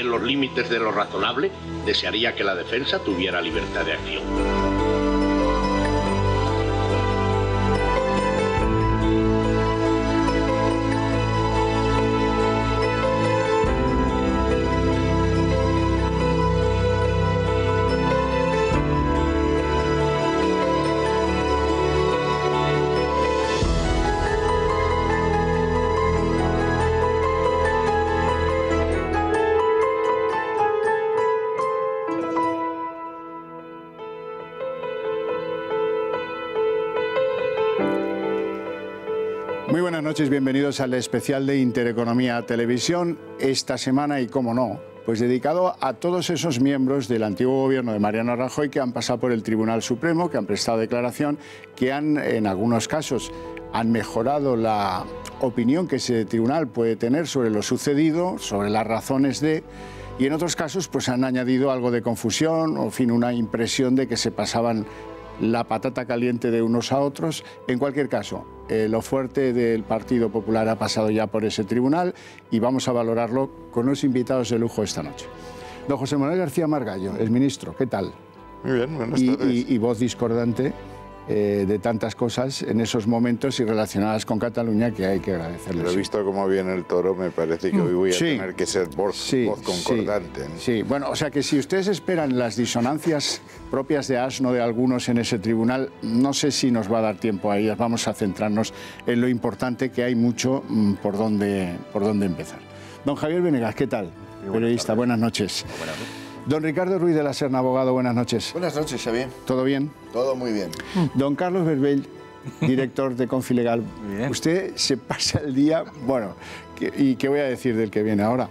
en los límites de lo razonable, desearía que la defensa tuviera libertad de acción. noches, bienvenidos al especial de Intereconomía Televisión. Esta semana, y cómo no, pues dedicado a todos esos miembros del antiguo gobierno de Mariano Rajoy que han pasado por el Tribunal Supremo, que han prestado declaración, que han, en algunos casos, han mejorado la opinión que ese tribunal puede tener sobre lo sucedido, sobre las razones de... Y en otros casos pues han añadido algo de confusión o en fin, una impresión de que se pasaban la patata caliente de unos a otros. En cualquier caso, eh, lo fuerte del Partido Popular ha pasado ya por ese tribunal y vamos a valorarlo con los invitados de lujo esta noche. Don José Manuel García Margallo, el ministro, ¿qué tal? Muy bien, buenas tardes. y voz discordante eh, de tantas cosas en esos momentos y relacionadas con Cataluña que hay que agradecerles. Lo he visto como viene el toro, me parece que mm. hoy voy a tener que ser voz, concordante. Sí, bueno, o sea que si ustedes esperan las disonancias propias de asno de algunos en ese tribunal, no sé si nos va a dar tiempo a ellas, vamos a centrarnos en lo importante que hay mucho mm, por dónde por dónde empezar. Don Javier Venegas, ¿qué tal? periodista, noches. Buenas noches. Don Ricardo Ruiz de la Serna, abogado, buenas noches. Buenas noches, Xavier. ¿Todo bien? Todo muy bien. Don Carlos Berbel, director de Confilegal. Usted se pasa el día, bueno, ¿y qué voy a decir del que viene ahora?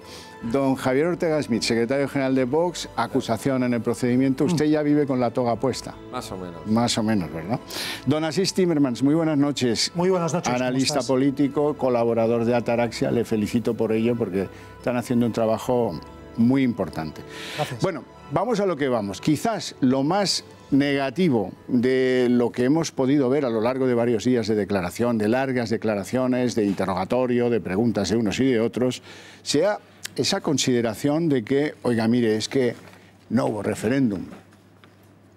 Don Javier Ortega Smith, secretario general de Vox, acusación en el procedimiento. Usted ya vive con la toga puesta. Más o menos. Más o menos, ¿verdad? Don Asís Timmermans, muy buenas noches. Muy buenas noches. Analista político, colaborador de Ataraxia, le felicito por ello porque están haciendo un trabajo muy importante. Bueno, vamos a lo que vamos. Quizás lo más negativo de lo que hemos podido ver a lo largo de varios días de declaración, de largas declaraciones, de interrogatorio, de preguntas de unos y de otros, sea esa consideración de que, oiga, mire, es que no hubo referéndum,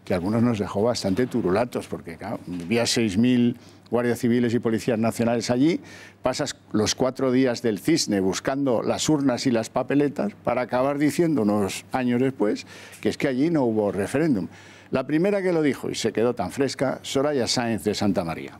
que algunos nos dejó bastante turulatos, porque había 6.000 guardias civiles y policías nacionales allí, pasas los cuatro días del cisne buscando las urnas y las papeletas para acabar diciendo unos años después que es que allí no hubo referéndum. La primera que lo dijo y se quedó tan fresca, Soraya Sáenz de Santa María.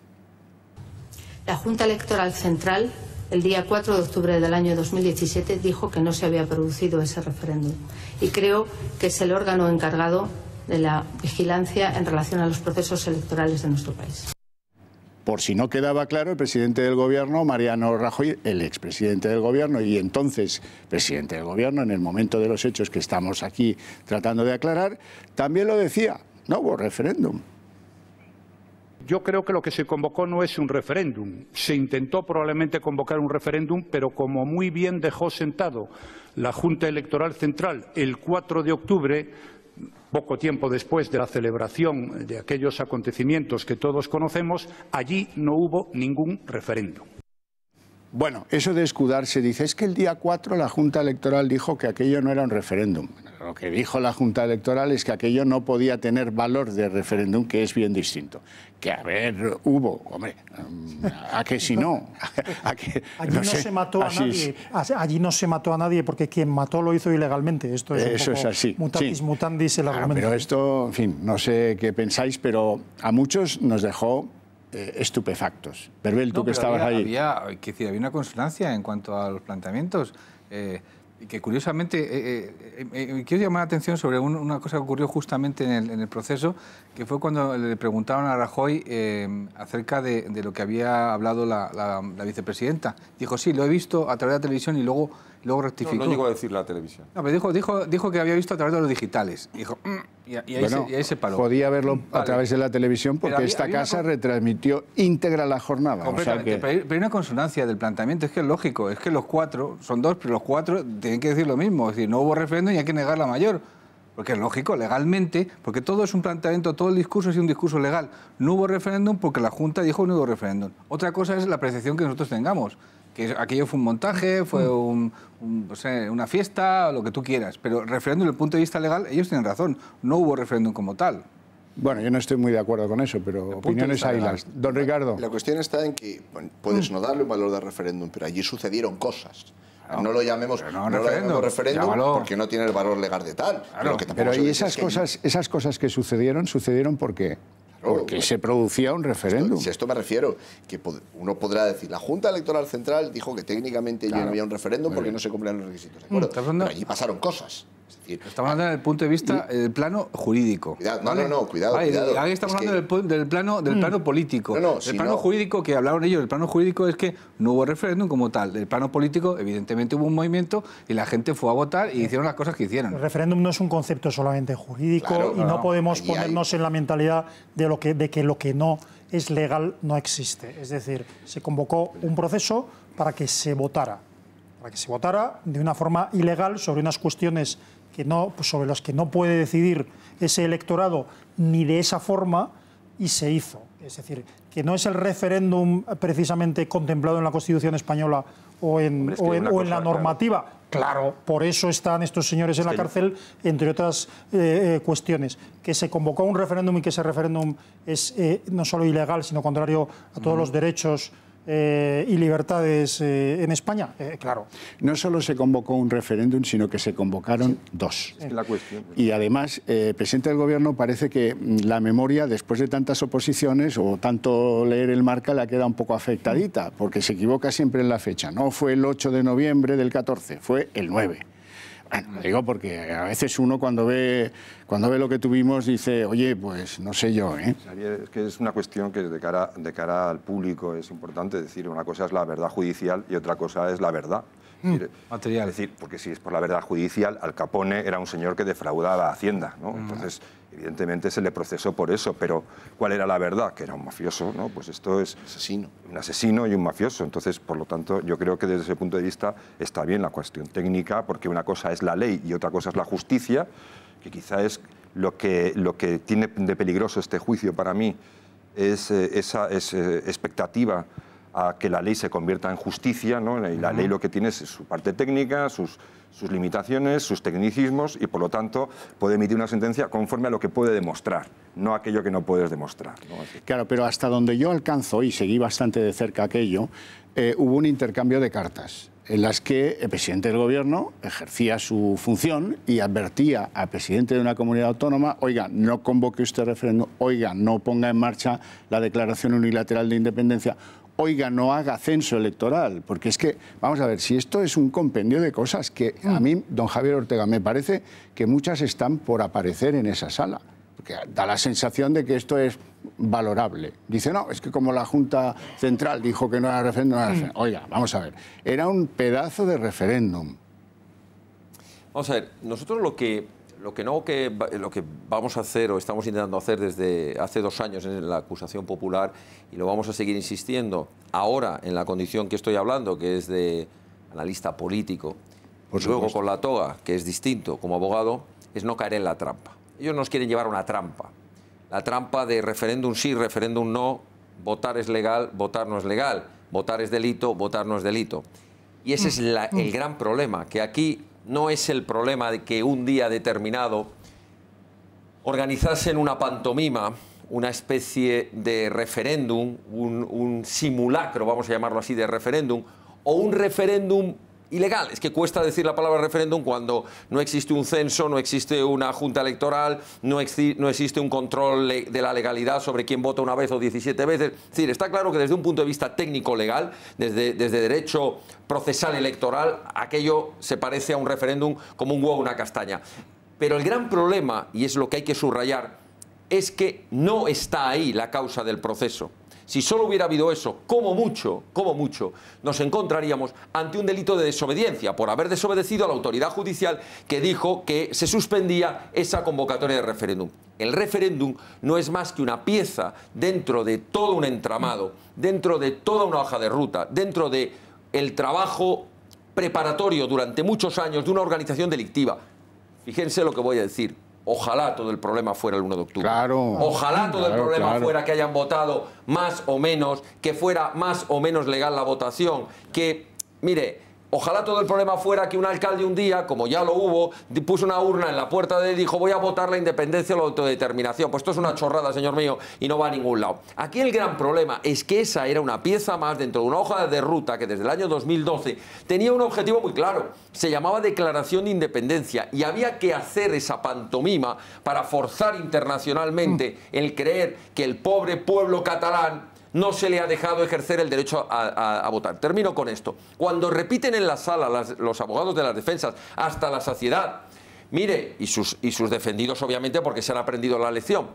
La Junta Electoral Central, el día 4 de octubre del año 2017, dijo que no se había producido ese referéndum. Y creo que es el órgano encargado de la vigilancia en relación a los procesos electorales de nuestro país. Por si no quedaba claro, el presidente del gobierno, Mariano Rajoy, el expresidente del gobierno y entonces presidente del gobierno, en el momento de los hechos que estamos aquí tratando de aclarar, también lo decía, no hubo referéndum. Yo creo que lo que se convocó no es un referéndum. Se intentó probablemente convocar un referéndum, pero como muy bien dejó sentado la Junta Electoral Central el 4 de octubre, poco tiempo después de la celebración de aquellos acontecimientos que todos conocemos, allí no hubo ningún referéndum. Bueno, eso de escudarse, dice, es que el día 4 la Junta Electoral dijo que aquello no era un referéndum. Lo que dijo la Junta Electoral es que aquello no podía tener valor de referéndum, que es bien distinto. Que a ver, hubo, hombre, mm, a que si no. A que, allí no, se mató a nadie, allí no se mató nadie porque quien mató lo hizo ilegalmente. Esto es, un poco es así. Mutatis mutandis el argumento. pero esto, en fin, no sé qué pensáis, pero a muchos nos dejó eh, estupefactos. Berbel, tú que estabas ahí. Había, eh, que había una consonancia en cuanto a los planteamientos. Eh, que curiosamente, eh, quiero llamar la atención sobre una cosa que ocurrió justamente en el, proceso, que fue cuando le preguntaron a Rajoy acerca de, lo que había hablado la, la vicepresidenta. Dijo, sí, lo he visto a través de la televisión y luego Luego rectificó. No, no, llegó a decir la televisión. No, dijo, dijo, dijo que había visto a través de los digitales. Dijo, mm", y, ahí se, paró. Podía verlo a través de la televisión porque esta casa retransmitió íntegra la jornada. O pero, hay una consonancia del planteamiento. Es que es lógico. Es que los cuatro, son dos, pero los cuatro tienen que decir lo mismo. Es decir, no hubo referéndum y hay que negar la mayor. Porque es lógico, legalmente, porque todo es un planteamiento, todo el discurso es un discurso legal. No hubo referéndum porque la Junta dijo no hubo referéndum. Otra cosa es la percepción que nosotros tengamos que aquello fue un montaje, fue mm. una fiesta, lo que tú quieras. Pero referéndum desde el punto de vista legal, ellos tienen razón. No hubo referéndum como tal. Bueno, yo no estoy muy de acuerdo con eso, pero opiniones hay Don Ricardo. La cuestión está en que puedes mm. no darle un valor de referéndum, pero allí sucedieron cosas. No, lo llamemos, referéndum, porque no tiene el valor legal de tal. pero, y esas cosas, esas cosas que sucedieron, sucedieron porque Oh, porque se producía un referéndum. si esto me refiero, que uno podrá decir, la Junta Electoral Central dijo que técnicamente ya no había un referéndum porque no se cumplían los requisitos. ¿de mm. Pero allí pasaron cosas estamos hablando del punto de vista del plano jurídico. No, no, no, cuidado. estamos hablando del, plano, del mm. plano político. No, no, el plano jurídico que hablaron ellos, el plano jurídico es que no hubo referéndum como tal. El plano político, evidentemente, hubo un movimiento y la gente fue a votar y eh, hicieron las cosas que hicieron. El referéndum no es un concepto solamente jurídico y no, podemos ponernos en la mentalidad de, lo que, de que lo que no es legal no existe. Es decir, se convocó un proceso para que se votara para que se votara de una forma ilegal sobre unas cuestiones no, pues sobre las que no puede decidir ese electorado ni de esa forma, y se hizo. Es decir, que no es el referéndum precisamente contemplado en la Constitución española o en, en, la normativa. Claro. por eso están estos señores en la cárcel, entre otras eh, eh, cuestiones. Que se convocó un referéndum y que ese referéndum es eh, no solo ilegal, sino contrario a todos los derechos eh, y libertades eh, en España, eh, claro. No solo se convocó un referéndum, sino que se convocaron dos. Es la cuestión. Pues, y además, presidente del Gobierno parece que mm, la memoria, después de tantas oposiciones o tanto leer el marca, la queda un poco afectadita, porque se equivoca siempre en la fecha. No fue el 8 de noviembre del 14, fue el 9 digo porque a veces uno cuando ve, cuando ve lo que tuvimos dice, oye, pues no sé yo. ¿eh? Es que es una cuestión que de cara, de cara al público es importante decir, una cosa es la verdad judicial y otra cosa es la verdad. Mm, material. Es decir, porque si es por la verdad judicial, Al Capone era un señor que defraudaba Hacienda, ¿no? Mm. Entonces Evidentemente se le procesó por eso, pero ¿cuál era la verdad? Que era un mafioso, ¿no? Pues esto es asesino. un asesino y un mafioso. Entonces, por lo tanto, yo creo que desde ese punto de vista está bien la cuestión técnica, porque una cosa es la ley y otra cosa es la justicia, que quizá es lo que, lo que tiene de peligroso este juicio para mí, es eh, esa eh, expectativa a que la ley se convierta en justicia, ¿no? Y la ley lo que tiene es su parte técnica, sus sus limitaciones, sus tecnicismos y, por lo tanto, puede emitir una sentencia conforme a lo que puede demostrar, no aquello que no puedes demostrar. Claro, pero hasta donde yo alcanzo, y seguí bastante de cerca aquello, eh, hubo un intercambio de cartas en las que el presidente del gobierno ejercía su función y advertía al presidente de una comunidad autónoma, oiga, no convoque usted referéndum, oiga, no ponga en marcha la declaración unilateral de independencia oiga, no haga censo electoral, porque es que, vamos a ver, si esto es un compendio de cosas que a mm. mí, don Javier Ortega, me parece que muchas están por aparecer en esa sala, porque da la sensación de que esto es valorable. Dice, no, es que como la Junta Central dijo que no era referéndum, no era referéndum. Mm. oiga, vamos a ver, era un pedazo de referéndum. Vamos a ver, nosotros lo que lo que, no, que, lo que vamos a hacer o estamos intentando hacer desde hace dos años en la acusación popular y lo vamos a seguir insistiendo ahora en la condición que estoy hablando, que es de analista político, luego con la toga, que es distinto como abogado, es no caer en la trampa. Ellos nos quieren llevar a una trampa. La trampa de referéndum sí, referéndum no, votar es legal, votar no es legal, votar es delito, votar no es delito. Y ese es el mm. gran problema, que aquí no es el problema de que un día determinado organizasen una pantomima, una especie de referéndum, un, simulacro, vamos a llamarlo así, de referéndum, o un referéndum ilegal. Es que cuesta decir la palabra referéndum cuando no existe un censo, no existe una junta electoral, no, existe un control de la legalidad sobre quién vota una vez o 17 veces. Es decir, está claro que desde un punto de vista técnico-legal, desde, desde derecho procesal electoral, aquello se parece a un referéndum como un huevo una castaña. Pero el gran problema, y es lo que hay que subrayar, es que no está ahí la causa del proceso. Si solo hubiera habido eso, como mucho, como mucho, nos encontraríamos ante un delito de desobediencia por haber desobedecido a la autoridad judicial que dijo que se suspendía esa convocatoria de referéndum. El referéndum no es más que una pieza dentro de todo un entramado, dentro de toda una hoja de ruta, dentro de el trabajo preparatorio durante muchos años de una organización delictiva. Fíjense lo que voy a decir. Ojalá todo el problema fuera el 1 de octubre. Ojalá todo el problema fuera que hayan votado más o menos, que fuera más o menos legal la votación, que, mire, Ojalá todo el problema fuera que un alcalde un día, como ya lo hubo, puso una urna en la puerta de él y dijo voy a votar la independencia o la autodeterminación. Pues esto es una chorrada, señor mío, y no va a ningún lado. Aquí el gran problema es que esa era una pieza más dentro de una hoja de ruta que desde el año 2012 tenía un objetivo muy claro. Se llamaba Declaración de Independencia y había que hacer esa pantomima para forzar internacionalmente mm. el creer que el pobre pueblo catalán no se le ha dejado ejercer el derecho a, votar. Termino con esto. Cuando repiten en la sala los abogados de las defensas hasta la saciedad, mire, y sus, y sus defendidos obviamente porque se han aprendido la lección,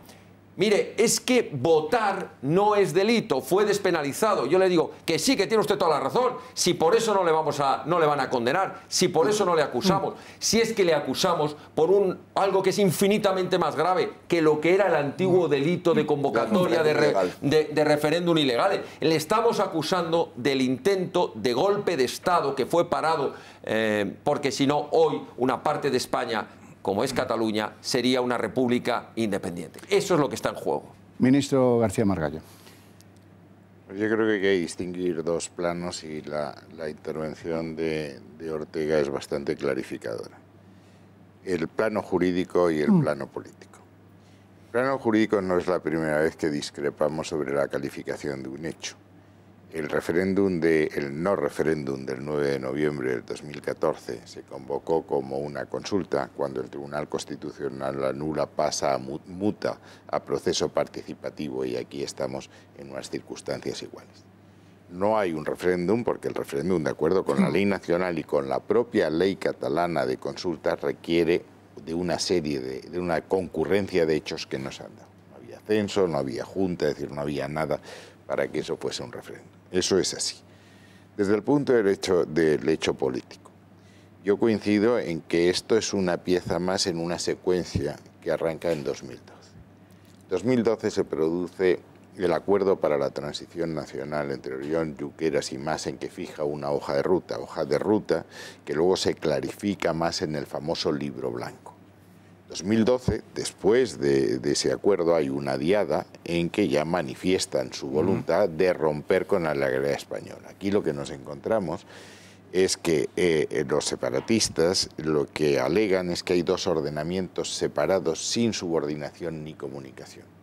Mire, es que votar no es delito, fue despenalizado. Yo le digo que sí, que tiene usted toda la razón, si por eso no le, vamos a, no le van a condenar, si por eso no le acusamos, si es que le acusamos por un, algo que es infinitamente más grave que lo que era el antiguo delito de convocatoria de, referéndum ilegal. Le estamos acusando del intento de golpe de Estado que fue parado, eh, porque si no, hoy una parte de España como es Cataluña, sería una república independiente. Eso es lo que está en juego. Ministro García Margallo. Yo creo que hay que distinguir dos planos y la, intervención de, Ortega es bastante clarificadora. El plano jurídico y el mm. plano político. El plano jurídico no es la primera vez que discrepamos sobre la calificación de un hecho. El referéndum de, el no referéndum del 9 de noviembre del 2014 se convocó como una consulta cuando el Tribunal Constitucional anula, pasa a muta a proceso participativo y aquí estamos en unas circunstancias iguales. No hay un referéndum porque el referéndum, de acuerdo con la ley nacional y con la propia ley catalana de consulta, requiere de una serie de, de una concurrencia de hechos que no se han dado. No había censo, no había junta, es decir, no había nada para que eso fuese un referéndum. Eso es así. Desde el punto del hecho, del hecho político, yo coincido en que esto es una pieza más en una secuencia que arranca en 2012. 2012 se produce el acuerdo para la transición nacional entre Orión, Yuqueras y en que fija una hoja de ruta, hoja de ruta que luego se clarifica más en el famoso libro blanco. 2012, después de, ese acuerdo, hay una diada en que ya manifiestan su voluntad de romper con la guerra española. Aquí lo que nos encontramos es que eh, los separatistas lo que alegan es que hay dos ordenamientos separados sin subordinación ni comunicación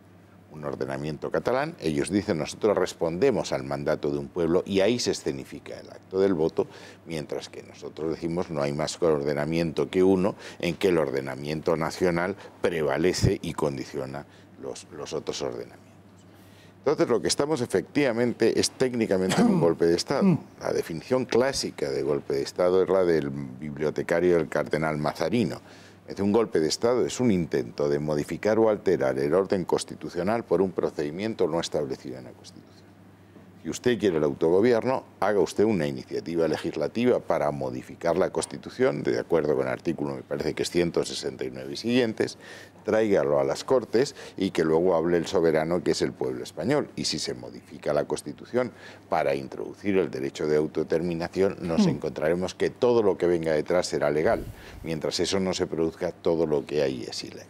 un ordenamiento catalán, ellos dicen nosotros respondemos al mandato de un pueblo y ahí se escenifica el acto del voto, mientras que nosotros decimos no hay más ordenamiento que uno, en que el ordenamiento nacional prevalece y condiciona los, los otros ordenamientos. Entonces lo que estamos efectivamente es técnicamente un golpe de Estado. La definición clásica de golpe de Estado es la del bibliotecario del cardenal Mazarino es un golpe de Estado, es un intento de modificar o alterar el orden constitucional por un procedimiento no establecido en la Constitución. Si usted quiere el autogobierno, haga usted una iniciativa legislativa para modificar la Constitución, de acuerdo con el artículo, me parece que es 169 y siguientes, tráigalo a las Cortes y que luego hable el soberano que es el pueblo español. Y si se modifica la Constitución para introducir el derecho de autodeterminación, nos mm. encontraremos que todo lo que venga detrás será legal. Mientras eso no se produzca, todo lo que hay es ilegal.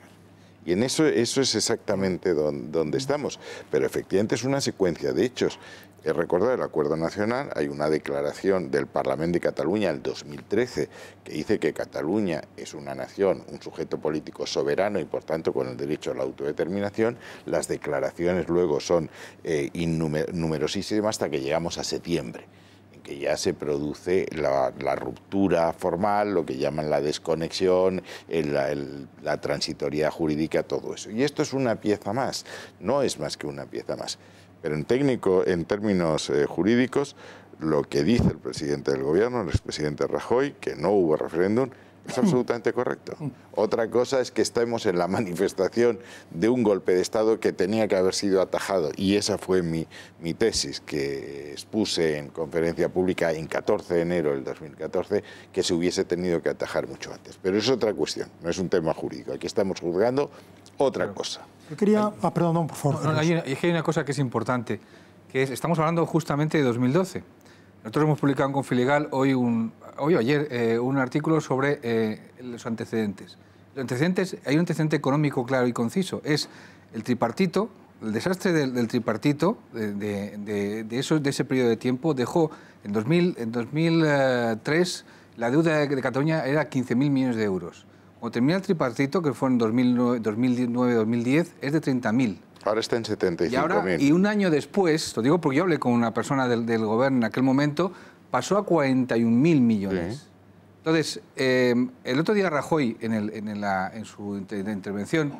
Y en eso, es exactamente donde mm. estamos. Pero efectivamente es una secuencia de hechos. Es recordar el acuerdo nacional, hay una declaración del Parlamento de Cataluña del 2013 que dice que Cataluña es una nación, un sujeto político soberano y por tanto con el derecho a la autodeterminación. Las declaraciones luego son eh, numerosísimas hasta que llegamos a septiembre en que ya se produce la, ruptura formal, lo que llaman la desconexión, la transitoriedad jurídica, todo eso. Y esto es una pieza más, no es más que una pieza más. Pero en técnico, en términos eh, jurídicos, lo que dice el presidente del gobierno, el expresidente Rajoy, que no hubo referéndum, es absolutamente correcto. Otra cosa es que estamos en la manifestación de un golpe de Estado que tenía que haber sido atajado. Y esa fue mi, mi tesis que expuse en conferencia pública en 14 de enero del 2014, que se hubiese tenido que atajar mucho antes. Pero es otra cuestión, no es un tema jurídico. Aquí estamos juzgando otra cosa. Yo quería... Ah, perdón, no, por favor. No, hay, una cosa que es importante, que es, estamos hablando justamente de 2012. Nosotros hemos publicado en Confilegal hoy, un, hoy o ayer eh, un artículo sobre eh, los antecedentes. Los antecedentes. Hay un antecedente económico claro y conciso. Es el tripartito, el desastre del, tripartito de, de, eso, de ese periodo de tiempo dejó en, 2000, en 2003 eh, la deuda de Cataluña era 15.000 millones de euros. Cuando termina el tripartito, que fue en 2009-2010, es de 30.000. Ahora está en 75.000. Y, y un año después, lo digo porque yo hablé con una persona del, gobierno en aquel momento, pasó a 41.000 millones. Entonces, em, el otro día Rajoy, en, el, en, su intervención,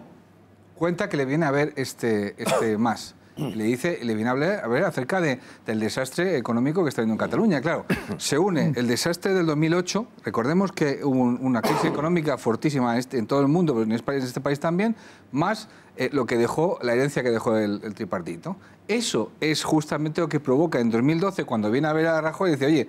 cuenta que le viene a ver este, este más le dice, le viene a hablar, ver, acerca del desastre económico que está viendo en Cataluña. Claro, se une el desastre del 2008, recordemos que hubo una crisis económica fortísima este, en, todo el mundo, pero en este, país también, más eh, lo que dejó, la herencia que dejó el, tripartito. Eso es justamente lo que provoca en 2012, cuando viene a ver a Rajoy y dice, oye,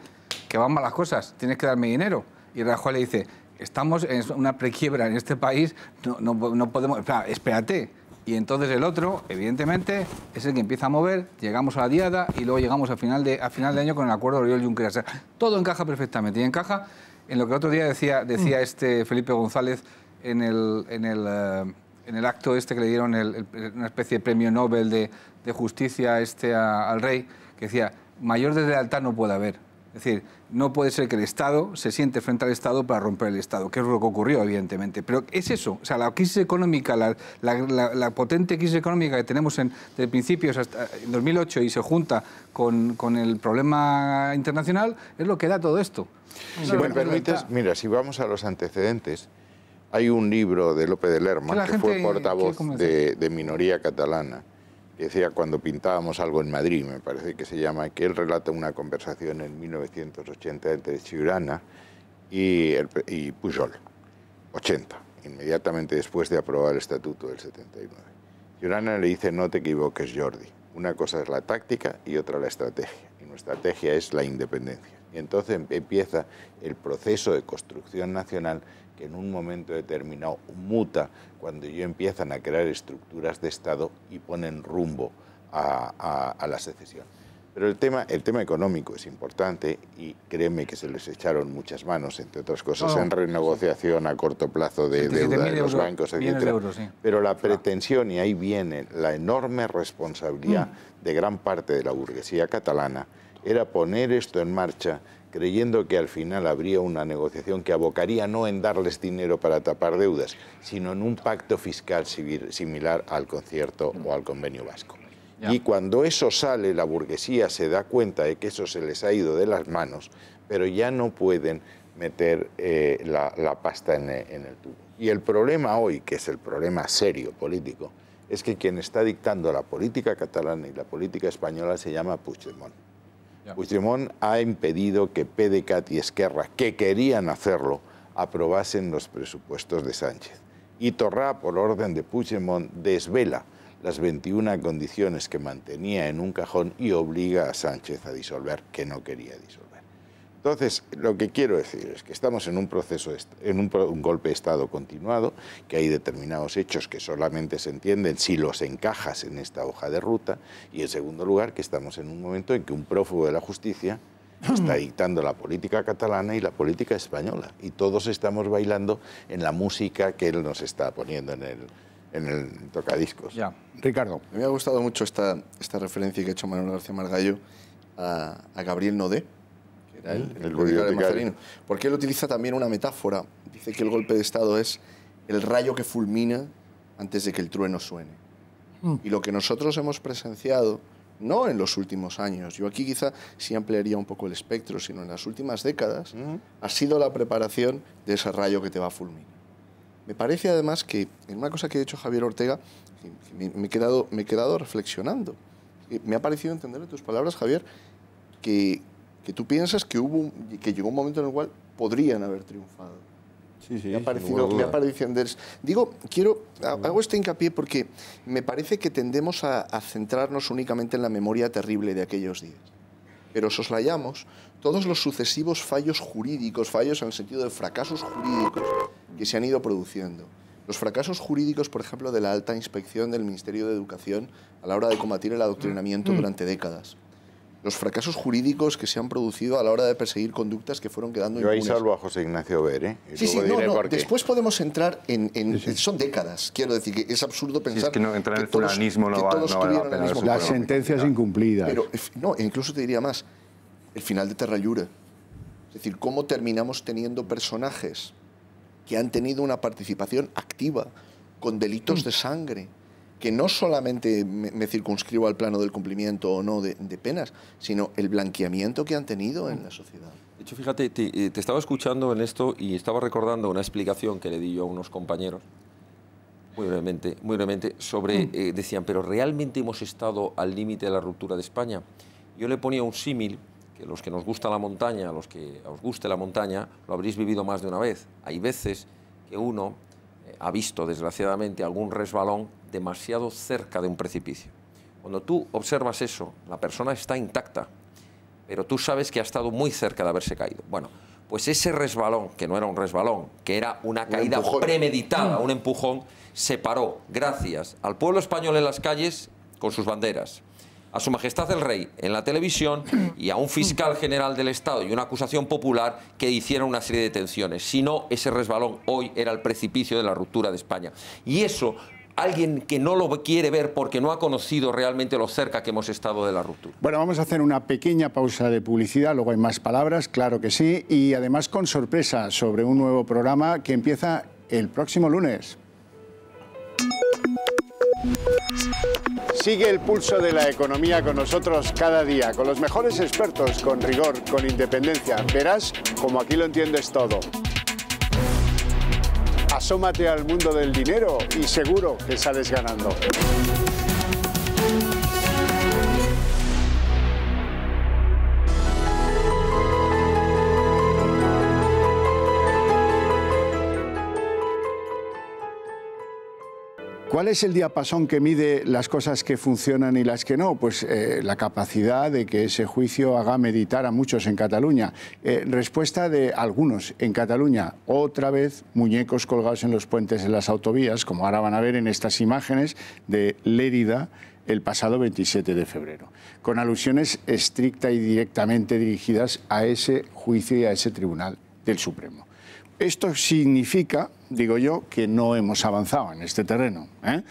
que van mal las cosas, tienes que darme dinero. Y Rajoy le dice, estamos en una prequiebra en este país, no, no, no podemos... Espérate, y entonces el otro, evidentemente, es el que empieza a mover, llegamos a la diada y luego llegamos a final de, final año con el acuerdo de Oriol Junqueras. todo encaja perfectamente y encaja en lo que otro día decía, decía mm. este Felipe González en el, en el, eh, acto este que le dieron una especie de premio Nobel de, justicia este al rey, que decía, mayor deslealtad no puede haber. Es decir, no puede ser que el Estado se siente frente al Estado para romper el Estado, que es lo que ocurrió, evidentemente. Pero es eso, o sea, la crisis económica, la, potente crisis económica que tenemos en, desde principios hasta eh, en 2008 y se junta con, el problema internacional, es lo que da todo esto. Si me permites, mira, si vamos a los antecedentes, hay un libro de López de Lerma, que, fue portavoz de Minoría Catalana, que decía cuando pintábamos algo en Madrid, me parece que se llama, que él relata una conversación en 1980 entre Ciurana y, Pujol, 80, inmediatamente después de aprobar el estatuto del 79. Ciurana le dice, no te equivoques Jordi, una cosa es la táctica y otra la estrategia, y nuestra estrategia es la independencia. Y entonces empieza el proceso de construcción nacional que en un momento determinado muta cuando ellos empiezan a crear estructuras de Estado y ponen rumbo a, la secesión. Pero el tema, el tema económico es importante y créeme que se les echaron muchas manos, entre otras cosas, oh, en renegociación a corto plazo de deuda de los bancos, etc. Pero la pretensión, y ahí viene la enorme responsabilidad mm. de gran parte de la burguesía catalana, era poner esto en marcha creyendo que al final habría una negociación que abocaría no en darles dinero para tapar deudas, sino en un pacto fiscal similar al concierto o al convenio vasco. Y cuando eso sale, la burguesía se da cuenta de que eso se les ha ido de las manos, pero ya no pueden meter eh, la, pasta eh, en, el tubo. Y el problema hoy, que es el problema serio político, es que quien está dictando la política catalana y la política española se llama Puigdemont. Puigdemont ha impedido que PDCAT y Esquerra, que querían hacerlo, aprobasen los presupuestos de Sánchez. Y Torra, por orden de Puigdemont, desvela las 21 condiciones que mantenía en un cajón y obliga a Sánchez a disolver, que no quería disolver. Entonces, lo que quiero decir es que estamos en un proceso, en un, golpe de Estado continuado, que hay determinados hechos que solamente se entienden si los encajas en esta hoja de ruta, y en segundo lugar, que estamos en un momento en que un prófugo de la justicia está dictando la política catalana y la política española, y todos estamos bailando en la música que él nos está poniendo en el, en el tocadiscos. Ya. Ricardo. Me ha gustado mucho esta, esta referencia que ha hecho Manuel García Margallo a Gabriel Nodé ¿eh? Porque él utiliza también una metáfora. Dice que el golpe de Estado es el rayo que fulmina antes de que el trueno suene. Mm. Y lo que nosotros hemos presenciado, no en los últimos años, yo aquí quizá sí ampliaría un poco el espectro, sino en las últimas décadas, ha sido la preparación de ese rayo que te va a fulminar. Me parece además que en una cosa que ha dicho Javier Ortega, me, he, quedado, me he quedado reflexionando. Me ha parecido entender tus palabras, Javier, que, que tú piensas que, hubo que llegó un momento en el cual podrían haber triunfado. Sí, sí, me ha parecido, me ha parecido Digo, quiero, hago este hincapié porque me parece que tendemos a, a centrarnos únicamente en la memoria terrible de aquellos días pero soslayamos todos los sucesivos fallos jurídicos, fallos en el sentido de fracasos jurídicos que se han ido produciendo. Los fracasos jurídicos, por ejemplo, de la alta inspección del Ministerio de Educación a la hora de combatir el adoctrinamiento mm, mm. durante décadas los fracasos jurídicos que se han producido a la hora de perseguir conductas que fueron quedando impunes. Yo ahí salvo a José Ignacio Ver, ¿eh? sí, sí, no, Después podemos entrar en... Son décadas, quiero decir, que es absurdo pensar... que no, entrar en el no, la Las sentencias incumplidas. Pero, eh, no, incluso te diría más, el final de Terra Es decir, cómo terminamos teniendo personajes que han tenido una participación activa con delitos mm. de sangre, que no solamente me, circunscribo al plano del cumplimiento o no de, penas, sino el blanqueamiento que han tenido en la sociedad. De hecho, fíjate, eh, te, estaba escuchando en esto y estaba recordando una explicación que le di yo a unos compañeros, muy brevemente, muy brevemente sobre, mm. eh, decían, pero ¿realmente hemos estado al límite de la ruptura de España? Yo le ponía un símil que los que nos gusta la montaña, los que os guste la montaña, lo habréis vivido más de una vez. Hay veces que uno ha visto, desgraciadamente, algún resbalón demasiado cerca de un precipicio. Cuando tú observas eso, la persona está intacta, pero tú sabes que ha estado muy cerca de haberse caído. Bueno, pues ese resbalón, que no era un resbalón, que era una caída premeditada, mm. un empujón, se paró gracias al pueblo español en las calles con sus banderas, a Su Majestad el Rey en la televisión y a un fiscal general del Estado y una acusación popular que hicieron una serie de detenciones. Si no, ese resbalón hoy era el precipicio de la ruptura de España. Y eso alguien que no lo quiere ver porque no ha conocido realmente lo cerca que hemos estado de la ruptura. Bueno, vamos a hacer una pequeña pausa de publicidad, luego hay más palabras, claro que sí, y además con sorpresa sobre un nuevo programa que empieza el próximo lunes. Sigue el pulso de la economía con nosotros cada día, con los mejores expertos, con rigor, con independencia. Verás como aquí lo entiendes todo. Asómate al mundo del dinero y seguro que sales ganando. ¿Cuál es el diapasón que mide las cosas que funcionan y las que no? Pues eh, la capacidad de que ese juicio haga meditar a muchos en Cataluña. Eh, respuesta de algunos en Cataluña. Otra vez muñecos colgados en los puentes de las autovías, como ahora van a ver en estas imágenes de Lérida el pasado 27 de febrero, con alusiones estricta y directamente dirigidas a ese juicio y a ese tribunal del Supremo. Esto significa, digo yo, que no hemos avanzado en este terreno. ¿eh?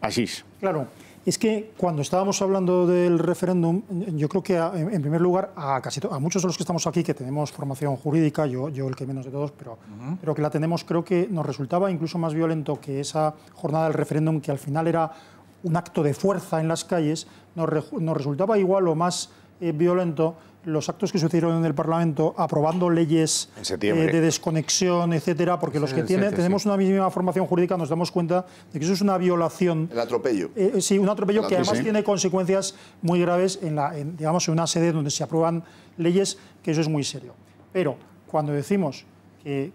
Así es. Claro. Es que cuando estábamos hablando del referéndum, yo creo que en primer lugar a casi a muchos de los que estamos aquí que tenemos formación jurídica, yo, yo el que menos de todos, pero, pero que la tenemos, creo que nos resultaba incluso más violento que esa jornada del referéndum, que al final era un acto de fuerza en las calles, nos, resultaba igual o más eh, violento los actos que sucedieron en el Parlamento aprobando leyes eh, de desconexión, etcétera, porque los que tienen, tenemos una misma formación jurídica nos damos cuenta de que eso es una violación. El atropello. Eh, eh, sí, un atropello, que además tiene consecuencias muy graves en, la, digamos, en una sede donde se aprueban leyes, que eso es muy serio. Pero cuando decimos que,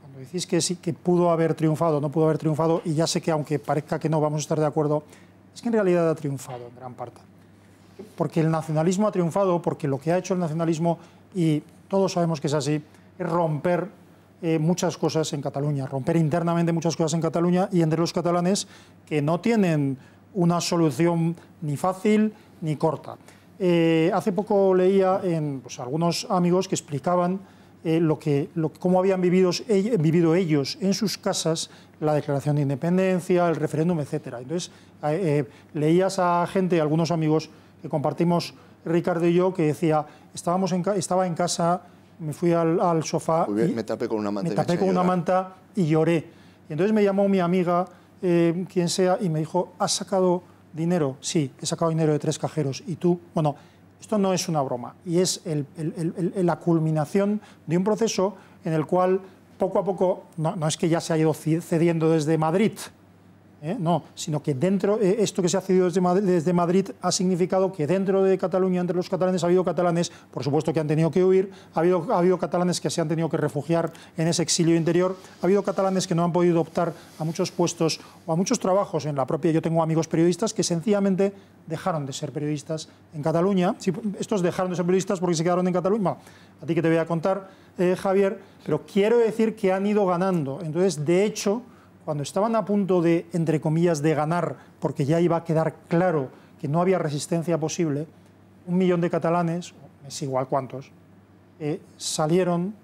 cuando decís que sí, que pudo haber triunfado, no pudo haber triunfado, y ya sé que aunque parezca que no vamos a estar de acuerdo, es que en realidad ha triunfado en gran parte porque el nacionalismo ha triunfado, porque lo que ha hecho el nacionalismo, y todos sabemos que es así, es romper eh, muchas cosas en Cataluña, romper internamente muchas cosas en Cataluña y entre los catalanes que no tienen una solución ni fácil ni corta. Eh, hace poco leía en pues, algunos amigos que explicaban eh, lo que, cómo habían vivido, ellos en sus casas la declaración de independencia, el referéndum, etc. Entonces, leías a gente, algunos amigos, que compartimos Ricardo y yo, que decía, estábamos estaba en casa, me fui al, sofá... me tapé con una manta. y lloré. Y entonces me llamó mi amiga, eh, quien sea, y me dijo, ¿has sacado dinero? Sí, he sacado dinero de tres cajeros. ¿Y tú? Bueno, esto no es una broma y es la culminación de un proceso en el cual poco a poco, no, no es que ya se ha ido cediendo desde Madrid, ¿eh? no, sino que dentro, eh, esto que se ha cedido desde Madrid, ha significado que dentro de Cataluña, entre los catalanes, ha habido catalanes, por supuesto, que han tenido que huir, ha habido, ha habido catalanes que se han tenido que refugiar en ese exilio interior, ha habido catalanes que no han podido optar a muchos puestos o a muchos trabajos en la propia. Yo tengo amigos periodistas que sencillamente dejaron de ser periodistas en Cataluña. estos dejaron de ser periodistas porque se quedaron en Cataluña. a ti que te voy a contar, eh, Javier, pero quiero decir que han ido ganando. Entonces, de hecho, cuando estaban a punto de, entre comillas, de ganar, porque ya iba a quedar claro que no había resistencia posible, un millón de catalanes, es igual cuántos, eh, salieron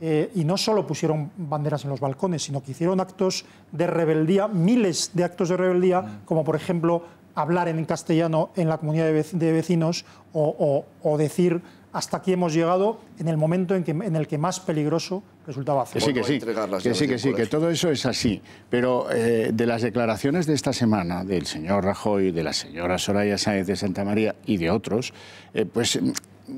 eh, y no solo pusieron banderas en los balcones, sino que hicieron actos de rebeldía, miles de actos de rebeldía, mm. como por ejemplo hablar en castellano en la comunidad de vecinos o decir hasta aquí hemos llegado en el momento en, que, en el que más peligroso resultaba hacer. Que sí, que sí, que sí, que, todo eso es así. Pero eh, de las declaraciones de esta semana del señor Rajoy, de la señora Soraya Sáenz de Santa María y de otros, eh, pues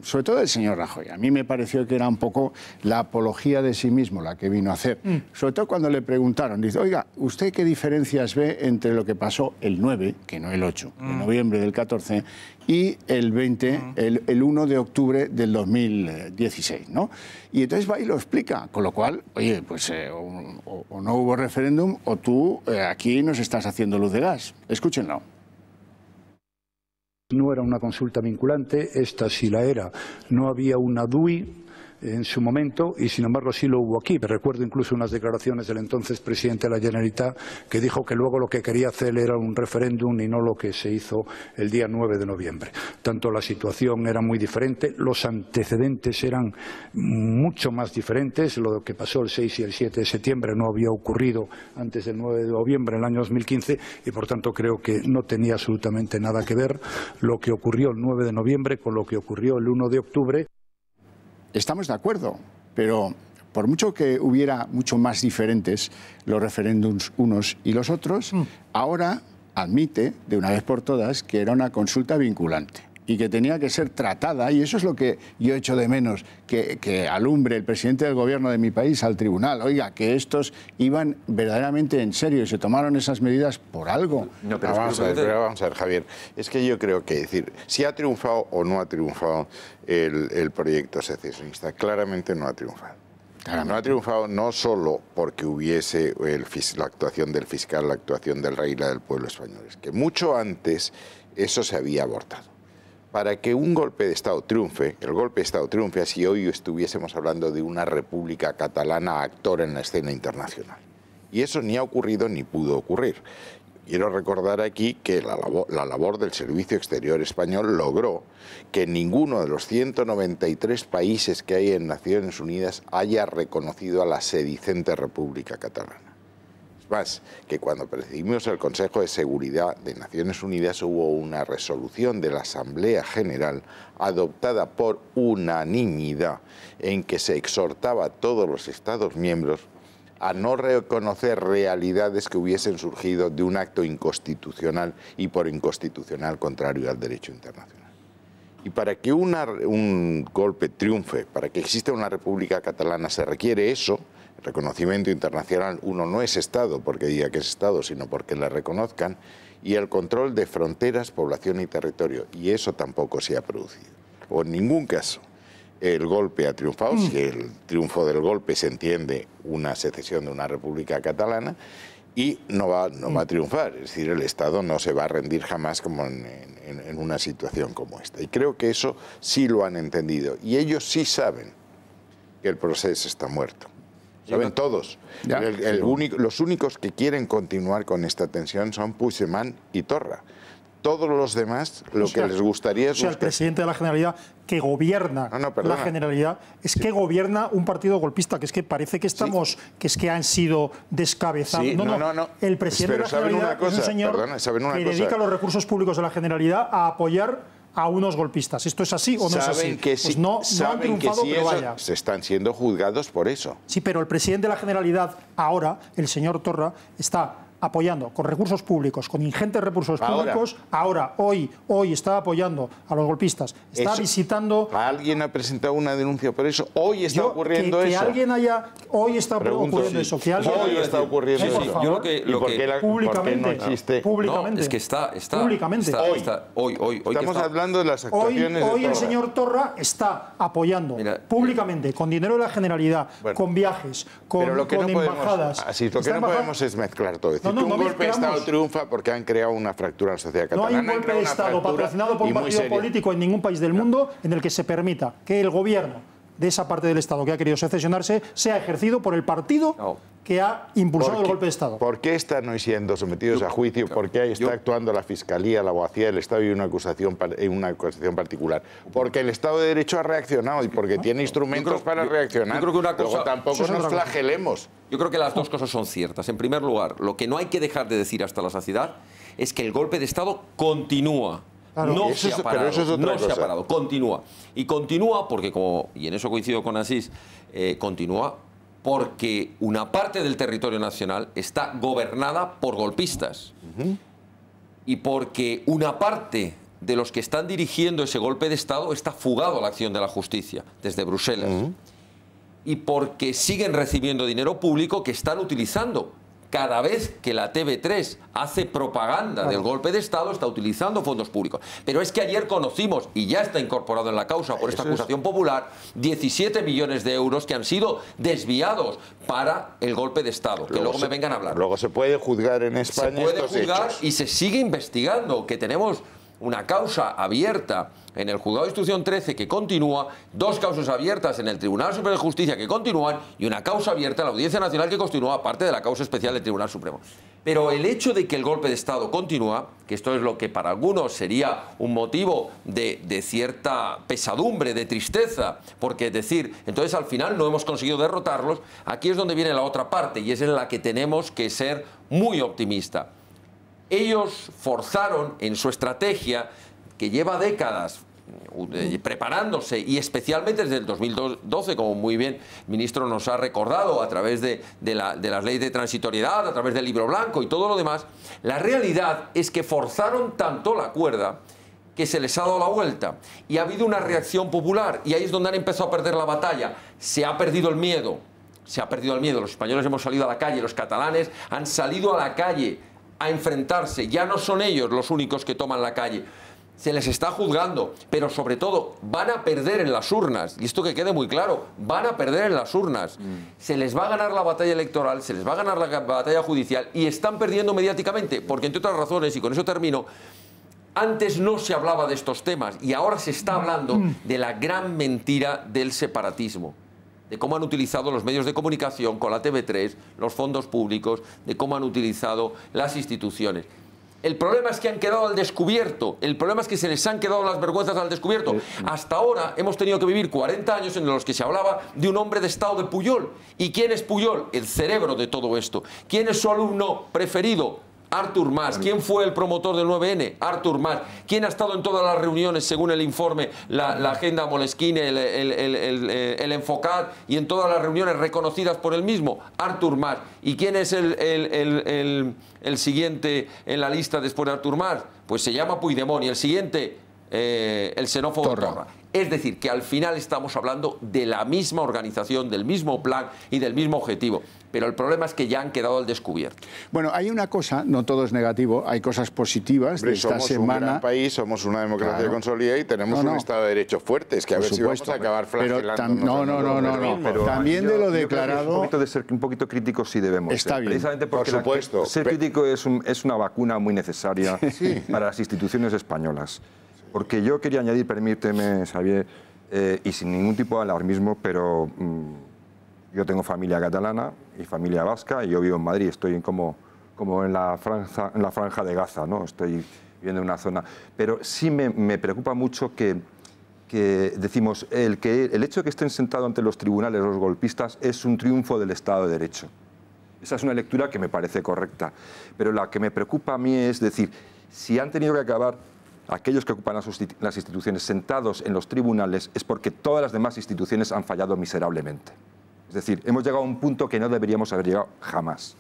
sobre todo del señor Rajoy. A mí me pareció que era un poco la apología de sí mismo la que vino a hacer. Mm. Sobre todo cuando le preguntaron, dice, oiga, ¿usted qué diferencias ve entre lo que pasó el 9, que no el 8, de mm. noviembre del 14, y el 20, el, el, 1 de octubre del 2016, ¿no? Y entonces va y lo explica, con lo cual, oye, pues eh, o, no hubo referéndum o tú eh, aquí nos estás haciendo luz de gas. Escúchenlo. No era una consulta vinculante, esta sí la era. No había una DUI, en su momento y sin embargo sí lo hubo aquí. recuerdo incluso unas declaraciones del entonces presidente de la Generalitat que dijo que luego lo que quería hacer era un referéndum y no lo que se hizo el día 9 de noviembre. Tanto la situación era muy diferente, los antecedentes eran mucho más diferentes. Lo que pasó el 6 y el 7 de septiembre no había ocurrido antes del 9 de noviembre en el año 2015 y por tanto creo que no tenía absolutamente nada que ver lo que ocurrió el 9 de noviembre con lo que ocurrió el 1 de octubre estamos de acuerdo, pero por mucho que hubiera mucho más diferentes los referéndums unos y los otros, mm. ahora admite de una vez por todas que era una consulta vinculante y que tenía que ser tratada, y eso es lo que yo he hecho de menos, que, alumbre el presidente del gobierno de mi país al tribunal, oiga, que estos iban verdaderamente en serio y se tomaron esas medidas por algo. vamos, a ver, Javier, es que yo creo que decir, si ha triunfado o no ha triunfado el, proyecto secesionista, claramente no ha triunfado. No ha triunfado no solo porque hubiese la actuación del fiscal, la actuación del rey, y la del pueblo español, es que mucho antes eso se había abortado para que un golpe de Estado triunfe, el golpe de Estado triunfe, si hoy estuviésemos hablando de una república catalana actor en la escena internacional. Y eso ni ha ocurrido ni pudo ocurrir. Quiero recordar aquí que la labor, del Servicio Exterior Español logró que ninguno de los 193 países que hay en Naciones Unidas haya reconocido a la sedicente República Catalana más, que cuando presidimos el Consejo de Seguridad de Naciones Unidas hubo una resolución de la Asamblea General adoptada por unanimidad en que se exhortaba a todos los Estados miembros a no reconocer realidades que hubiesen surgido de un acto inconstitucional y por inconstitucional contrario al derecho internacional. Y para que un golpe triunfe, para que exista una república catalana, se requiere eso, reconocimiento internacional uno no es Estado porque diga que es Estado, sino porque la reconozcan, y el control de fronteras, población y territorio. Y eso tampoco se ha producido. O en ningún caso el golpe ha triunfado, si el triunfo del golpe se entiende una secesión de una república catalana, y no va, a triunfar. Es decir, el Estado no se va a rendir jamás como en, una situación como esta. Y creo que eso sí lo han entendido. Y ellos sí saben que el proceso está muerto. Saben todos. los únicos que quieren continuar con esta tensión son Puigdemont y Torra todos los demás lo que les gustaría es... O sea, el presidente de la Generalidad que gobierna la Generalidad es que gobierna un partido golpista, que es que parece que estamos, que es que han sido descabezados. No, no, no, El presidente de la Generalidad una cosa, señor que dedica los recursos públicos de la Generalidad a apoyar a unos golpistas. ¿Esto es así o no saben es así? Que pues si, pues no, Se están siendo juzgados por eso. Sí, pero el presidente de la Generalidad ahora, el señor Torra, está apoyando con recursos públicos, con ingentes recursos públicos, ahora, hoy, hoy está apoyando a los golpistas, está visitando... Alguien ha presentado una denuncia por eso, hoy está ocurriendo eso. Que alguien haya... Hoy está ocurriendo eso. hoy está ocurriendo eso. yo lo que, lo que la, públicamente, existe? Públicamente. No, es que está... está públicamente. hoy. hoy, hoy, Estamos hablando de las actuaciones Hoy, hoy el señor Torra está apoyando públicamente, eh, con dinero de la Generalidad, con viajes, con, embajadas. así, lo que no podemos es mezclar todo. esto no, un golpe de Estado triunfa porque han creado una fractura en la sociedad catalana. No hay un golpe de Estado patrocinado por un partido político en ningún país del mundo en el que se permita que el gobierno de esa parte del Estado que ha querido secesionarse sea ejercido por el partido que ha impulsado el golpe de Estado. ¿Por qué están hoy siendo sometidos a juicio? ¿Por qué está actuando la Fiscalía, la Abogacía del Estado y una acusación, una acusación particular? Porque el Estado de Derecho ha reaccionado y porque tiene instrumentos para reaccionar. Yo creo que una cosa, tampoco nos flagelemos. Yo creo que las dos cosas son ciertas. En primer lugar, lo que no hay que dejar de decir hasta la saciedad es que el golpe de Estado continúa. no se ha parado, continúa. Y continúa porque, como, y en eso coincido con Asís, eh, continúa porque una parte del territorio nacional está gobernada por golpistas. Y porque una parte de los que están dirigiendo ese golpe de Estado está fugado a la acción de la justicia desde Bruselas y porque siguen recibiendo dinero público que están utilizando. Cada vez que la TV3 hace propaganda del golpe de Estado, está utilizando fondos públicos. Pero es que ayer conocimos, y ya está incorporado en la causa por esta acusación popular, 17 millones de euros que han sido desviados para el golpe de Estado. que luego me vengan a hablar. Luego se puede juzgar en España. Se puede juzgar y se sigue investigando, que tenemos una causa abierta en el juzgado de instrucción 13 que continúa, dos causas abiertas en el Tribunal Supremo de Justicia que continúan y una causa abierta en la Audiencia Nacional que continúa, aparte de la causa especial del Tribunal Supremo. Pero el hecho de que el golpe de Estado continúa, que esto es lo que para algunos sería un motivo de, cierta pesadumbre, de tristeza, porque decir, entonces al final no hemos conseguido derrotarlos, aquí es donde viene la otra parte y es en la que tenemos que ser muy optimista. Ellos forzaron en su estrategia que lleva décadas preparándose y especialmente desde el 2012, como muy bien el ministro nos ha recordado, a través de, de, las leyes de transitoriedad, a través del libro blanco y todo lo demás, la realidad es que forzaron tanto la cuerda que se les ha dado la vuelta y ha habido una reacción popular y ahí es donde han empezado a perder la batalla, se ha perdido el miedo, se ha perdido el miedo, los españoles hemos salido a la calle, los catalanes han salido a la calle a enfrentarse, ya no son ellos los únicos que toman la calle, se les está juzgando, pero sobre todo van a perder en las urnas, y esto que quede muy claro, van a perder en las urnas. Mm. Se les va a ganar la batalla electoral, se les va a ganar la batalla judicial y están perdiendo mediáticamente, porque entre otras razones, y con eso termino, antes no se hablaba de estos temas y ahora se está hablando mm. de la gran mentira del separatismo de cómo han utilizado los medios de comunicación con la TV3, los fondos públicos, de cómo han utilizado las instituciones. El problema es que han quedado al descubierto. El problema es que se les han quedado las vergüenzas al descubierto. Hasta ahora hemos tenido que vivir 40 años en los que se hablaba de un hombre de Estado de Puyol. ¿Y quién es Puyol? El cerebro de todo esto. ¿Quién es su alumno preferido? Artur Mas. ¿Quién fue el promotor del 9N? Artur Mas. ¿Quién ha estado en todas las reuniones, según el informe, la, agenda Moleskine, el, el, eh, y en todas las reuniones reconocidas por él mismo? Artur Mas. ¿Y quién es el, siguiente en la lista después de Artur Mas? Pues se llama Puigdemont. Y el siguiente, eh, el xenófobo Torra. Es decir, que al final estamos hablando de la misma organización, del mismo plan y del mismo objetivo. Pero el problema es que ya han quedado al descubierto. Bueno, hay una cosa, no todo es negativo, hay cosas positivas de esta semana. Somos un país, somos una democracia consolidada y tenemos un Estado de Derecho fuerte. Es que a ver si vamos a acabar pero No, no, no, no. no pero también de lo declarado... Un de ser, un poquito crítico sí debemos ¿eh? Está bien. Precisamente Por supuesto. ser crítico es, una vacuna muy necesaria para las instituciones españolas. Porque yo quería añadir, permíteme, Xavier, eh, y sin ningún tipo de alarmismo, pero mm, yo tengo familia catalana y familia vasca, y yo vivo en Madrid, estoy en como, como en, la franja, de Gaza, ¿no? Estoy viviendo en una zona. Pero sí me, preocupa mucho que, decimos, el, que, el hecho de que estén sentados ante los tribunales los golpistas es un triunfo del Estado de Derecho. Esa es una lectura que me parece correcta. Pero la que me preocupa a mí es decir, si han tenido que acabar aquellos que ocupan las instituciones sentados en los tribunales es porque todas las demás instituciones han fallado miserablemente. Es decir, hemos llegado a un punto que no deberíamos haber llegado jamás.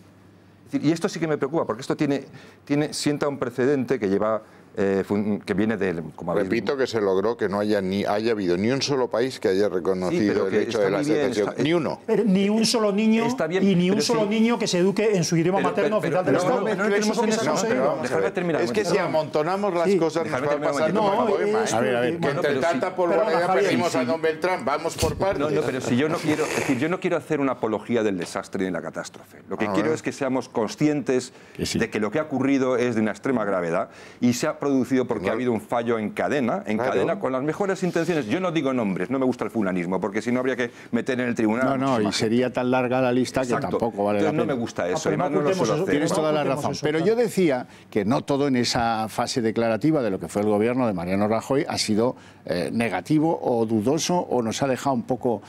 y esto sí que me preocupa, porque esto tiene, tiene, sienta un precedente que lleva eh, que viene de... Como Repito que se logró que no haya ni haya habido ni un solo país que haya reconocido el hecho de la bien, secesión. ni uno. ni un solo niño y ni un solo niño que se eduque en su idioma materno pero, oficial del Estado. No, no, no. terminar. Es que si amontonamos las cosas nos va a pasar no, A ver, a ver. Que entre tanta polvareda perdimos a don Beltrán. Vamos por partes. No, no, pero si yo no quiero... Es decir, yo no quiero hacer una apología del desastre y de la catástrofe. Lo que ah, quiero es que seamos conscientes de que lo que ha ocurrido es de una extrema gravedad y se ha producido porque ha habido un fallo en cadena, en cadena, con las mejores intenciones. Yo no digo nombres, no me gusta el fulanismo, porque si no habría que meter en el tribunal. No, no, y sería tan larga la lista que tampoco vale la pena. no me gusta eso, Tienes toda la razón. Pero yo decía que no todo en esa fase declarativa de lo que fue el gobierno de Mariano Rajoy ha sido eh, negativo o dudoso o nos ha dejado un poco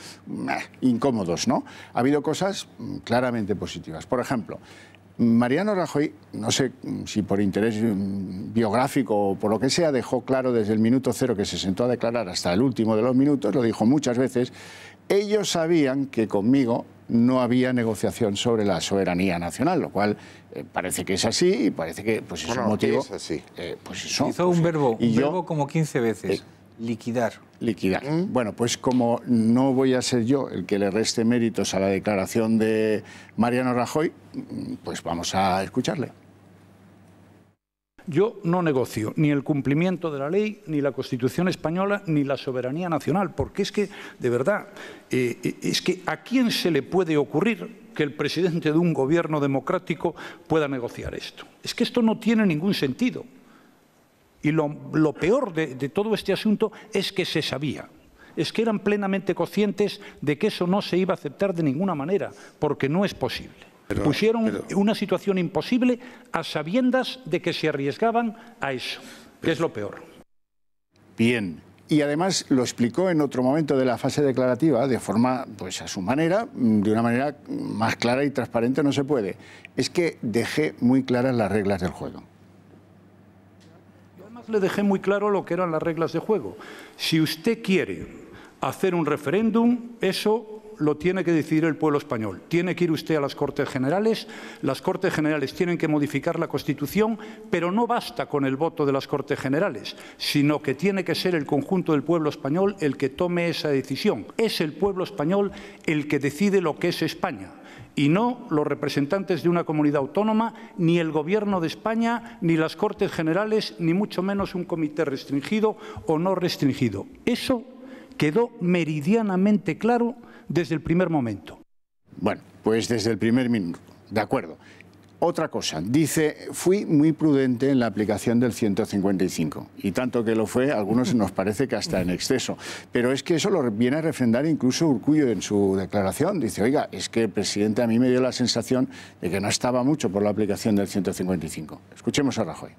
incómodos, ¿no? Ha habido cosas mm, claramente positivas. Por ejemplo, Mariano Rajoy, no sé mm, si por interés mm, biográfico o por lo que sea, dejó claro desde el minuto cero que se sentó a declarar hasta el último de los minutos, lo dijo muchas veces, ellos sabían que conmigo no había negociación sobre la soberanía nacional, lo cual eh, parece que es así y parece que pues, es un motivo. Eh, pues, Hizo un pues, verbo, un verbo como 15 veces. Eh, Liquidar. Liquidar. ¿Mm? Bueno, pues como no voy a ser yo el que le reste méritos a la declaración de Mariano Rajoy, pues vamos a escucharle. Yo no negocio ni el cumplimiento de la ley, ni la Constitución española, ni la soberanía nacional, porque es que, de verdad, eh, eh, es que a quién se le puede ocurrir que el presidente de un gobierno democrático pueda negociar esto. Es que esto no tiene ningún sentido. Y lo, peor de, todo este asunto es que se sabía, es que eran plenamente conscientes de que eso no se iba a aceptar de ninguna manera, porque no es posible. Pusieron una situación imposible a sabiendas de que se arriesgaban a eso, que es lo peor. Bien. Y además lo explicó en otro momento de la fase declarativa, de forma, pues a su manera, de una manera más clara y transparente no se puede. Es que dejé muy claras las reglas del juego le dejé muy claro lo que eran las reglas de juego. Si usted quiere hacer un referéndum, eso lo tiene que decidir el pueblo español. Tiene que ir usted a las Cortes Generales, las Cortes Generales tienen que modificar la Constitución, pero no basta con el voto de las Cortes Generales, sino que tiene que ser el conjunto del pueblo español el que tome esa decisión. Es el pueblo español el que decide lo que es España y no los representantes de una comunidad autónoma, ni el Gobierno de España, ni las Cortes Generales, ni mucho menos un comité restringido o no restringido. Eso quedó meridianamente claro desde el primer momento. Bueno, pues desde el primer minuto. De acuerdo. Otra cosa, dice, fui muy prudente en la aplicación del 155, y tanto que lo fue, a algunos nos parece que hasta en exceso, pero es que eso lo viene a refrendar incluso Urcullo en su declaración, dice, oiga, es que el presidente a mí me dio la sensación de que no estaba mucho por la aplicación del 155. Escuchemos a Rajoy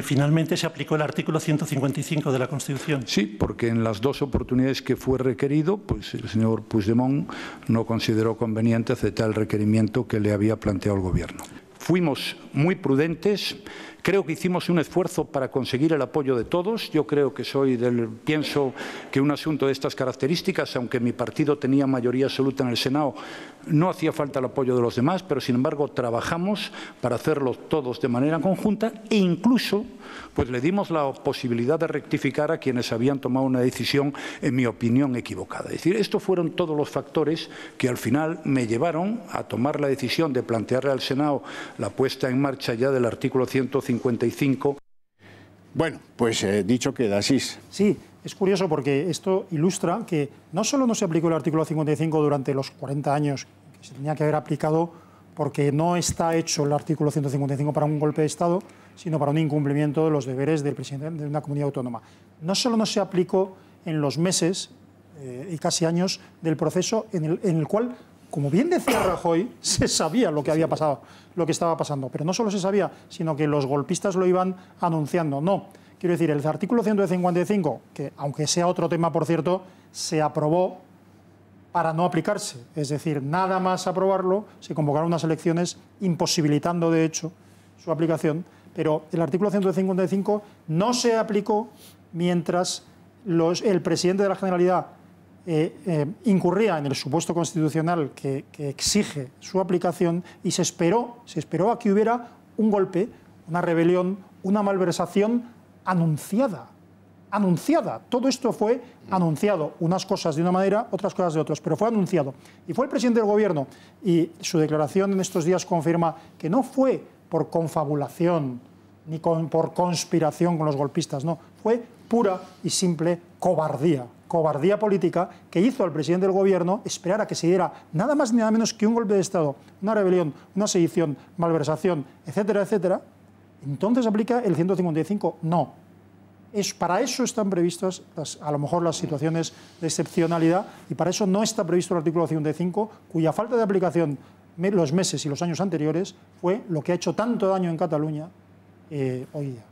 finalmente se aplicó el artículo 155 de la Constitución. Sí, porque en las dos oportunidades que fue requerido, pues el señor Puigdemont no consideró conveniente aceptar el requerimiento que le había planteado el Gobierno. Fuimos muy prudentes, creo que hicimos un esfuerzo para conseguir el apoyo de todos. Yo creo que soy del pienso que un asunto de estas características, aunque mi partido tenía mayoría absoluta en el Senado, no hacía falta el apoyo de los demás, pero sin embargo trabajamos para hacerlo todos de manera conjunta e incluso pues le dimos la posibilidad de rectificar a quienes habían tomado una decisión, en mi opinión, equivocada. Es decir, estos fueron todos los factores que al final me llevaron a tomar la decisión de plantearle al Senado la puesta en marcha ya del artículo 155. Bueno, pues he eh, dicho que así. Sí, es curioso porque esto ilustra que no solo no se aplicó el artículo 55 durante los 40 años que se tenía que haber aplicado porque no está hecho el artículo 155 para un golpe de Estado, sino para un incumplimiento de los deberes del presidente de una comunidad autónoma. No solo no se aplicó en los meses eh, y casi años del proceso en el, en el cual como bien decía Rajoy, se sabía lo que había pasado, lo que estaba pasando. Pero no solo se sabía, sino que los golpistas lo iban anunciando. No, Quiero decir, el artículo 155, que aunque sea otro tema, por cierto, se aprobó para no aplicarse. Es decir, nada más aprobarlo, se convocaron unas elecciones imposibilitando, de hecho, su aplicación. Pero el artículo 155 no se aplicó mientras el presidente de la Generalidad eh, eh, incurría en el supuesto constitucional que, que, exige su aplicación y se esperó, se esperó a que hubiera un golpe, una rebelión, una malversación anunciada. Anunciada. Todo esto fue anunciado. Unas cosas de una manera, otras cosas de otras, pero fue anunciado. Y fue el presidente del gobierno y su declaración en estos días confirma que no fue por confabulación ni por conspiración con los golpistas, no. Fue pura y simple cobardía. Cobardía política que hizo al presidente del gobierno esperar a que se diera nada más ni nada menos que un golpe de Estado, una rebelión, una sedición, malversación, etcétera, etcétera, entonces aplica el 155. No. Es, para eso están previstas a lo mejor las situaciones de excepcionalidad y para eso no está previsto el artículo 55, cuya falta de aplicación los meses y los años anteriores fue lo que ha hecho tanto daño en Cataluña eh, hoy día.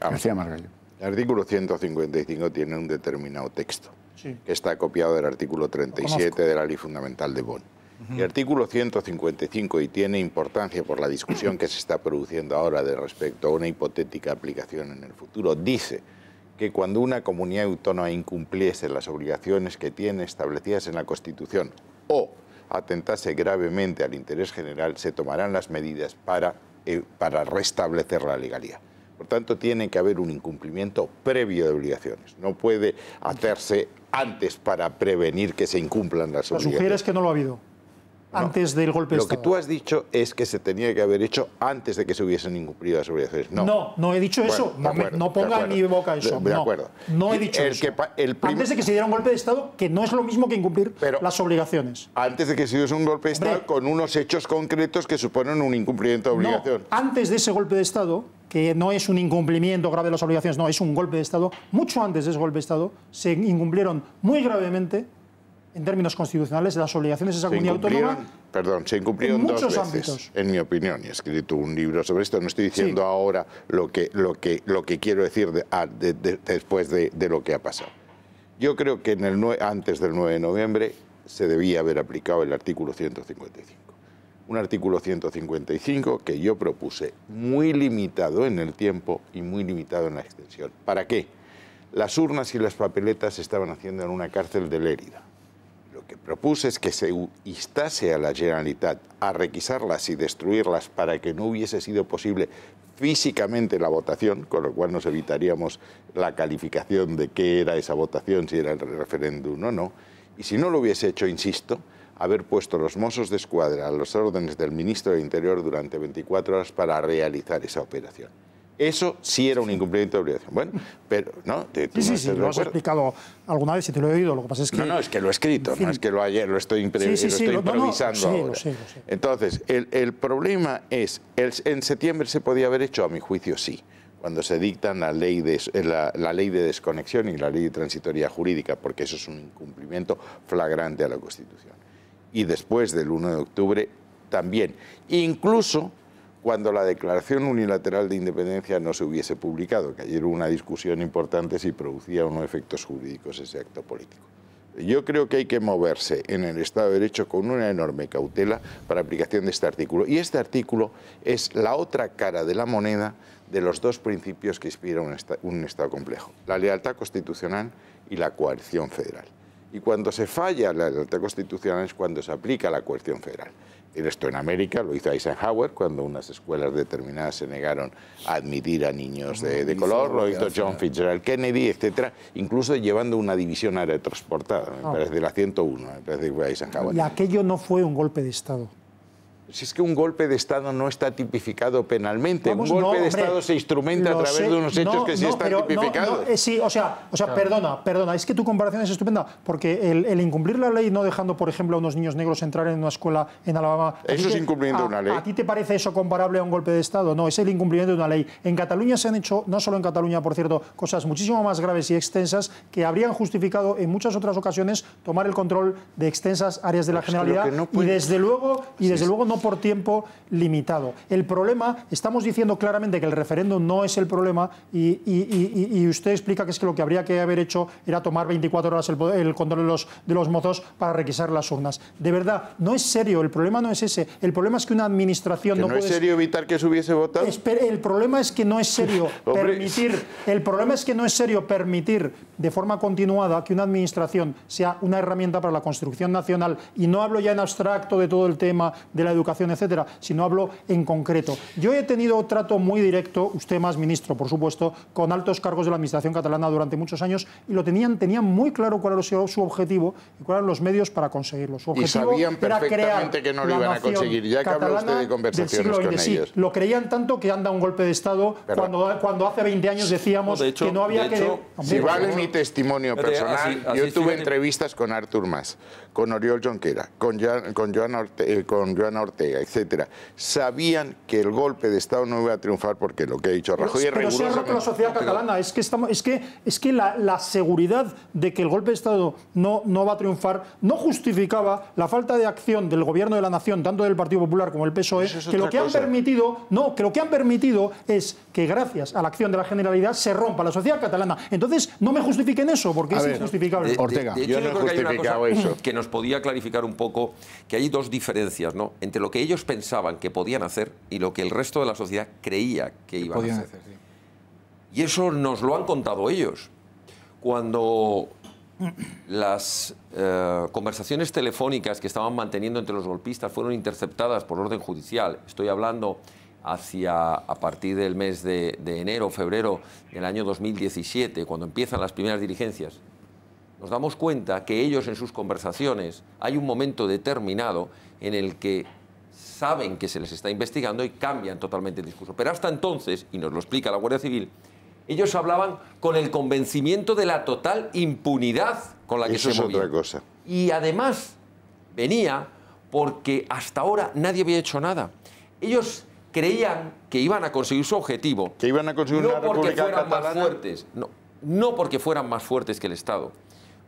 García ah, Margallo. El artículo 155 tiene un determinado texto que está copiado del artículo 37 de la Ley Fundamental de Bonn. El artículo 155, y tiene importancia por la discusión que se está produciendo ahora de respecto a una hipotética aplicación en el futuro, dice que cuando una comunidad autónoma incumpliese las obligaciones que tiene establecidas en la Constitución o atentase gravemente al interés general, se tomarán las medidas para, eh, para restablecer la legalidad. Por tanto, tiene que haber un incumplimiento previo de obligaciones. No puede hacerse antes para prevenir que se incumplan las obligaciones. es que no lo ha habido? antes del golpe Lo que tú has dicho es que se tenía que haber hecho antes de que se hubiesen incumplido las obligaciones. No, no, he dicho eso. no, ponga en mi boca eso. De, acuerdo. No, he dicho eso. Que antes de que se diera un golpe de Estado, que no es lo mismo que incumplir las obligaciones. Antes de que se diera un golpe de Estado, con unos hechos concretos que suponen un incumplimiento de obligación. antes de ese golpe de Estado, que no es un incumplimiento grave de las obligaciones, no, es un golpe de Estado, mucho antes de ese golpe de Estado, se incumplieron muy gravemente en términos constitucionales, las obligaciones de esa comunidad autónoma. Perdón, se incumplieron dos veces, en mi opinión, y he escrito un libro sobre esto. No estoy diciendo ahora lo que, quiero decir ah, después de, lo que ha pasado. Yo creo que antes del 9 de noviembre se debía haber aplicado el artículo 155. Un artículo 155 que yo propuse muy limitado en el tiempo y muy limitado en la extensión. ¿Para qué? Las urnas y las papeletas se estaban haciendo en una cárcel de Lérida propuse es que se instase a la Generalitat a requisarlas y destruirlas para que no hubiese sido posible físicamente la votación, con lo cual nos evitaríamos la calificación de qué era esa votación, si era el referéndum o no. Y si no lo hubiese hecho, insisto, haber puesto los mozos de escuadra a los órdenes del ministro de Interior durante 24 horas para realizar esa operación. Eso sí era un incumplimiento de obligación. Bueno, pero, ¿no? Te, sí, sí, sí, lo has explicado alguna vez y te lo he oído. Lo que pasa es que. No, no, es que lo he escrito, no es que lo ayer, lo estoy, improvisando. ahora. Entonces, el, problema es: en septiembre se podía haber hecho, a mi juicio, sí cuando se dictan la ley, de, la, ley de desconexión y la ley de transitoría jurídica, porque eso es un incumplimiento flagrante a la Constitución. Y después del 1 de octubre también. Incluso cuando la Declaración Unilateral de Independencia no se hubiese publicado, que ayer hubo una discusión importante si producía o no efectos jurídicos ese acto político. Yo creo que hay que moverse en el Estado de Derecho con una enorme cautela para aplicación de este artículo. Y este artículo es la otra cara de la moneda de los dos principios que inspiran un, un Estado complejo, la lealtad constitucional y la coerción federal. Y cuando se falla la lealtad constitucional es cuando se aplica la coerción federal esto en América, lo hizo Eisenhower cuando unas escuelas determinadas se negaron a admitir a niños de, color, lo hizo John Fitzgerald Kennedy, etcétera, incluso llevando una división aerotransportada, me oh. parece, la 101, me Eisenhower. Y aquello no fue un golpe de Estado. Si es que un golpe de Estado no está tipificado penalmente, un golpe de Estado se instrumenta a través de unos hechos que sí están tipificados. Eh, sí, o sea, o sea perdona, perdona, es que tu comparación es estupenda, porque el, incumplir la ley no dejando, por ejemplo, a unos niños negros entrar en una escuela en Alabama... Eso es incumplimiento de una ley. ¿A ti te parece eso comparable a un golpe de Estado? No, es el incumplimiento de una ley. En Cataluña se han hecho, no solo en Cataluña, por cierto, cosas muchísimo más graves y extensas que habrían justificado en muchas otras ocasiones tomar el control de extensas áreas de la Generalidad y desde luego, y desde luego no por tiempo limitado. El problema, estamos diciendo claramente que el referéndum no es el problema y, usted explica que es que lo que habría que haber hecho era tomar 24 horas el, control de los, de los mozos para requisar las urnas. De verdad, no es serio, el problema no es ese. El problema es que una administración no, es serio evitar que se hubiese votado? El problema es que no es serio permitir... El problema es que no es serio permitir de forma continuada que una administración sea una herramienta para la construcción nacional y no hablo ya en abstracto de todo el tema de la educación etcétera, etcétera, sino hablo en concreto. Yo he tenido trato muy directo, usted más ministro, por supuesto, con altos cargos de la administración catalana durante muchos años y lo tenían, tenían muy claro cuál era su objetivo y cuáles eran los medios para conseguirlo. y sabían perfectamente que no lo iban a conseguir, ya que habla usted de conversaciones con ellos. Sí, lo creían tanto que anda un golpe de Estado cuando, cuando, hace 20 años decíamos que no había que... Hecho, si vale mi testimonio eh, personal, yo tuve entrevistas con Artur Mas, con Oriol Jonquera, con, Joan, con Ortega, eh, con Ortega, etcétera, sabían que el golpe de Estado no iba a triunfar porque lo que ha dicho Rajoy pero, es pero se la sociedad catalana, es que, estamos, es que, es que la, seguridad de que el golpe de Estado no, no va a triunfar no justificaba la falta de acción del Gobierno de la Nación, tanto del Partido Popular como del PSOE, e, que lo que han permitido, no, que lo que han permitido es que gracias a la acción de la Generalidad se rompa la sociedad catalana. Entonces, no me justifiquen eso, porque es injustificable. Ortega. yo, no he que eso. que nos podía clarificar un poco, que hay dos diferencias, ¿no? Entre lo que ellos pensaban que podían hacer y lo que el resto de la sociedad creía que iban a hacer. Y eso nos lo han contado ellos. Cuando las eh, conversaciones telefónicas que estaban manteniendo entre los golpistas fueron interceptadas por orden judicial, estoy hablando hacia a partir del mes de, enero, febrero del año 2017, cuando empiezan las primeras diligencias, nos damos cuenta que ellos en sus conversaciones hay un momento determinado en el que saben que se les está investigando y cambian totalmente el discurso. Pero hasta entonces, y nos lo explica la Guardia Civil, ellos hablaban con el convencimiento de la total impunidad con la que se movían. Es otra cosa. Y además venía porque hasta ahora nadie había hecho nada. Ellos creían que iban a conseguir su objetivo. Que iban a conseguir no una porque fueran más fuertes, no porque fueran más fuertes que el Estado,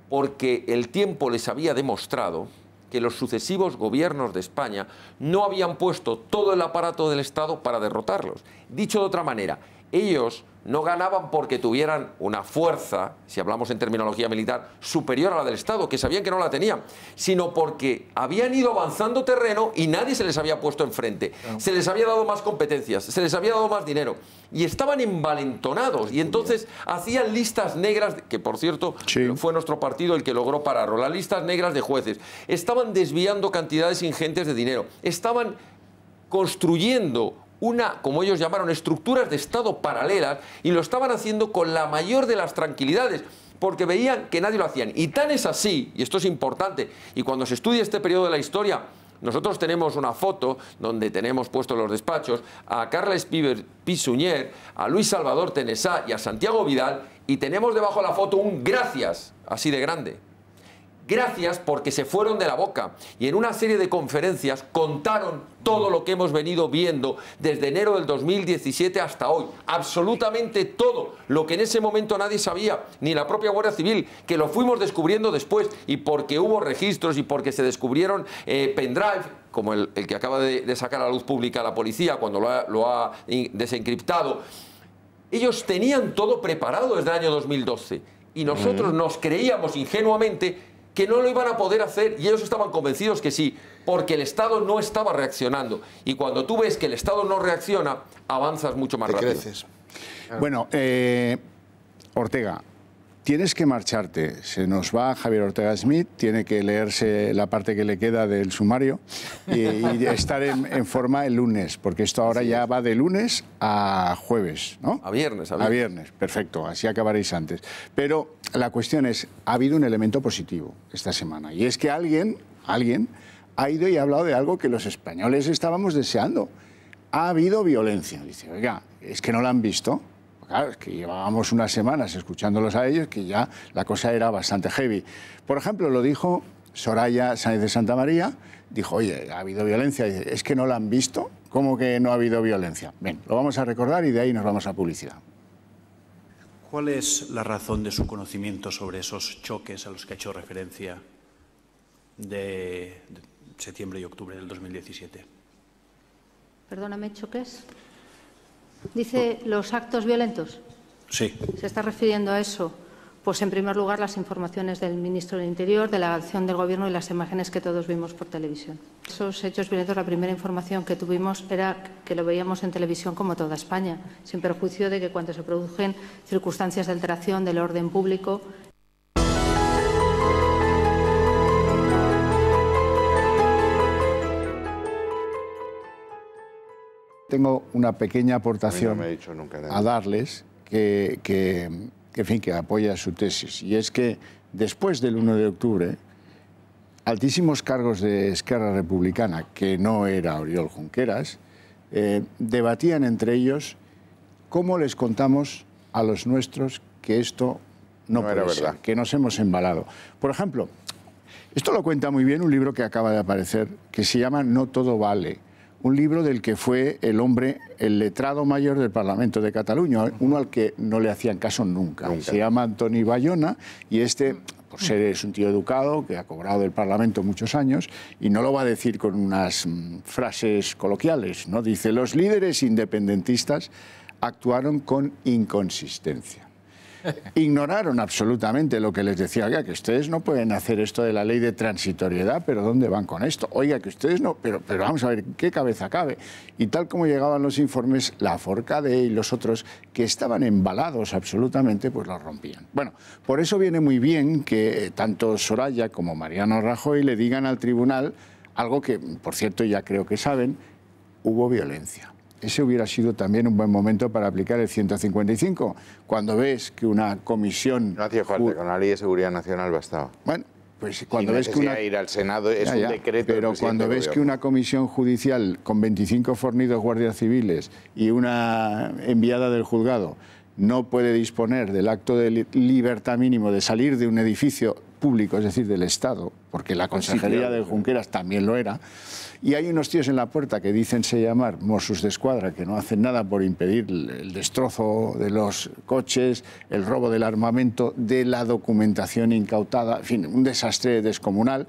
porque el tiempo les había demostrado que los sucesivos gobiernos de España no habían puesto todo el aparato del Estado para derrotarlos. Dicho de otra manera, ellos no ganaban porque tuvieran una fuerza, si hablamos en terminología militar, superior a la del Estado, que sabían que no la tenían, sino porque habían ido avanzando terreno y nadie se les había puesto enfrente. Se les había dado más competencias, se les había dado más dinero. Y estaban envalentonados. Y entonces hacían listas negras, que por cierto fue nuestro partido el que logró pararlo, las listas negras de jueces. Estaban desviando cantidades ingentes de dinero. Estaban construyendo una, como ellos llamaron, estructuras de Estado paralelas y lo estaban haciendo con la mayor de las tranquilidades porque veían que nadie lo hacían. Y tan es así, y esto es importante, y cuando se estudia este periodo de la historia, nosotros tenemos una foto donde tenemos puestos los despachos a Carles Pisuñer, a Luis Salvador Tenesá y a Santiago Vidal, y tenemos debajo de la foto un gracias, así de grande, Gracias porque se fueron de la boca y en una serie de conferencias contaron todo lo que hemos venido viendo desde enero del 2017 hasta hoy. Absolutamente todo lo que en ese momento nadie sabía, ni la propia Guardia Civil, que lo fuimos descubriendo después y porque hubo registros y porque se descubrieron eh, pendrive, como el, que acaba de, sacar a la luz pública la policía cuando lo ha, desencriptado. Ellos tenían todo preparado desde el año 2012 y nosotros nos creíamos ingenuamente que no lo iban a poder hacer y ellos estaban convencidos que sí, porque el Estado no estaba reaccionando. Y cuando tú ves que el Estado no reacciona, avanzas mucho más Te rápido. Creces. Bueno, eh, Ortega, tienes que marcharte. Se nos va Javier Ortega Smith, tiene que leerse la parte que le queda del sumario y, estar en, forma el lunes, porque esto ahora ya va de lunes a jueves, ¿no? A viernes, a viernes. A viernes, perfecto, así acabaréis antes. Pero la cuestión es, ha habido un elemento positivo esta semana y es que alguien, alguien ha ido y ha hablado de algo que los españoles estábamos deseando. Ha habido violencia. Dice, oiga, es que no la han visto. Claro, es que llevábamos unas semanas escuchándolos a ellos que ya la cosa era bastante heavy. Por ejemplo, lo dijo Soraya Sáenz de Santa María, dijo, oye, ha habido violencia. Dice, es que no la han visto, ¿cómo que no ha habido violencia? Bien, lo vamos a recordar y de ahí nos vamos a publicidad. ¿Cuál es la razón de su conocimiento sobre esos choques a los que ha hecho referencia de septiembre y octubre del 2017? Perdóname, choques. Dice los actos violentos. Sí. ¿Se está refiriendo a eso? Pues, en primer lugar, las informaciones del ministro del Interior, de la acción del Gobierno y las imágenes que todos vimos por televisión. Esos hechos violentos, la primera información que tuvimos era que lo veíamos en televisión como toda España, sin perjuicio de que cuando se producen circunstancias de alteración del orden público, tengo una pequeña aportación a, darles que, en fin, que apoya su tesis. Y es que después del 1 de octubre, altísimos cargos de Esquerra Republicana, que no era Oriol Junqueras, eh, debatían entre ellos cómo les contamos a los nuestros que esto no, puede ser, verdad. que nos hemos embalado. Por ejemplo, esto lo cuenta muy bien un libro que acaba de aparecer, que se llama No todo vale, un libro del que fue el hombre, el letrado mayor del Parlamento de Cataluña, uno al que no le hacían caso nunca. Se llama Antoni Bayona y este por ser es un tío educado que ha cobrado del Parlamento muchos años y no lo va a decir con unas mm, frases coloquiales, ¿no? Dice, los líderes independentistas actuaron con inconsistencia ignoraron absolutamente lo que les decía, oiga, que ustedes no pueden hacer esto de la ley de transitoriedad, pero ¿dónde van con esto? Oiga, que ustedes no, pero, pero vamos a ver, ¿qué cabeza cabe? Y tal como llegaban los informes, la Forcade y los otros, que estaban embalados absolutamente, pues los rompían. Bueno, por eso viene muy bien que eh, tanto Soraya como Mariano Rajoy le digan al tribunal algo que, por cierto, ya creo que saben, hubo violencia ese hubiera sido también un buen momento para aplicar el 155, cuando ves que una comisión... No hacía falta, con la Ley de Seguridad Nacional bastaba. Bueno, pues cuando ves que una... ir al Senado es un decreto pero cuando ves que una comisión judicial con 25 fornidos guardias civiles y una enviada del juzgado no puede disponer del acto de libertad mínimo de salir de un edificio público, es decir, del Estado, porque la Consejería de Junqueras también lo era, y hay unos tíos en la puerta que dicen se llamar Mosus de Escuadra, que no hacen nada por impedir el destrozo de los coches, el robo del armamento, de la documentación incautada, en fin, un desastre descomunal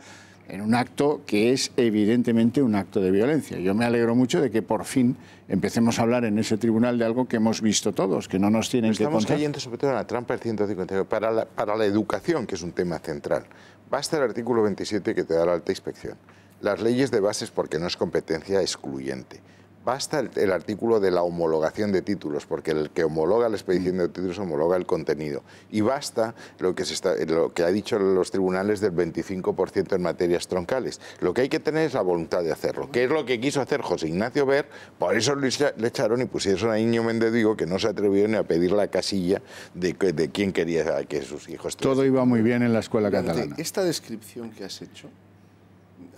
en un acto que es evidentemente un acto de violencia. Yo me alegro mucho de que por fin empecemos a hablar en ese tribunal de algo que hemos visto todos, que no nos tienen que Estamos cayendo sobre todo en la trampa del 159 para para la educación, que es un tema central. Basta el artículo 27 que te da la alta inspección las leyes de bases porque no es competencia excluyente. Basta el, artículo de la homologación de títulos, porque el que homologa la expedición de títulos homologa el contenido. Y basta lo que, se está, lo que ha dicho los tribunales del 25% en materias troncales. Lo que hay que tener es la voluntad de hacerlo, que es lo que quiso hacer José Ignacio Ver, por eso le echaron y pusieron a Niño Mendedigo, que no se atrevió ni a pedir la casilla de, de quién quería que sus hijos... Todo iba muy bien en la escuela catalana. Esta descripción que has hecho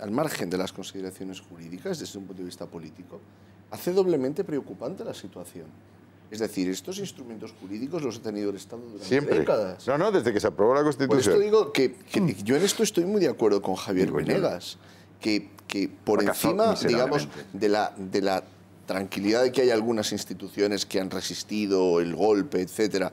al margen de las consideraciones jurídicas desde un punto de vista político, hace doblemente preocupante la situación. Es decir, estos instrumentos jurídicos los ha tenido el Estado durante Siempre. décadas. No, no, desde que se aprobó la Constitución. que, mm. yo en esto estoy muy de acuerdo con Javier Venegas, que, por encima, digamos, de la, de la tranquilidad de que hay algunas instituciones que han resistido el golpe, etcétera,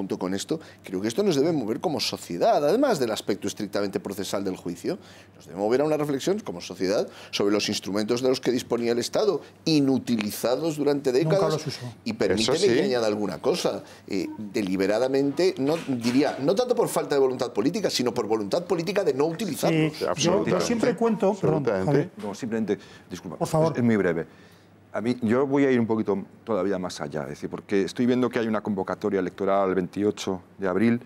junto con esto, creo que esto nos debe mover como sociedad, además del aspecto estrictamente procesal del juicio, nos debe mover a una reflexión como sociedad sobre los instrumentos de los que disponía el Estado, inutilizados durante décadas. Y permíteme que añada alguna cosa. Eh, deliberadamente, no diría, no tanto por falta de voluntad política, sino por voluntad política de no utilizarlos. yo, siempre cuento, simplemente, disculpa, por favor. es muy breve yo voy a ir un poquito todavía más allá, decir, porque estoy viendo que hay una convocatoria electoral el 28 de abril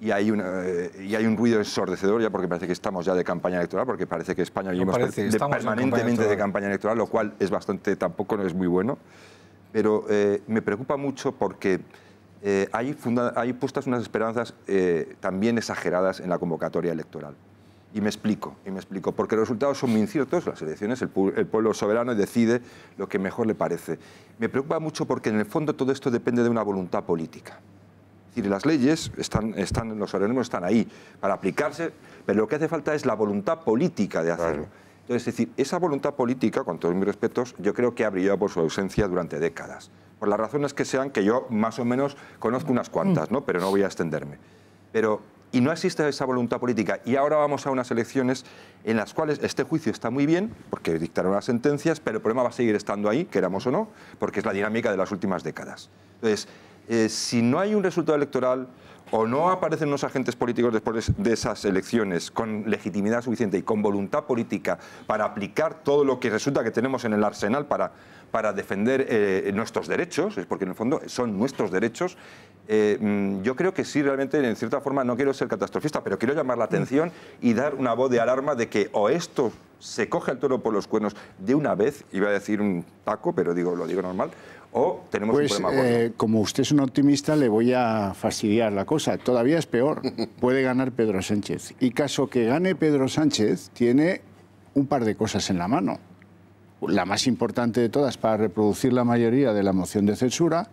y hay, eh, y hay un ruido ensordecedor ya porque parece que estamos ya de campaña electoral, porque parece que España vivimos permanentemente de campaña electoral, lo cual es bastante, tampoco es muy bueno. Pero eh, me preocupa mucho porque eh, hay, hay, puestas unas esperanzas también exageradas en la convocatoria electoral. Y me explico, y me explico, porque los resultados son muy inciertos, las elecciones, el, pueblo soberano decide lo que mejor le parece. Me preocupa mucho porque en el fondo todo esto depende de una voluntad política. Es decir, las leyes están, están los organismos están ahí para aplicarse, pero lo que hace falta es la voluntad política de hacerlo. Entonces, es decir, esa voluntad política, con todos mis respetos, yo creo que ha brillado por su ausencia durante décadas. Por las razones que sean, que yo más o menos conozco unas cuantas, ¿no? pero no voy a extenderme. Pero y no existe esa voluntad política. Y ahora vamos a unas elecciones en las cuales este juicio está muy bien, porque dictaron las sentencias, pero el problema va a seguir estando ahí, queramos o no, porque es la dinámica de las últimas décadas. Entonces, eh, si no hay un resultado electoral o no aparecen los agentes políticos después de esas elecciones con legitimidad suficiente y con voluntad política para aplicar todo lo que resulta que tenemos en el arsenal para, para defender eh, nuestros derechos, es porque en el fondo son nuestros derechos, eh, mm, yo creo que sí, realmente, en cierta forma, no quiero ser catastrofista, pero quiero llamar la mm. atención y dar una voz de alarma de que o esto se coge el toro por los cuernos de una vez, iba a decir un taco, pero digo, lo digo normal, o tenemos pues, un problema. Eh, como usted es un optimista, le voy a fastidiar la cosa. Todavía es peor. Puede ganar Pedro Sánchez. Y caso que gane Pedro Sánchez, tiene un par de cosas en la mano. La más importante de todas para reproducir la mayoría de la moción de censura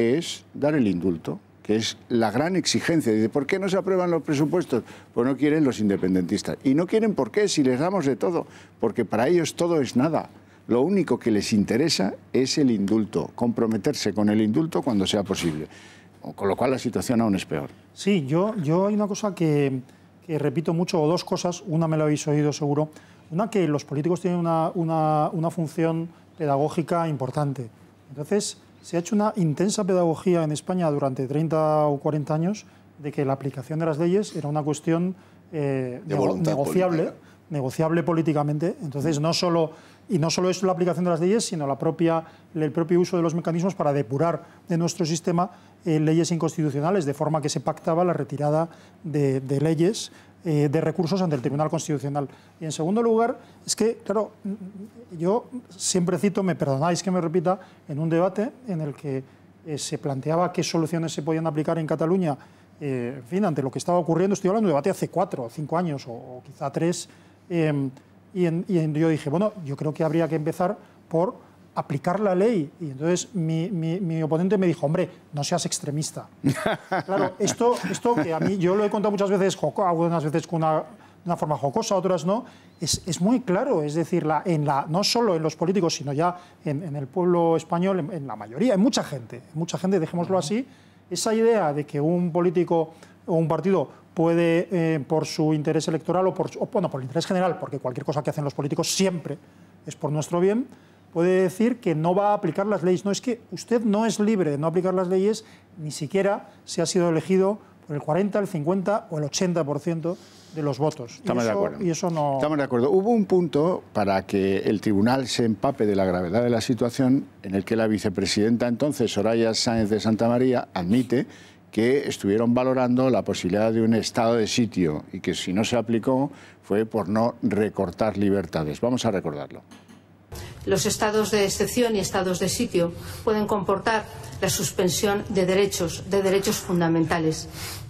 es dar el indulto, que es la gran exigencia. Dice, ¿por qué no se aprueban los presupuestos? Pues no quieren los independentistas. Y no quieren por qué, si les damos de todo, porque para ellos todo es nada. Lo único que les interesa es el indulto, comprometerse con el indulto cuando sea posible. Con lo cual la situación aún es peor. Sí, yo, yo hay una cosa que, repito mucho, o dos cosas, una me lo habéis oído seguro. Una que los políticos tienen una, una función pedagógica importante. Entonces, se ha hecho una intensa pedagogía en España durante 30 o 40 años de que la aplicación de las leyes era una cuestión eh, negociable, negociable políticamente. Entonces, mm. no solo, y no solo es la aplicación de las leyes, sino la propia, el propio uso de los mecanismos para depurar de nuestro sistema eh, leyes inconstitucionales, de forma que se pactaba la retirada de, de leyes eh, de recursos ante el Tribunal Constitucional. Y en segundo lugar, es que, claro, yo siempre cito, me perdonáis que me repita, en un debate en el que eh, se planteaba qué soluciones se podían aplicar en Cataluña, eh, en fin, ante lo que estaba ocurriendo, estoy hablando de un debate hace cuatro o cinco años, o, quizá tres, em, y, yo dije, bueno, yo creo que habría que empezar por aplicar la ley. Y entonces mi, oponente me dijo, hombre, no seas extremista. claro, esto, esto que a mí, yo lo he contado muchas veces, algunas veces con una, forma jocosa, otras no, es, muy claro. Es decir, la, en la, no solo en los políticos, sino ya en, el pueblo español, en, la mayoría, en mucha gente, mucha gente, dejémoslo así, esa idea de que un político o un partido puede, eh, por su interés electoral o por, por el interés general, porque cualquier cosa que hacen los políticos siempre es por nuestro bien, puede decir que no va a aplicar las leyes. No es que usted no es libre de no aplicar las leyes, ni siquiera se ha sido elegido por el 40, el 50 o el 80% de los votos. Estamos de acuerdo. Y eso no... Estamos de acuerdo. Hubo un punto para que el tribunal se empape de la gravedad de la situación en el que la vicepresidenta entonces, Soraya Sáenz de Santa María, admite que estuvieron valorando la posibilidad de un estado de sitio y que si no se aplicó fue por no recortar libertades. Vamos a recordarlo los estados de excepción y estados de sitio pueden comportar la suspensión de derechos, de derechos fundamentales.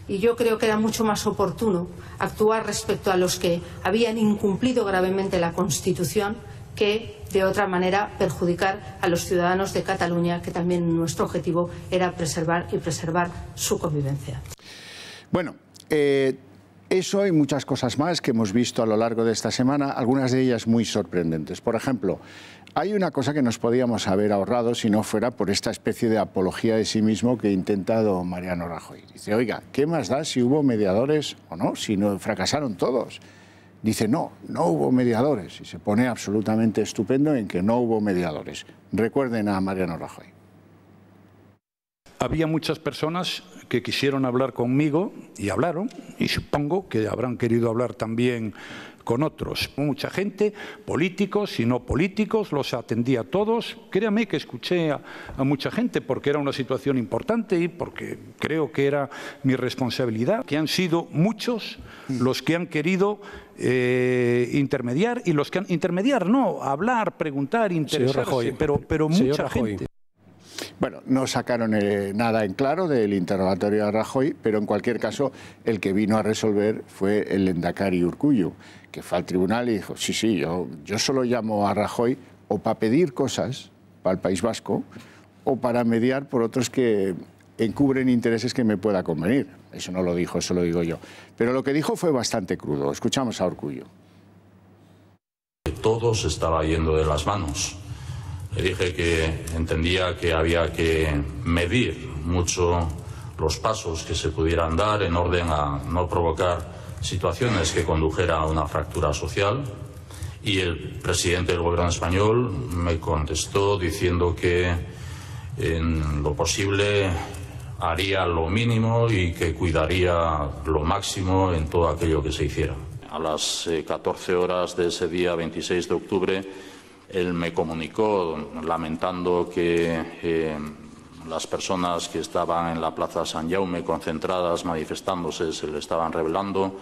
Y yo creo que era mucho más oportuno actuar respecto a los que habían incumplido gravemente la Constitución que, de otra manera, perjudicar a los ciudadanos de Cataluña, que también nuestro objetivo era preservar y preservar su convivencia. Bueno, eh, eso y muchas cosas más que hemos visto a lo largo de esta semana, algunas de ellas muy sorprendentes. Por ejemplo, hay una cosa que nos podíamos haber ahorrado si no fuera por esta especie de apología de sí mismo que ha intentado Mariano Rajoy. Dice, oiga, ¿qué más da si hubo mediadores o no? Si no fracasaron todos. Dice, no, no hubo mediadores. Y se pone absolutamente estupendo en que no hubo mediadores. Recuerden a Mariano Rajoy. Había muchas personas que quisieron hablar conmigo y hablaron, y supongo que habrán querido hablar también con otros. Mucha gente, políticos y no políticos, los atendí a todos. Créame que escuché a, mucha gente porque era una situación importante y porque creo que era mi responsabilidad, que han sido muchos los que han querido eh, intermediar y los que han intermediar, no, hablar, preguntar, interesarse, pero, pero mucha gente. Bueno, no sacaron eh, nada en claro del interrogatorio de Rajoy, pero en cualquier caso el que vino a resolver fue el Endacari Urcuyo, que fue al tribunal y dijo, sí, sí, yo, yo solo llamo a Rajoy o para pedir cosas para el País Vasco o para mediar por otros que encubren intereses que me pueda convenir. Eso no lo dijo, eso lo digo yo. Pero lo que dijo fue bastante crudo. Escuchamos a Urcuyo. Todo se estaba yendo de las manos le dije que entendía que había que medir mucho los pasos que se pudieran dar en orden a no provocar situaciones que condujera a una fractura social. Y el presidente del gobierno español me contestó diciendo que en lo posible haría lo mínimo y que cuidaría lo máximo en todo aquello que se hiciera. A las 14 eh, horas de ese día 26 de octubre él me comunicó lamentando que eh, las personas que estaban en la Plaza San Jaume concentradas, manifestándose, se le estaban revelando,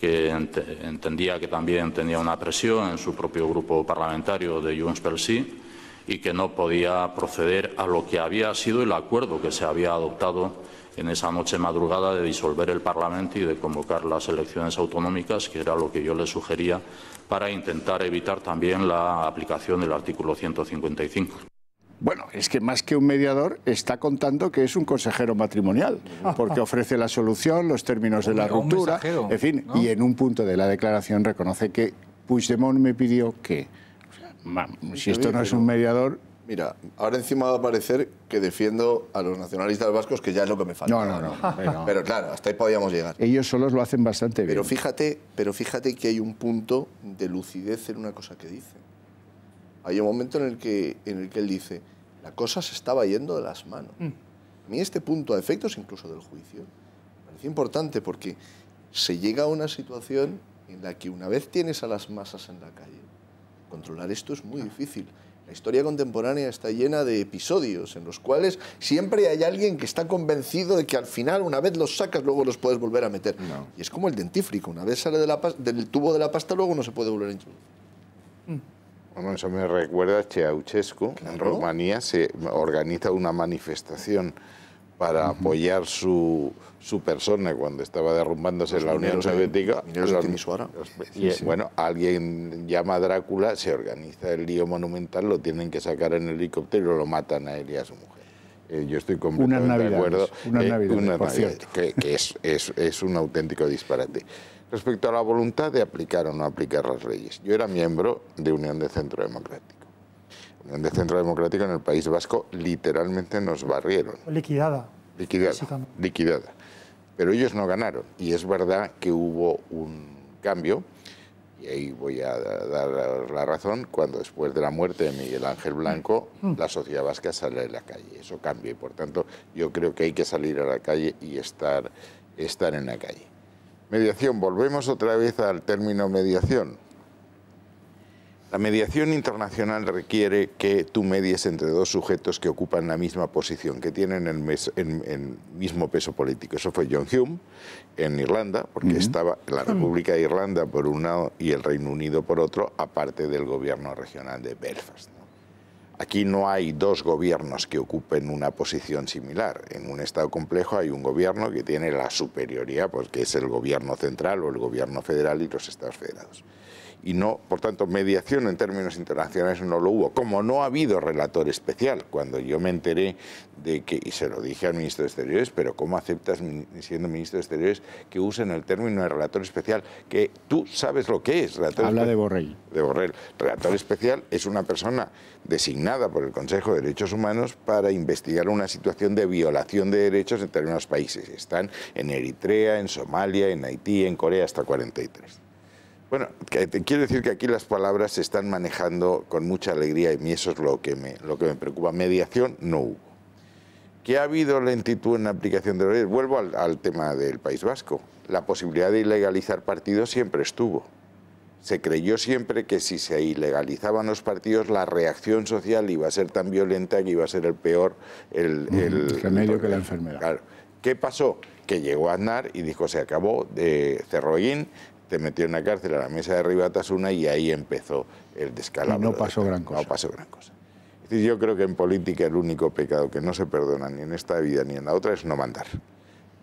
que entendía que también tenía una presión en su propio grupo parlamentario de Junts per Sí y que no podía proceder a lo que había sido el acuerdo que se había adoptado en esa noche madrugada de disolver el Parlamento y de convocar las elecciones autonómicas, que era lo que yo le sugería para intentar evitar también la aplicación del artículo 155. Bueno, es que más que un mediador está contando que es un consejero matrimonial, ah. porque ofrece la solución, los términos de la ruptura, en fin, y en un punto de la declaración reconoce que Puigdemont me pidió que, si esto no es un mediador, Mira, ahora encima va a parecer que defiendo a los nacionalistas vascos, que ya es lo que me falta. No, no, no. Pero claro, hasta ahí podíamos llegar. Ellos solos lo hacen bastante bien. Pero fíjate, pero fíjate que hay un punto de lucidez en una cosa que dice. Hay un momento en el que, en el que él dice, la cosa se estaba yendo de las manos. Mm. A mí este punto, a efectos incluso del juicio, me parece importante porque se llega a una situación en la que una vez tienes a las masas en la calle, controlar esto es muy difícil. La historia contemporánea está llena de episodios en los cuales siempre hay alguien que está convencido de que al final, una vez los sacas, luego los puedes volver a meter. No. Y es como el dentífrico, una vez sale del tubo de la pasta, luego no se puede volver a introducir. Mm. Bueno, eso me recuerda a Ceausescu. En Rumanía se organiza una manifestación para apoyar su, su persona cuando estaba derrumbándose la Unión Soviética. bueno, alguien llama a Drácula, se organiza el lío monumental, lo tienen que sacar en helicóptero lo matan a él y a su mujer. Eh, yo estoy completamente de acuerdo. Eh, una por que, es, es, es un auténtico disparate. Respecto a la voluntad de aplicar o no aplicar las leyes, yo era miembro de Unión de Centro Democrático de Centro Democrático en el País Vasco literalmente nos barrieron. Liquidada. Liquidada. Liquidada. Pero ellos no ganaron. Y es verdad que hubo un cambio, y ahí voy a dar la razón, cuando después de la muerte de Miguel Ángel Blanco, mm. la sociedad vasca sale a la calle. Eso cambia y por tanto yo creo que hay que salir a la calle y estar, estar en la calle. Mediación, volvemos otra vez al término mediación la mediación internacional requiere que tú medies entre dos sujetos que ocupan la misma posición, que tienen el, mismo peso político. Eso fue John Hume en Irlanda, porque estaba la hmm. República de Irlanda por un lado y el Reino Unido por otro, aparte del gobierno regional de Belfast. Aquí no hay dos gobiernos que ocupen una posición similar. En un Estado complejo hay un gobierno que tiene la superioridad, porque pues, es el gobierno central o el gobierno federal y los Estados federados y no, por tanto, mediación en términos internacionales no lo hubo, como no ha habido relator especial. Cuando yo me enteré de que, y se lo dije al ministro de Exteriores, pero ¿cómo aceptas, siendo ministro de Exteriores, que usen el término de relator especial? Que tú sabes lo que es. Relator Habla de Borrell. De Borrell. Relator especial es una persona designada por el Consejo de Derechos Humanos para investigar una situación de violación de derechos en términos países. Están en Eritrea, en Somalia, en Haití, en Corea, hasta 43. Bueno, quiero decir que aquí las palabras se están manejando con mucha alegría y eso es lo que me, lo que me preocupa. Mediación no hubo. ¿Qué ha habido lentitud en la aplicación de leyes? Vuelvo al, tema del País Vasco. La posibilidad de ilegalizar partidos siempre estuvo. Se creyó siempre que si se ilegalizaban los partidos, la reacción social iba a ser tan violenta que iba a ser el peor... El, remedio que la enfermedad. Claro. ¿Qué pasó? Que llegó Aznar y dijo, se acabó, de Cerroguín, te metió en la cárcel a la mesa de una y ahí empezó el descalabro. no pasó gran cosa. No pasó gran cosa. yo creo que en política el único pecado que no se perdona ni en esta vida ni en la otra es no mandar.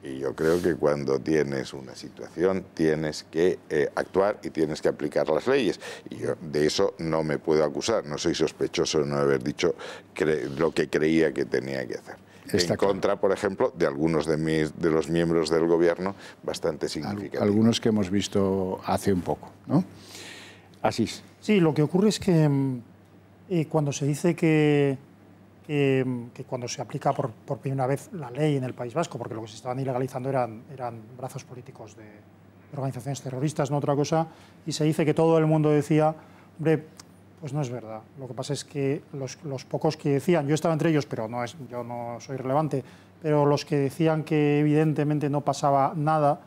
Y yo creo que cuando tienes una situación tienes que eh, actuar y tienes que aplicar las leyes. Y yo de eso no me puedo acusar. No soy sospechoso de no haber dicho lo que creía que tenía que hacer en contra, por ejemplo, de algunos de, mis, de los miembros del gobierno bastante significativos. Algunos que hemos visto hace un poco, ¿no? Así es. Sí, lo que ocurre es que mm, eh, cuando se dice que, mm, cuando se aplica por, primera vez la ley en el País Vasco, porque lo que se estaban ilegalizando eran, brazos políticos de, de organizaciones terroristas, no otra cosa, y se dice que todo el mundo decía, hombre, pues no es verdad. Lo que pasa es que los, pocos que decían, yo estaba entre ellos, pero no es, yo no soy relevante, pero los que decían que evidentemente no pasaba nada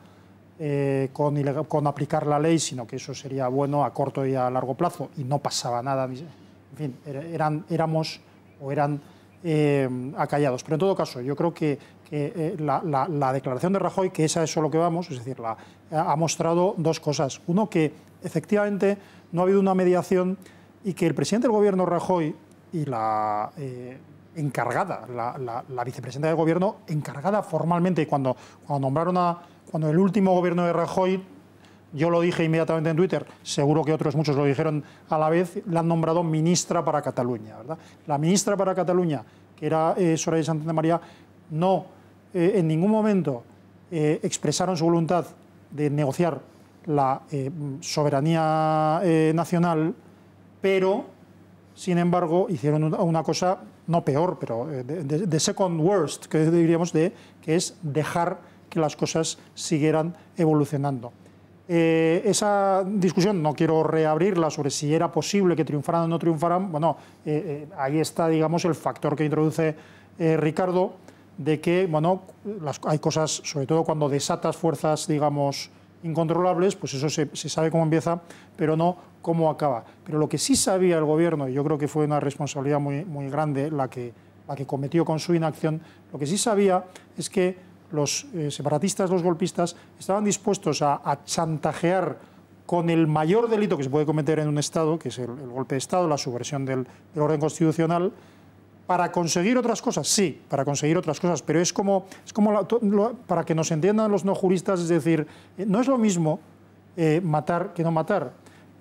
eh, con, aplicar la ley, sino que eso sería bueno a corto y a largo plazo, y no pasaba nada. En fin, eran, éramos o eran eh, acallados. Pero en todo caso, yo creo que, eh, la, declaración de Rajoy, que esa es a lo que vamos, es decir, la, ha mostrado dos cosas. Uno, que efectivamente no ha habido una mediación y que el presidente del gobierno Rajoy y la eh, encargada, la, vicepresidenta del gobierno encargada formalmente, cuando, cuando nombraron a, cuando el último gobierno de Rajoy, yo lo dije inmediatamente en Twitter, seguro que otros muchos lo dijeron a la vez, la han nombrado ministra para Cataluña. ¿verdad? La ministra para Cataluña, que era eh, Soraya Santa María, no eh, en ningún momento expresaron su voluntad de negociar la soberanía nacional pero sin embargo hicieron una cosa no peor, pero eh, de, second worst, que diríamos de, que es dejar que las cosas siguieran evolucionando. Eh, esa discusión no quiero reabrirla sobre si era posible que triunfaran o no triunfaran. Bueno, eh, ahí está, digamos, el factor que introduce Ricardo de que, bueno, hay cosas, sobre todo cuando desatas fuerzas, digamos, incontrolables, pues eso se, sabe cómo empieza, pero no cómo acaba. Pero lo que sí sabía el gobierno, y yo creo que fue una responsabilidad muy, muy grande la que, la que cometió con su inacción, lo que sí sabía es que los eh, separatistas, los golpistas, estaban dispuestos a, chantajear con el mayor delito que se puede cometer en un Estado, que es el, golpe de Estado, la subversión del orden constitucional, ¿Para conseguir otras cosas? Sí, para conseguir otras cosas, pero es como, es como para que nos entiendan los no juristas, es decir, eh, no es lo mismo eh, matar que no matar,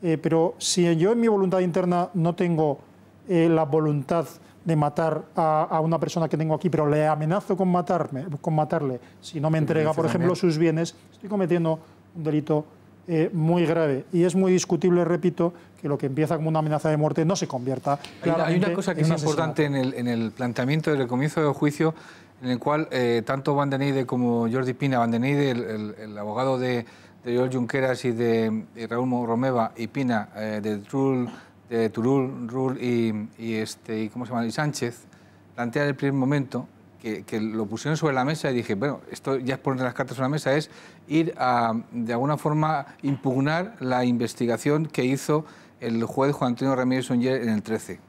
eh, pero si yo en mi voluntad interna no tengo la voluntad de matar a, una persona que tengo aquí, pero le amenazo con, matarme, con matarle, si no me entrega, por ejemplo, sus bienes, estoy cometiendo un delito eh, muy grave. Y es muy discutible, repito, que lo que empieza como una amenaza de muerte no se convierta. Hay una cosa que es importante en el, en el planteamiento del comienzo del juicio, en el cual eh, tanto Van como Jordi Pina, Van el, abogado de, de Joel Junqueras y de Raúl Romeva y Pina, eh, de Turul de Turul, Rul y, este, y, ¿cómo se llama? y Sánchez, plantean el primer momento que, que, lo pusieron sobre la mesa y dije, bueno, esto ya es poner las cartas sobre la mesa, es ir a, de alguna forma, impugnar la investigación que hizo el juez Juan Antonio Ramírez Unger en el 13.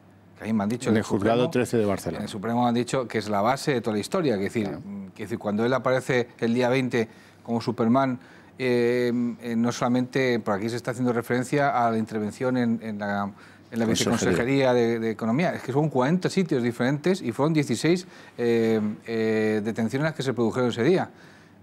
Que han dicho... En el, juzgado 13 de Barcelona. En el Supremo me han dicho que es la base de toda la historia. Mm, que decir, que cuando él aparece el día 20 como Superman... Eh, eh, no solamente, por aquí se está haciendo referencia a la intervención en, la, en de, Economía, es que son 40 sitios diferentes y fueron 16 eh, detenciones que se produjeron ese día.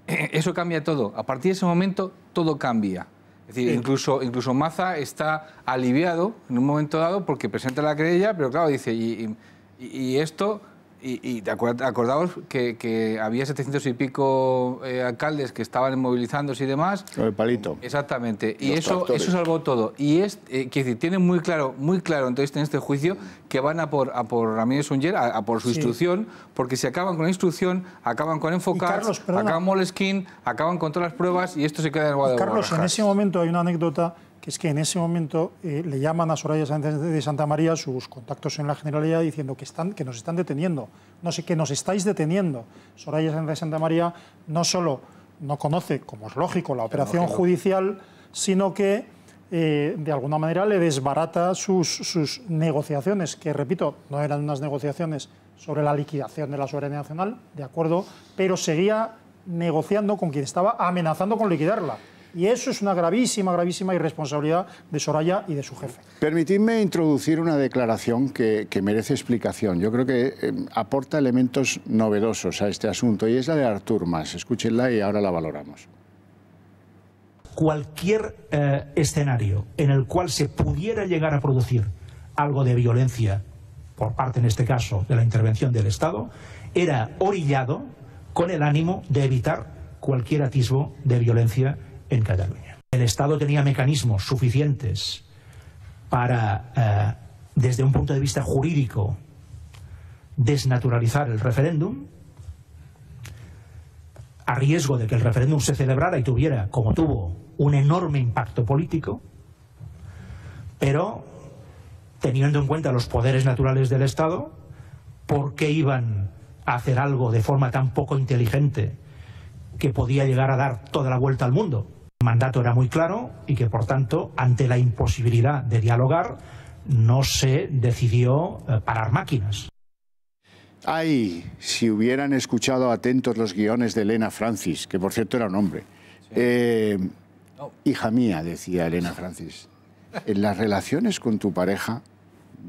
eso cambia todo. A partir de ese momento, todo cambia. Es decir, incluso, incluso Maza está aliviado en un momento dado porque presenta la querella, pero claro, dice, y esto y, y acordaos que, había 700 y pico eh, alcaldes que estaban movilizándose y demás. el palito. Exactamente. Y eso, eso salvó todo. Y es, eh, que decir, tienen muy claro, muy claro entonces en este juicio que van a por, a por Ramírez Unger, a, por su instrucción, porque si acaban con la instrucción, acaban con enfocar, acaban con skin acaban con todas las pruebas y esto se queda en el Carlos, en ese momento hay una anécdota que es que en ese momento eh, le llaman a Soraya Sánchez de Santa María sus contactos en la Generalidad diciendo que, están, que nos están deteniendo, no sé, que nos estáis deteniendo. Soraya Sánchez de Santa María no solo no conoce, como es lógico, la operación judicial, sino que eh, de alguna manera le desbarata sus, sus, negociaciones, que repito, no eran unas negociaciones sobre la liquidación de la soberanía nacional, de acuerdo, pero seguía negociando con quien estaba amenazando con liquidarla. Y eso es una gravísima, gravísima irresponsabilidad de Soraya y de su jefe. Permitidme introducir una declaración que, merece explicación. Yo creo que eh, aporta elementos novedosos a este asunto y es la de Artur Mas. Escúchenla y ahora la valoramos cualquier eh, escenario en el cual se pudiera llegar a producir algo de violencia por parte, en este caso, de la intervención del Estado, era orillado con el ánimo de evitar cualquier atisbo de violencia en Cataluña. El Estado tenía mecanismos suficientes para, eh, desde un punto de vista jurídico, desnaturalizar el referéndum, a riesgo de que el referéndum se celebrara y tuviera, como tuvo, un enorme impacto político, pero teniendo en cuenta los poderes naturales del Estado, ¿por qué iban a hacer algo de forma tan poco inteligente que podía llegar a dar toda la vuelta al mundo? mandato era muy claro y que, por tanto, ante la imposibilidad de dialogar, no se decidió eh, parar máquinas. Ay, si hubieran escuchado atentos los guiones de Elena Francis, que por cierto era un hombre. Eh, hija mía, decía Elena Francis, en las relaciones con tu pareja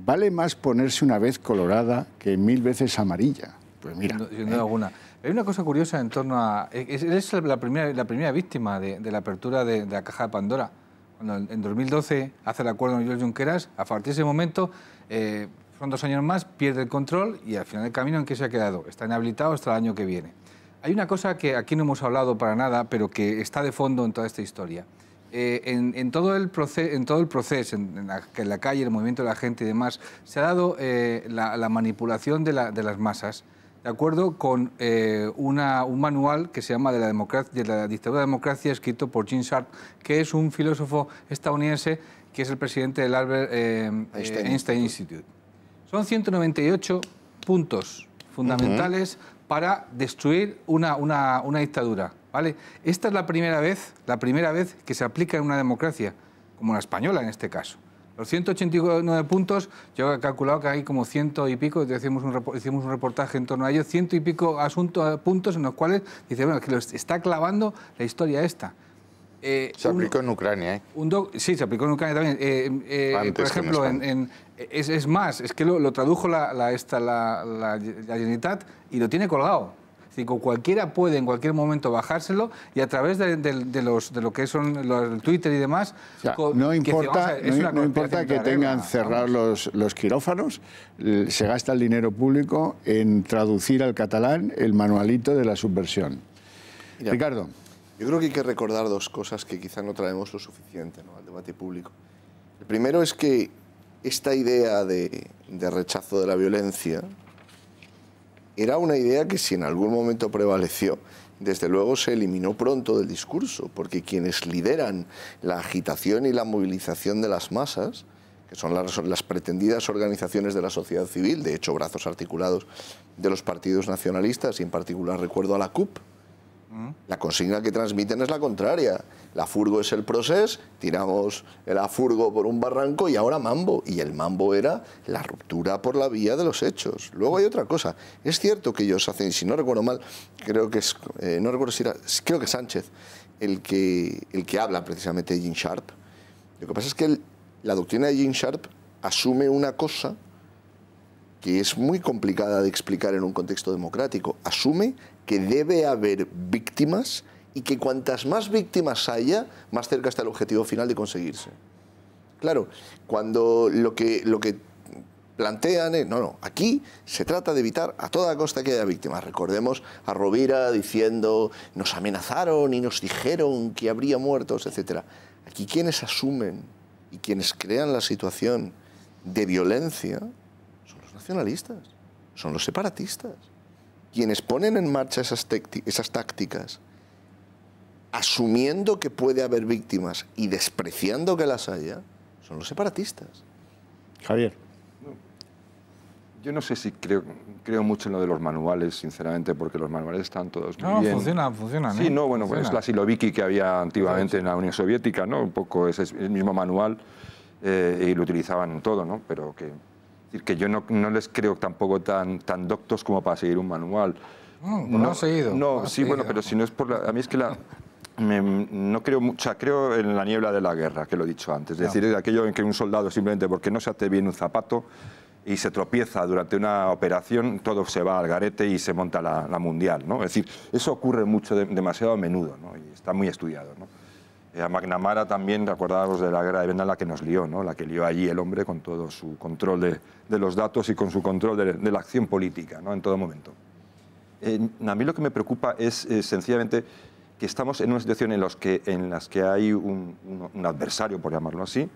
vale más ponerse una vez colorada que mil veces amarilla. Pues mira. ¿eh? alguna. Hay una cosa curiosa en torno a... es la primera, la primera víctima de, la apertura de, la caja de Pandora. Cuando en 2012 hace el acuerdo con George Junqueras, a partir de ese momento, eh, son dos años más, pierde el control y al final del camino en qué se ha quedado. Está inhabilitado hasta el año que viene. Hay una cosa que aquí no hemos hablado para nada, pero que está de fondo en toda esta historia. Eh, en, todo el proceso, en, todo el en, la, calle, el movimiento de la gente y demás, se ha dado eh, la, manipulación de, de las masas de acuerdo con eh, un manual que se llama de la, de la dictadura de democracia, escrito por Jim Sharp, que es un filósofo estadounidense que es el presidente del Albert eh, eh, Einstein. Institute. Son 198 puntos fundamentales para destruir una, una, una dictadura. ¿vale? Esta es la primera vez, la primera vez que se aplica en una democracia, como la española en este caso. Los 189 puntos, yo he calculado que hay como ciento y pico, hicimos un, un reportaje en torno a ellos, ciento y pico asuntos, eh, puntos en los cuales dice, bueno, que lo está clavando la historia esta. Eh, se aplicó en Ucrania, ¿eh? sí, se aplicó en Ucrania también. Eh, por ejemplo, es, más, es que lo, tradujo la, esta, la, la, y lo tiene colgado cualquiera puede en cualquier momento bajárselo y a través de, los, de lo que son el Twitter y demás... no importa que, no, importa que tengan cerrados los, los quirófanos, se gasta el dinero público en traducir al catalán el manualito de la subversión. Ricardo. Yo creo que hay que recordar dos cosas que quizá no traemos lo suficiente al debate público. El primero es que esta idea de rechazo de la violencia era una idea que si en algún momento prevaleció, desde luego se eliminó pronto del discurso, porque quienes lideran la agitación y la movilización de las masas, que son las, pretendidas organizaciones de la sociedad civil, de hecho brazos articulados de los partidos nacionalistas, y en particular recuerdo a la CUP, la consigna que transmiten es la contraria. La furgo es el proceso, tiramos la furgo por un barranco y ahora mambo. Y el mambo era la ruptura por la vía de los hechos. Luego hay otra cosa. Es cierto que ellos hacen, si no recuerdo mal, creo que eh, no recuerdo creo que Sánchez, el que, el que habla precisamente de Sharp. Lo que pasa es que la doctrina de Jean Sharp asume una cosa que es muy complicada de explicar en un contexto democrático. Asume que debe haber víctimas y que cuantas más víctimas haya, más cerca está el objetivo final de conseguirse. Claro, cuando lo que, lo que plantean es, no, no, aquí se trata de evitar a toda costa que haya víctimas. Recordemos a Rovira diciendo, nos amenazaron y nos dijeron que habría muertos, etc. Aquí quienes asumen y quienes crean la situación de violencia son los nacionalistas, son los separatistas quienes ponen en marcha esas, esas tácticas, asumiendo que puede haber víctimas y despreciando que las haya, son los separatistas. Javier. Yo no sé si creo, creo mucho en lo de los manuales, sinceramente, porque los manuales están todos muy no, bien. Funciona, Sí, ¿eh? no, bueno, pues es la siloviki que había antiguamente en la Unión Soviética, ¿no? Un poco ese, el mismo manual eh, y lo utilizaban en todo, ¿no? Pero que decir, que yo no, les creo tampoco tan, tan doctos como para seguir un manual. No, pues no, seguido. No, sí, bueno, pero si no es por la... A mí es que la... no creo mucha, creo en la niebla de la guerra, que lo he dicho antes. Es decir, aquello en que un soldado simplemente porque no se hace bien un zapato y se tropieza durante una operación, todo se va al garete y se monta la, la mundial. ¿no? Es decir, eso ocurre mucho, demasiado a menudo ¿no? y está muy estudiado. ¿no? Eh, a McNamara también, recordábamos de la guerra de Vietnam, la que nos lió, ¿no? la que lió allí el hombre con todo su control de, los datos y con su control de, la acción política ¿no? en todo momento. a mí lo que me preocupa es eh, sencillamente que estamos en una situación en, la que, las que hay un adversario, por llamarlo así,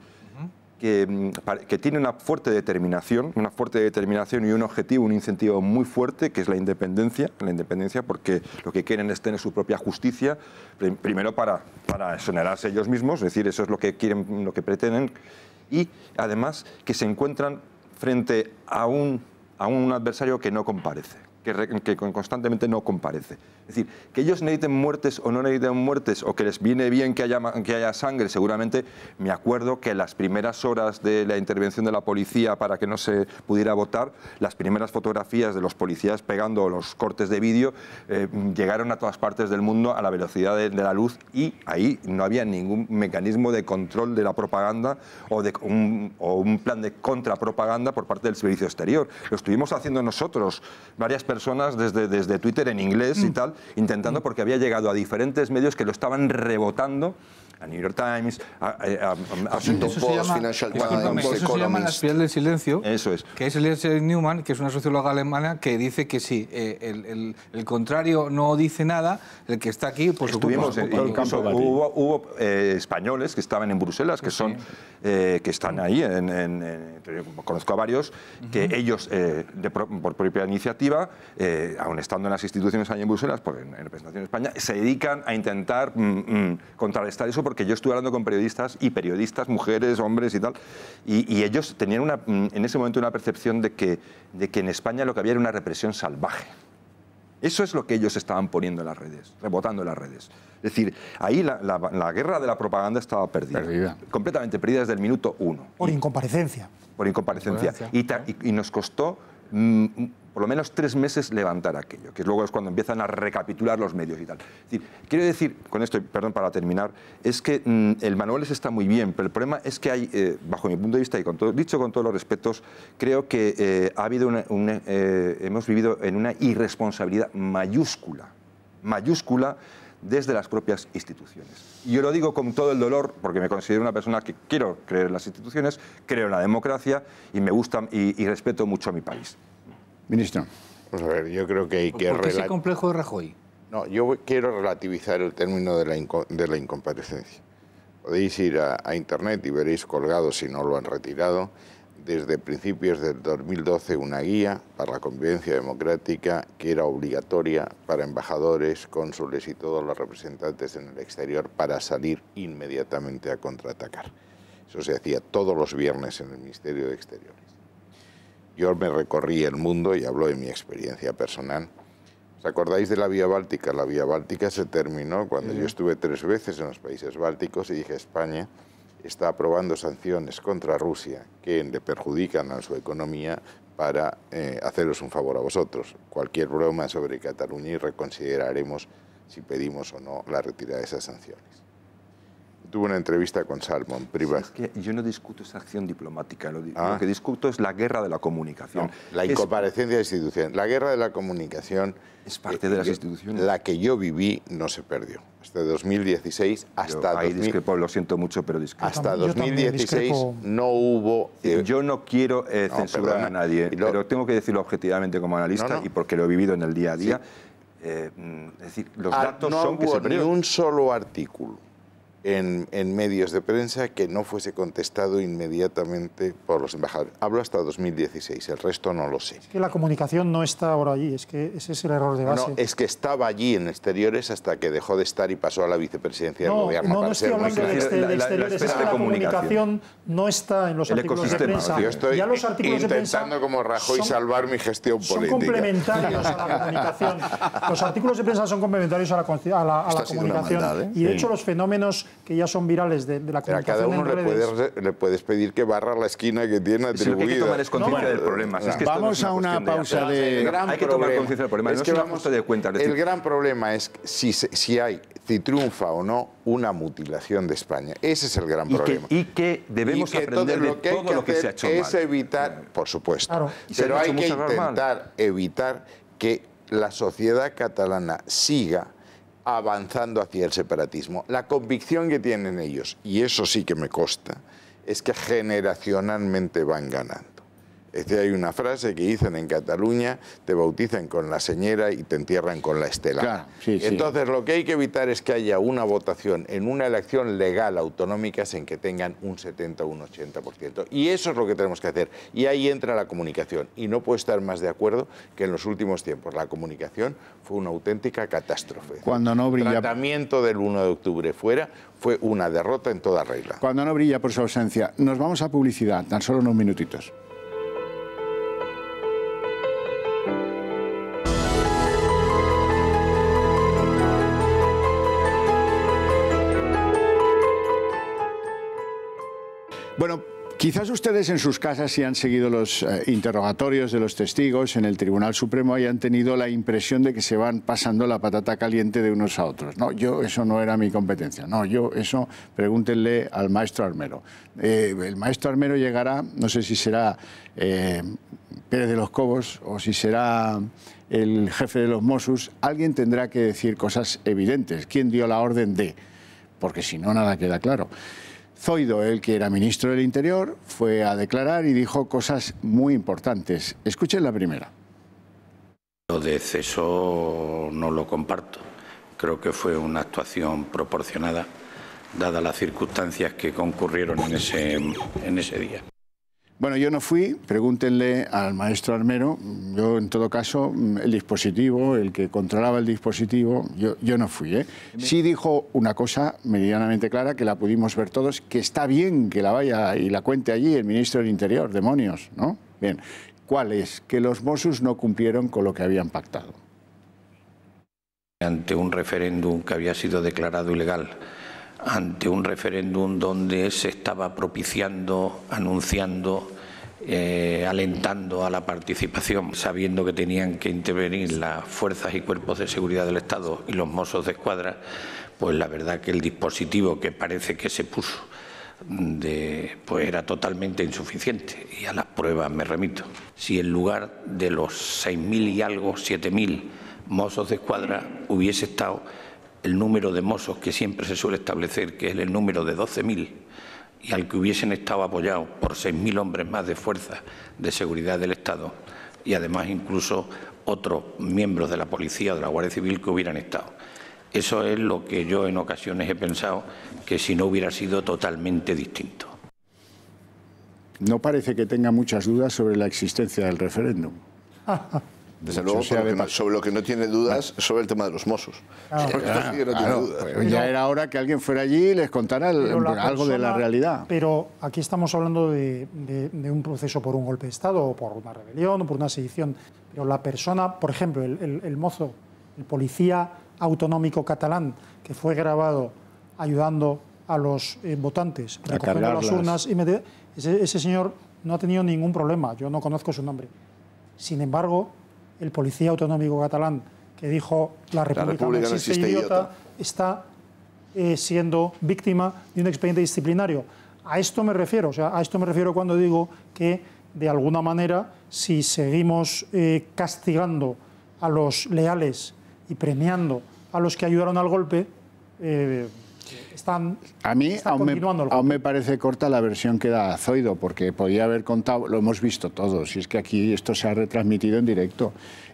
que, mm, que, tiene una fuerte determinación, una fuerte determinación y un objetivo, un incentivo muy fuerte, que es la independencia, la independencia porque lo que quieren es tener su propia justicia, primero para, para exonerarse ellos mismos, es decir, eso es lo que quieren, lo que pretenden, y además que se encuentran frente a un, a un adversario que no comparece, que, constantemente no comparece. Es decir, que ellos necesiten muertes o no necesiten muertes, o que les viene bien que haya, que haya sangre, seguramente me acuerdo que las primeras horas de la intervención de la policía para que no se pudiera votar, las primeras fotografías de los policías pegando los cortes de vídeo eh, llegaron a todas partes del mundo a la velocidad de, la luz y ahí no había ningún mecanismo de control de la propaganda o, de, un, o un plan de contrapropaganda por parte del servicio exterior. Lo estuvimos haciendo nosotros, varias personas desde, desde Twitter en inglés y mm. tal, intentando, mm. porque había llegado a diferentes medios que lo estaban rebotando a New York Times, a, a, Eso se llama la las del silencio, Eso es. que es de Newman, que es una socióloga alemana, que dice que sí, eh, el, contrario no dice nada, el que está aquí, pues Estuvimos, ocupa, el campo hubo, eh, españoles que estaban en Bruselas, que, son, eh, que están ahí, en, conozco a varios, que ellos, por propia iniciativa, aun estando en las instituciones ahí en Bruselas, ...porque en, representación de España, se dedican a intentar mm, mm, contrarrestar eso porque yo estuve hablando con periodistas y periodistas, mujeres, hombres y tal, y, ellos tenían una, mm, en ese momento una percepción de que, de que en España lo que había era una represión salvaje. Eso es lo que ellos estaban poniendo en las redes, rebotando en las redes. Es decir, ahí la, guerra de la propaganda estaba perdida, Completamente perdida desde el minuto uno. Por incomparecencia. Por incomparecencia. Y, nos costó mm, por lo menos tres meses levantar aquello, que luego es cuando empiezan a recapitular los medios y tal. quiero decir, con esto, perdón para terminar, es que mm, el manual está muy bien, pero el problema es que hay, eh, bajo mi punto de vista y dicho con todos los respetos, creo que eh, ha habido eh, hemos vivido en una irresponsabilidad mayúscula, mayúscula desde las propias instituciones. Y yo lo digo con todo el dolor, porque me considero una persona que quiero creer en las instituciones, creo en la democracia y me gusta y respeto mucho a mi país. Ministro. Pues a ver, yo creo que hay que... ¿Por qué complejo de Rajoy? No, yo quiero relativizar el término de la, incomparecencia. Podéis ir a, a, Internet y veréis colgado, si no lo han retirado, desde principios del 2012 una guía para la convivencia democrática que era obligatoria para embajadores, cónsules y todos los representantes en el exterior para salir inmediatamente a contraatacar. Eso se hacía todos los viernes en el Ministerio de Exterior. Yo me recorrí el mundo y hablo de mi experiencia personal. ¿Os acordáis de la vía báltica? La vía báltica se terminó cuando yo estuve tres veces en los países bálticos y dije España está aprobando sanciones contra Rusia que le perjudican a su economía para eh, haceros un favor a vosotros. Cualquier broma sobre Cataluña y reconsideraremos si pedimos o no la retirada de esas sanciones tuvo una entrevista con Salmon, privada. es que yo no discuto esa acción diplomática, lo, ah. que discuto es la guerra de la comunicación. la incomparecencia de instituciones. La guerra de la comunicación... Es parte de las eh, instituciones. La que yo viví no se perdió. Hasta 2016, hasta... ahí lo siento mucho, pero discrepo. Hasta 2016 no hubo... Eh, yo no quiero eh, censurar a nadie, pero tengo que decirlo objetivamente como analista y porque lo he vivido en el día a día. Mm, es decir, los ah, datos son hubo que se ni un solo artículo en, medios de prensa que no fuese contestado inmediatamente por los embajadores. Hablo hasta 2016, el resto no lo sé. Es que la comunicación no está ahora allí, es que ese es el error de base. No, es que estaba allí en exteriores hasta que dejó de estar y pasó a la vicepresidencia del gobierno. No, no estoy hablando de, este, exteriores, la, es que la comunicación no está en los artículos de prensa. Yo estoy ya los artículos intentando como Rajoy y salvar mi gestión política. Son complementarios a la comunicación. Los artículos de prensa son complementarios a la, comunicación. ¿eh? Y de hecho los fenómenos que ya son virales de, la comunicación. a cada uno Le, puedes, pedir que barra la esquina que tiene atribuida. hay que tomar conciencia del problema. vamos a una pausa de. hay que tomar conciencia del problema. El gran problema es si, si hay, si triunfa o no una mutilación de España. Ese es el gran problema. y que debemos aprender de todo lo que se ha hecho es evitar, por supuesto, pero hay que intentar evitar que la sociedad catalana siga avanzando hacia el separatismo. La convicción que tienen ellos, y eso sí que me consta, es que generacionalmente van ganando. Este, hay una frase que dicen en Cataluña, te bautizan con la señera y te entierran con la estela. Entonces lo que hay que evitar es que haya una votación en una elección legal autonómica en que tengan un 70 o un 80%. Y eso es lo que tenemos que hacer. Y ahí entra la comunicación. Y no puedo estar más de acuerdo que en los últimos tiempos la comunicación fue una auténtica catástrofe. Cuando no brilla... El tratamiento del 1 de octubre fuera fue una derrota en toda regla. Cuando no brilla por su ausencia. Nos vamos a publicidad, tan solo unos minutitos. Bueno, Quizás ustedes en sus casas, si han seguido los eh, interrogatorios de los testigos en el Tribunal Supremo, hayan tenido la impresión de que se van pasando la patata caliente de unos a otros. No, yo eso no era mi competencia. No, yo eso pregúntenle al maestro Armero. Eh, el maestro Armero llegará, no sé si será eh, Pérez de los Cobos o si será el jefe de los Mossos, alguien tendrá que decir cosas evidentes. ¿Quién dio la orden de? Porque si no, nada queda claro. Zoido, el que era ministro del Interior, fue a declarar y dijo cosas muy importantes. Escuchen la primera. Lo de ceso no lo comparto. Creo que fue una actuación proporcionada, dadas las circunstancias que concurrieron en ese día. Bueno, yo no fui, pregúntenle al maestro Armero, yo en todo caso, el dispositivo, el que controlaba el dispositivo, yo, no fui. ¿eh? Sí dijo una cosa medianamente clara que la pudimos ver todos, que está bien que la vaya y la cuente allí el ministro del Interior, demonios, ¿no? Bien, ¿cuál es? Que los Mossos no cumplieron con lo que habían pactado. Ante un referéndum que había sido declarado ilegal ante un referéndum donde se estaba propiciando, anunciando, eh, alentando a la participación, sabiendo que tenían que intervenir las fuerzas y cuerpos de seguridad del Estado y los mozos de escuadra, pues la verdad que el dispositivo que parece que se puso pues era totalmente insuficiente y a las pruebas me remito. Si en lugar de los 6.000 y algo, 7.000 mozos de escuadra hubiese estado el número de mozos que siempre se suele establecer, que es el número de 12.000, y al que hubiesen estado apoyados por 6.000 hombres más de fuerzas de seguridad del Estado, y además incluso otros miembros de la policía o de la Guardia Civil que hubieran estado. Eso es lo que yo en ocasiones he pensado que si no hubiera sido totalmente distinto. No parece que tenga muchas dudas sobre la existencia del referéndum. Desde luego, sobre lo que no tiene dudas, sobre el tema de los mozos ah, pues, ya era hora que alguien fuera allí y les contara algo de la realidad. Pero aquí estamos hablando de, un proceso por un golpe de Estado, o por una rebelión, o por una sedición. Pero la persona, por ejemplo, el, mozo, el policía autonómico catalán, que fue grabado ayudando a los eh, votantes, recogiendo las urnas, y ese señor no ha tenido ningún problema. Yo no conozco su nombre. Sin embargo, el policía autonómico catalán que dijo la República, idiota, está eh, siendo víctima de un expediente disciplinario. A esto me refiero, o sea, a esto me refiero cuando digo que de alguna manera si seguimos eh, castigando a los leales y premiando a los que ayudaron al golpe, eh, están, a mí aún, me, parece corta la versión que da Zoido, porque podía haber contado, lo hemos visto todos, y es que aquí esto se ha retransmitido en directo.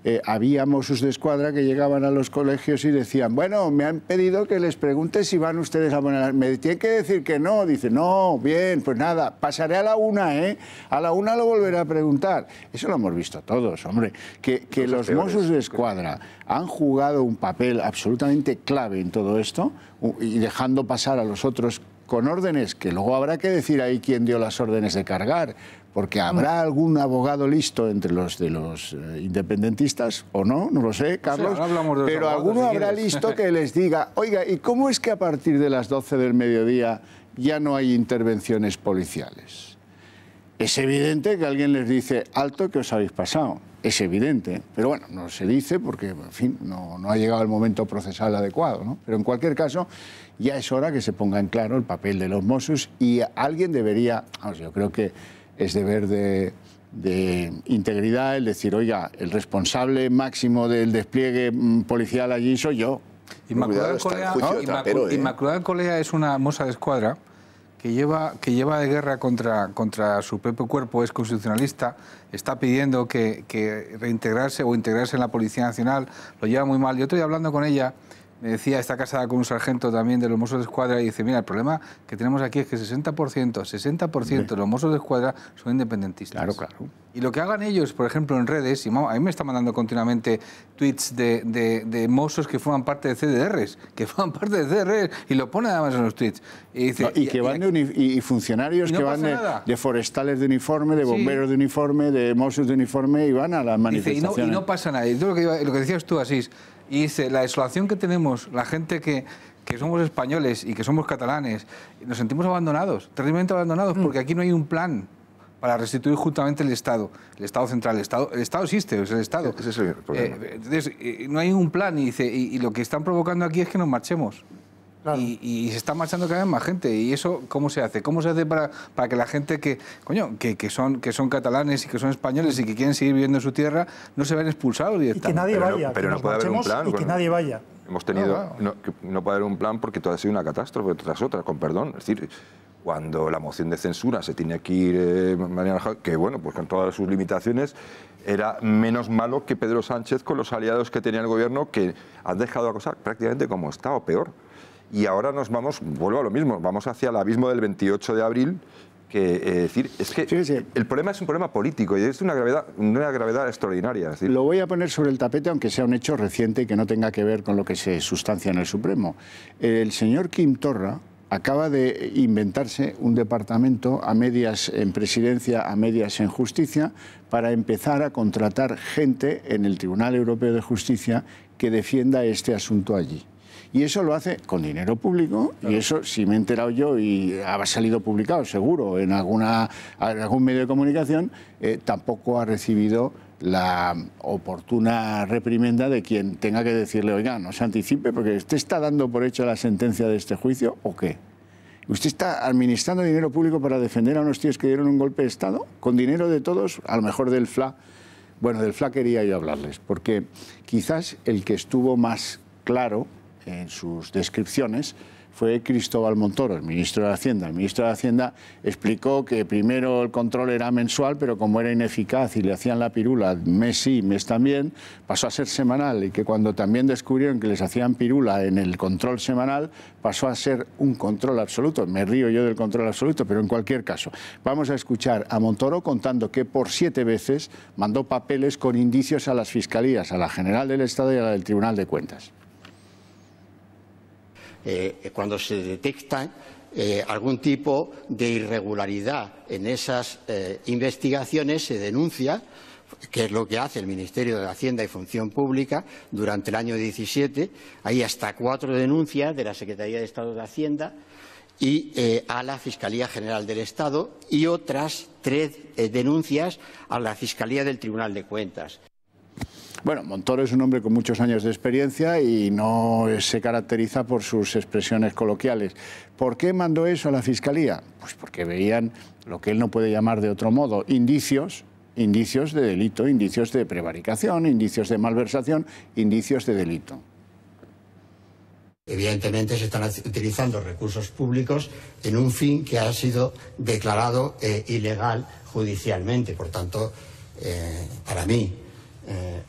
Eh, había Mossos de Escuadra que llegaban a los colegios y decían, bueno, me han pedido que les pregunte si van ustedes a poner... Me tienen que decir que no. Dice, no, bien, pues nada, pasaré a la una, ¿eh? A la una lo volveré a preguntar. Eso lo hemos visto todos, hombre. Que, los, mosus de Escuadra han jugado un papel absolutamente clave en todo esto y dejando pasar a los otros con órdenes, que luego habrá que decir ahí quién dio las órdenes de cargar, porque habrá mm. algún abogado listo entre los de los eh, independentistas o no, no lo sé, Carlos, pero alguno habrá listo que les diga, oiga, ¿y cómo es que a partir de las 12 del mediodía ya no hay intervenciones policiales? Es evidente que alguien les dice, alto que os habéis pasado, es evidente, pero bueno, no se dice porque, en fin, no, ha llegado el momento procesal adecuado, ¿no? Pero en cualquier caso, ya es hora que se ponga en claro el papel de los Mossos y alguien debería, vamos, yo creo que es deber de, integridad el decir, oiga, el responsable máximo del despliegue mm, policial allí soy yo. Inmaculada ¿eh? Colea, es una moza de escuadra que lleva, que lleva de guerra contra, contra su propio cuerpo, es constitucionalista, está pidiendo que, que reintegrarse o integrarse en la Policía Nacional, lo lleva muy mal. Yo estoy hablando con ella me decía, está casada con un sargento también de los mozos de Escuadra y dice, mira, el problema que tenemos aquí es que 60%, 60% de los mozos de Escuadra son independentistas. Claro, claro. Y lo que hagan ellos, por ejemplo, en redes, y a mí me está mandando continuamente tweets de, de, que forman parte de CDRs, que forman parte de CDRs, y lo pone además en los tweets. Y, dice, y que van de funcionarios que van de, forestales de uniforme, de bomberos de uniforme, de mozos de uniforme, y van a las manifestaciones. y, no, pasa nada. Y lo que, lo que decías tú, Asís, y dice, la desolación que tenemos, la gente que, que somos españoles y que somos catalanes, nos sentimos abandonados, terriblemente abandonados, mm. porque aquí no hay un plan para restituir justamente el Estado, el Estado central, el Estado, el Estado existe, es el Estado. Eh, entonces, eh, no hay un plan y, dice, y lo que están provocando aquí es que nos marchemos. Y, se está marchando cada vez más gente. ¿Y eso cómo se hace? ¿Cómo se hace para, para que la gente que, coño, que, que, son, que son catalanes y que son españoles y que quieren seguir viviendo en su tierra no se vean expulsados directamente? Y que nadie vaya. pero que no puede haber un plan. Y que nadie vaya. Hemos tenido. Ah, no, puede haber un plan porque todo ha sido una catástrofe tras otra, con perdón. Es decir. Cuando la moción de censura se tiene que ir, eh, que bueno, pues con todas sus limitaciones, era menos malo que Pedro Sánchez con los aliados que tenía el gobierno, que han dejado a cosa prácticamente como Estado, peor. Y ahora nos vamos, vuelvo a lo mismo, vamos hacia el abismo del 28 de abril, que eh, decir, es que el problema es un problema político y es una gravedad, una gravedad extraordinaria. Lo voy a poner sobre el tapete, aunque sea un hecho reciente y que no tenga que ver con lo que se sustancia en el Supremo. El señor Kim Torra acaba de inventarse un departamento a medias en presidencia, a medias en justicia, para empezar a contratar gente en el Tribunal Europeo de Justicia que defienda este asunto allí. Y eso lo hace con dinero público y eso, si me he enterado yo y ha salido publicado seguro en, alguna, en algún medio de comunicación, eh, tampoco ha recibido la oportuna reprimenda de quien tenga que decirle, oiga, no se anticipe porque usted está dando por hecho la sentencia de este juicio o qué. ¿Usted está administrando dinero público para defender a unos tíos que dieron un golpe de Estado? Con dinero de todos, a lo mejor del FLA. Bueno, del FLA quería yo hablarles, porque quizás el que estuvo más claro en sus descripciones fue Cristóbal Montoro, el ministro de Hacienda. El ministro de Hacienda explicó que primero el control era mensual, pero como era ineficaz y le hacían la pirula mes sí, mes también, pasó a ser semanal y que cuando también descubrieron que les hacían pirula en el control semanal, pasó a ser un control absoluto. Me río yo del control absoluto, pero en cualquier caso, vamos a escuchar a Montoro contando que por siete veces mandó papeles con indicios a las fiscalías, a la General del Estado y a la del Tribunal de Cuentas. Eh, eh, cuando se detecta eh, algún tipo de irregularidad en esas investigaciones, se denuncia, que es lo que hace el Ministerio de Hacienda y Función Pública durante el año 17. Hay hasta cuatro denuncias de la Secretaría de Estado de Hacienda y a la Fiscalía General del Estado y otras tres denuncias a la Fiscalía del Tribunal de Cuentas. Bueno, Montoro es un hombre con muchos años de experiencia y no se caracteriza por sus expresiones coloquiales. ¿Por qué mandó eso a la Fiscalía? Pues porque veían lo que él no puede llamar de otro modo, indicios indicios de delito, indicios de prevaricación, indicios de malversación, indicios de delito. Evidentemente se están utilizando recursos públicos en un fin que ha sido declarado eh, ilegal judicialmente. Por tanto, eh, para mí, eh,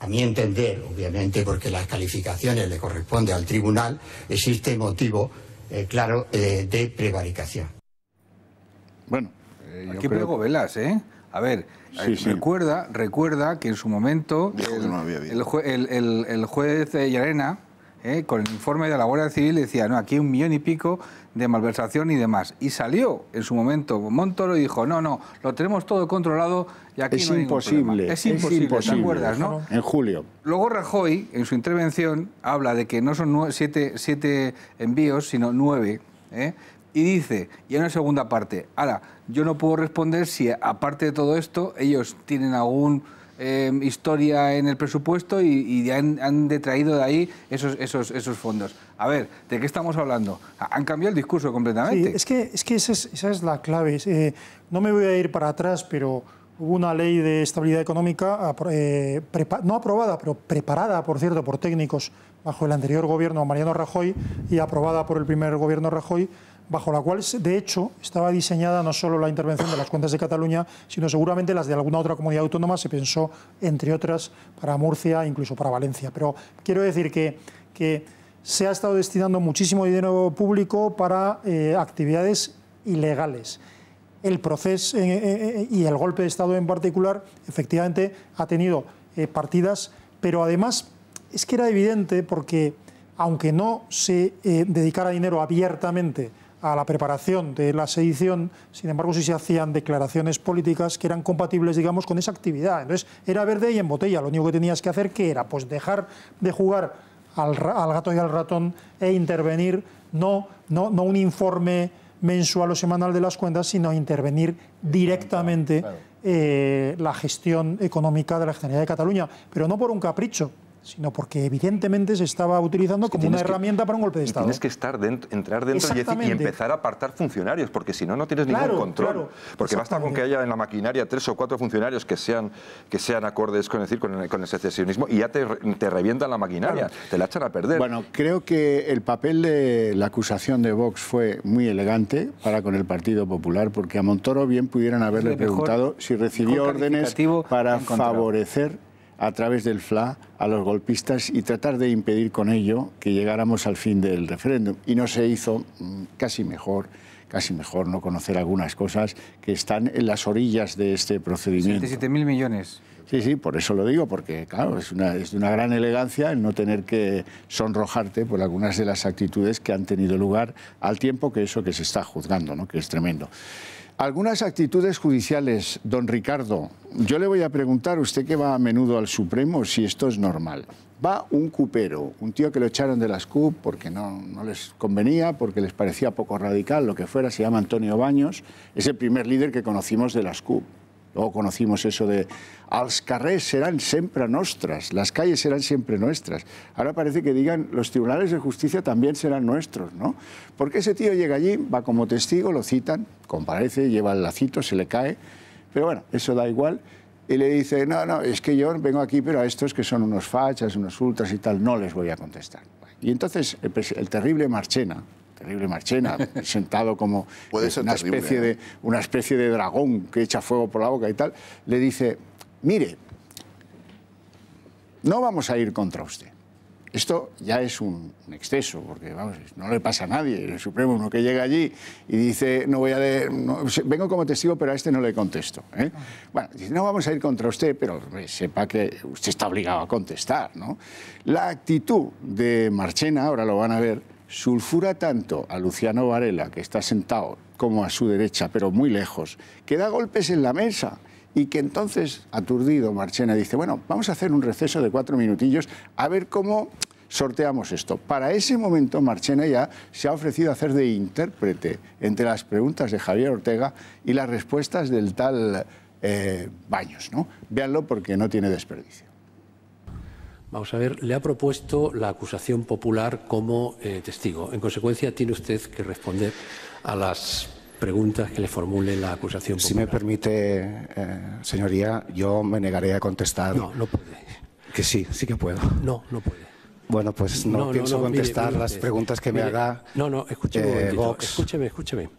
a, mi, entender, obviamente, porque las calificaciones le corresponde al tribunal, existe motivo eh, claro eh, de prevaricación. Bueno, eh, aquí pego velas, ¿eh? A ver, Recuerda, recuerda que en su momento el, juez de Llarena, con el informe de la Guardia Civil, decía, no, aquí un millón y pico de malversación y demás. Y salió en su momento Montoro y dijo, no, no, lo tenemos todo controlado y aquí es no hay imposible. Es imposible, es imposible, ¿te acuerdas, no? En julio. Luego Rajoy, en su intervención, habla de que no son siete, envíos, sino nueve. ¿eh? y dice, y en la segunda parte, ahora, yo no puedo responder si aparte de todo esto ellos tienen algún Em, historia en el presupuesto y, han, detraído de ahí esos, esos, esos fondos. A ver, ¿de qué estamos hablando? Han cambiado el discurso completamente. es que, es que esa, es, la clave. Eh, no me voy a ir para atrás, pero hubo una ley de estabilidad económica, eh, no aprobada, pero preparada, por cierto, por técnicos bajo el anterior gobierno Mariano Rajoy y aprobada por el primer gobierno Rajoy, bajo la cual, de hecho, estaba diseñada no solo la intervención de las cuentas de Cataluña, sino seguramente las de alguna otra comunidad autónoma, se pensó, entre otras, para Murcia, incluso para Valencia. Pero quiero decir que, que se ha estado destinando muchísimo dinero público para eh, actividades ilegales el proceso eh, eh, y el golpe de Estado en particular, efectivamente, ha tenido partidas, pero además es que era evidente porque, aunque no se dedicara dinero abiertamente a la preparación de la sedición, sin embargo, sí se hacían declaraciones políticas que eran compatibles, digamos, con esa actividad. Entonces, era verde y en botella. Lo único que tenías que hacer, que era? Pues dejar de jugar al, gato y al ratón e intervenir, no, no, no un informe mensual o semanal de las cuentas, sino intervenir directamente eh, la gestión económica de la Generalidad de Cataluña, pero no por un capricho, sino porque evidentemente se estaba utilizando como una herramienta para un golpe de Estado. tienes que estar entrar dentro y, empezar a apartar funcionarios, porque si no, no tienes ningún control. porque basta con que haya en la maquinaria tres o cuatro funcionarios que sean, que sean acordes con, decir, con, el, secesionismo y ya te, te revientan la maquinaria, te la echan a perder. Bueno, creo que el papel de la acusación de Vox fue muy elegante para con el Partido Popular, porque a Montoro bien pudieran haberle preguntado si recibió órdenes para favorecer a través del FLA a los golpistas y tratar de impedir con ello que llegáramos al fin del referéndum. Y no se hizo mm, casi mejor casi mejor no conocer algunas cosas que están en las orillas de este procedimiento. mil millones. Sí, sí, por eso lo digo, porque claro, es, una, es de una gran elegancia el no tener que sonrojarte por algunas de las actitudes que han tenido lugar al tiempo que eso que se está juzgando, ¿no? que es tremendo. Algunas actitudes judiciales, don Ricardo, yo le voy a preguntar, usted que va a menudo al Supremo, si esto es normal. Va un cupero, un tío que lo echaron de las CUP porque no, les convenía, porque les parecía poco radical, lo que fuera, se llama Antonio Baños, es el primer líder que conocimos de las CUP o conocimos eso de «Als carrers serán siempre nuestras», las calles serán siempre nuestras. Ahora parece que digan «los tribunales de justicia también serán nuestros», ¿no? Porque ese tío llega allí, va como testigo, lo citan, comparece, lleva el lacito, se le cae, pero bueno, eso da igual. Y le dice, no, no, es que yo vengo aquí, pero a estos que son unos fachas, unos ultras y tal, no les voy a contestar. Y entonces el terrible Marchena, terrible Marchena, sentado como una, especie de, ¿eh? una especie de dragón que echa fuego por la boca y tal, le dice, mire, no vamos a ir contra usted. Esto ya es un exceso, porque vamos, no le pasa a nadie. El Supremo, uno que llega allí y dice, no voy a vengo como testigo, pero a este no le contesto. ¿eh? Bueno, dice, no vamos a ir contra usted, pero sepa que usted está obligado a contestar. ¿no? La actitud de Marchena, ahora lo van a ver, sulfura tanto a Luciano Varela, que está sentado como a su derecha, pero muy lejos, que da golpes en la mesa y que entonces, aturdido, Marchena dice, bueno, vamos a hacer un receso de cuatro minutillos a ver cómo sorteamos esto. Para ese momento, Marchena ya se ha ofrecido a hacer de intérprete entre las preguntas de Javier Ortega y las respuestas del tal eh, Baños. ¿no? Véanlo porque no tiene desperdicio. Vamos a ver, le ha propuesto la acusación popular como eh, testigo. En consecuencia, tiene usted que responder a las preguntas que le formule la acusación popular. Si me permite, eh, señoría, yo me negaré a contestar. No, no puede. Que sí, sí que puedo. No, no puede. Bueno, pues no, pienso contestar las preguntas que me haga. No, no, escúcheme, eh, escúcheme, escúcheme.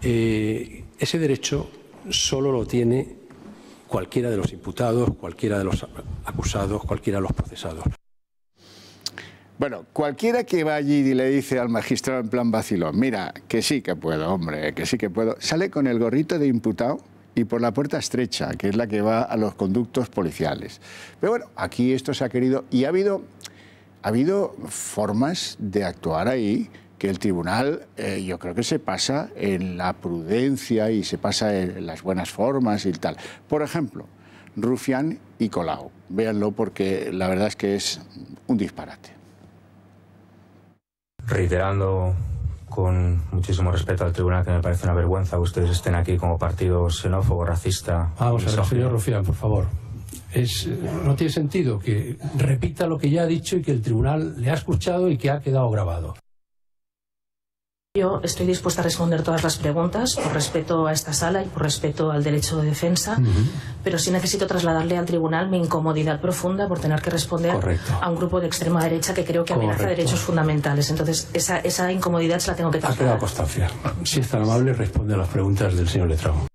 ese derecho solo lo tiene cualquiera de los imputados, cualquiera de los acusados, cualquiera de los procesados. Bueno, cualquiera que va allí y le dice al magistrado en plan vacilón, mira, que sí que puedo, hombre, que sí que puedo, sale con el gorrito de imputado y por la puerta estrecha, que es la que va a los conductos policiales. Pero bueno, aquí esto se ha querido y ha habido, ha habido formas de actuar ahí que el tribunal eh, yo creo que se pasa en la prudencia y se pasa en las buenas formas y tal. Por ejemplo, Rufián y Colau. Véanlo porque la verdad es que es un disparate. Reiterando con muchísimo respeto al tribunal que me parece una vergüenza que ustedes estén aquí como partido xenófobo, racista. Vamos a ver, señor Rufián, por favor. Es, eh, no tiene sentido que repita lo que ya ha dicho y que el tribunal le ha escuchado y que ha quedado grabado. Yo estoy dispuesta a responder todas las preguntas por respeto a esta sala y por respeto al derecho de defensa, pero sí necesito trasladarle al tribunal mi incomodidad profunda por tener que responder a un grupo de extrema derecha que creo que amenaza derechos fundamentales. Entonces, esa, incomodidad se la tengo que trasladar. Ha constancia. Si es tan amable, responde a las preguntas del señor Letrao.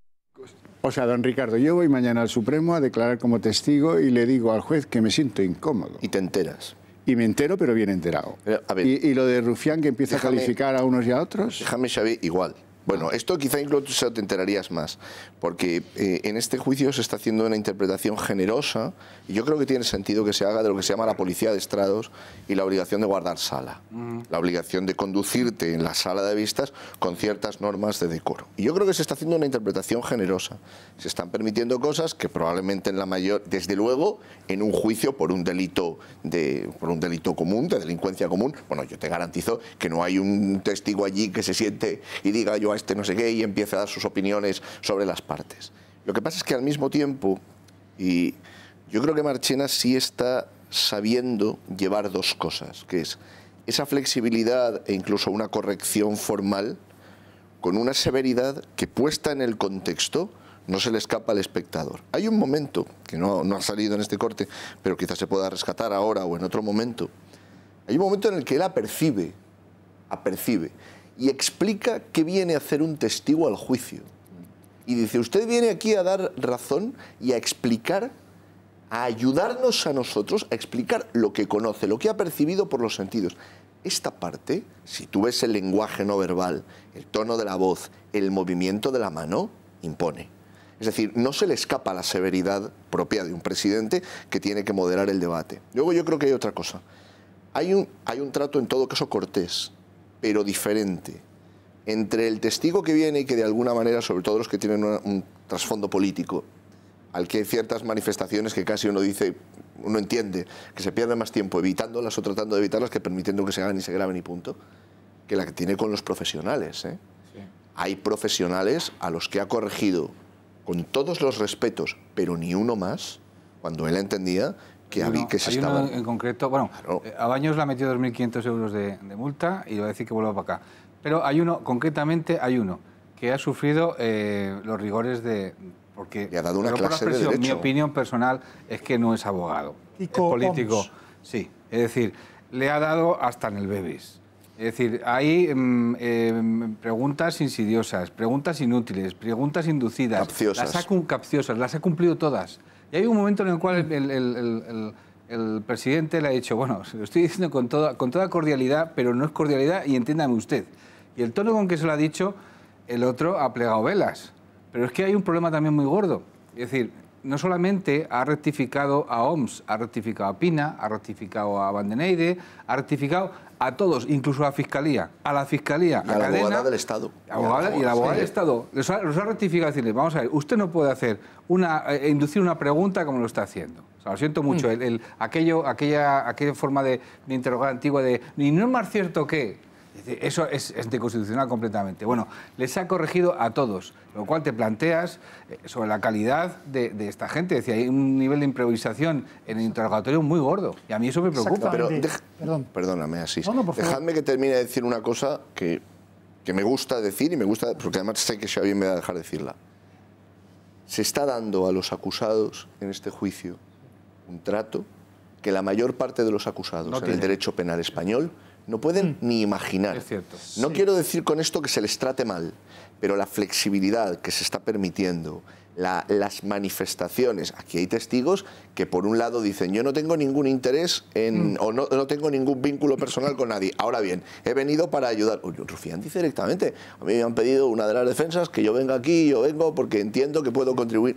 O sea, don Ricardo, yo voy mañana al Supremo a declarar como testigo y le digo al juez que me siento incómodo. Y te enteras y me entero, pero bien enterado. y, lo de Rufián que empieza a calificar a unos y a otros. Déjame, saber igual. Bueno, esto quizá incluso te enterarías más porque eh, en este juicio se está haciendo una interpretación generosa y yo creo que tiene sentido que se haga de lo que se llama la policía de estrados y la obligación de guardar sala, mm. la obligación de conducirte en la sala de vistas con ciertas normas de decoro. Y yo creo que se está haciendo una interpretación generosa, se están permitiendo cosas que probablemente en la mayor, desde luego, en un juicio por un delito de, por un delito común, de delincuencia común, bueno, yo te garantizo que no hay un testigo allí que se siente y diga yo a este no sé qué y empiece a dar sus opiniones sobre las partes. Lo que pasa es que al mismo tiempo, y yo creo que Marchena sí está sabiendo llevar dos cosas, que es esa flexibilidad e incluso una corrección formal con una severidad que puesta en el contexto no se le escapa al espectador. Hay un momento, que no, ha salido en este corte, pero quizás se pueda rescatar ahora o en otro momento, hay un momento en el que él apercibe, apercibe, y explica qué viene a hacer un testigo al juicio y dice, usted viene aquí a dar razón y a explicar, a ayudarnos a nosotros a explicar lo que conoce, lo que ha percibido por los sentidos. Esta parte, si tú ves el lenguaje no verbal, el tono de la voz, el movimiento de la mano, impone. Es decir, no se le escapa la severidad propia de un presidente que tiene que moderar el debate. Luego yo creo que hay otra cosa. Hay un, hay un trato en todo caso cortés, pero diferente entre el testigo que viene y que de alguna manera, sobre todo los que tienen un trasfondo político, al que hay ciertas manifestaciones que casi uno dice, uno entiende, que se pierde más tiempo evitándolas o tratando de evitarlas que permitiendo que se hagan y se graben y punto, que la que tiene con los profesionales. ¿eh? Hay profesionales a los que ha corregido con todos los respetos, pero ni uno más, cuando él entendía que, había, que se hay en concreto, bueno, a eh, Baños le ha metido 2.500 euros de, de multa y le va a decir que vuelva para acá. Pero hay uno, concretamente hay uno, que ha sufrido eh, los rigores de... Porque, ha dado una clase de derecho. Mi opinión personal es que no es abogado, es político. Sí, es decir, le ha dado hasta en el bebés. Es decir, hay mm, em, preguntas insidiosas, preguntas inútiles, preguntas inducidas. Capciosas. Las ha, capciosas, las ha cumplido todas. Y hay un momento en el cual el, presidente le ha dicho, bueno, lo estoy diciendo con toda, con toda cordialidad, pero no es cordialidad y entiéndame usted. Y el tono con que se lo ha dicho, el otro ha plegado velas. Pero es que hay un problema también muy gordo. Es decir, no solamente ha rectificado a OMS, ha rectificado a Pina, ha rectificado a Vandeneide, ha rectificado a todos, incluso a la Fiscalía, a la Fiscalía, a la abogada del Estado. y a la abogada del Estado. Los ha, los ha decirle, vamos a ver, usted no puede hacer una, eh, inducir una pregunta como lo está haciendo. lo siento mucho, mm. el, aquello, aquella, aquella forma de, de interrogar antigua de, y no es más cierto que, eso es anticonstitucional completamente. Bueno, les ha corregido a todos, lo cual te planteas eh, sobre la calidad de, esta gente. Es decir, hay un nivel de improvisación en el interrogatorio muy gordo. Y a mí eso me preocupa. Pero Perdóname, así. Dejadme que termine de decir una cosa que, que me gusta decir y me gusta, porque además sé que Xavier me va a dejar decirla. Se está dando a los acusados en este juicio un trato que la mayor parte de los acusados en el derecho penal español no pueden mm. ni imaginar. Es cierto, no quiero decir con esto que se les trate mal, pero la flexibilidad que se está permitiendo, las manifestaciones, aquí hay testigos que por un lado dicen yo no tengo ningún interés en, mm. o no, no, tengo ningún vínculo personal con nadie. Ahora bien, he venido para ayudar. Rufián dice directamente, a mí me han pedido una de las defensas que yo venga aquí, yo vengo porque entiendo que puedo contribuir.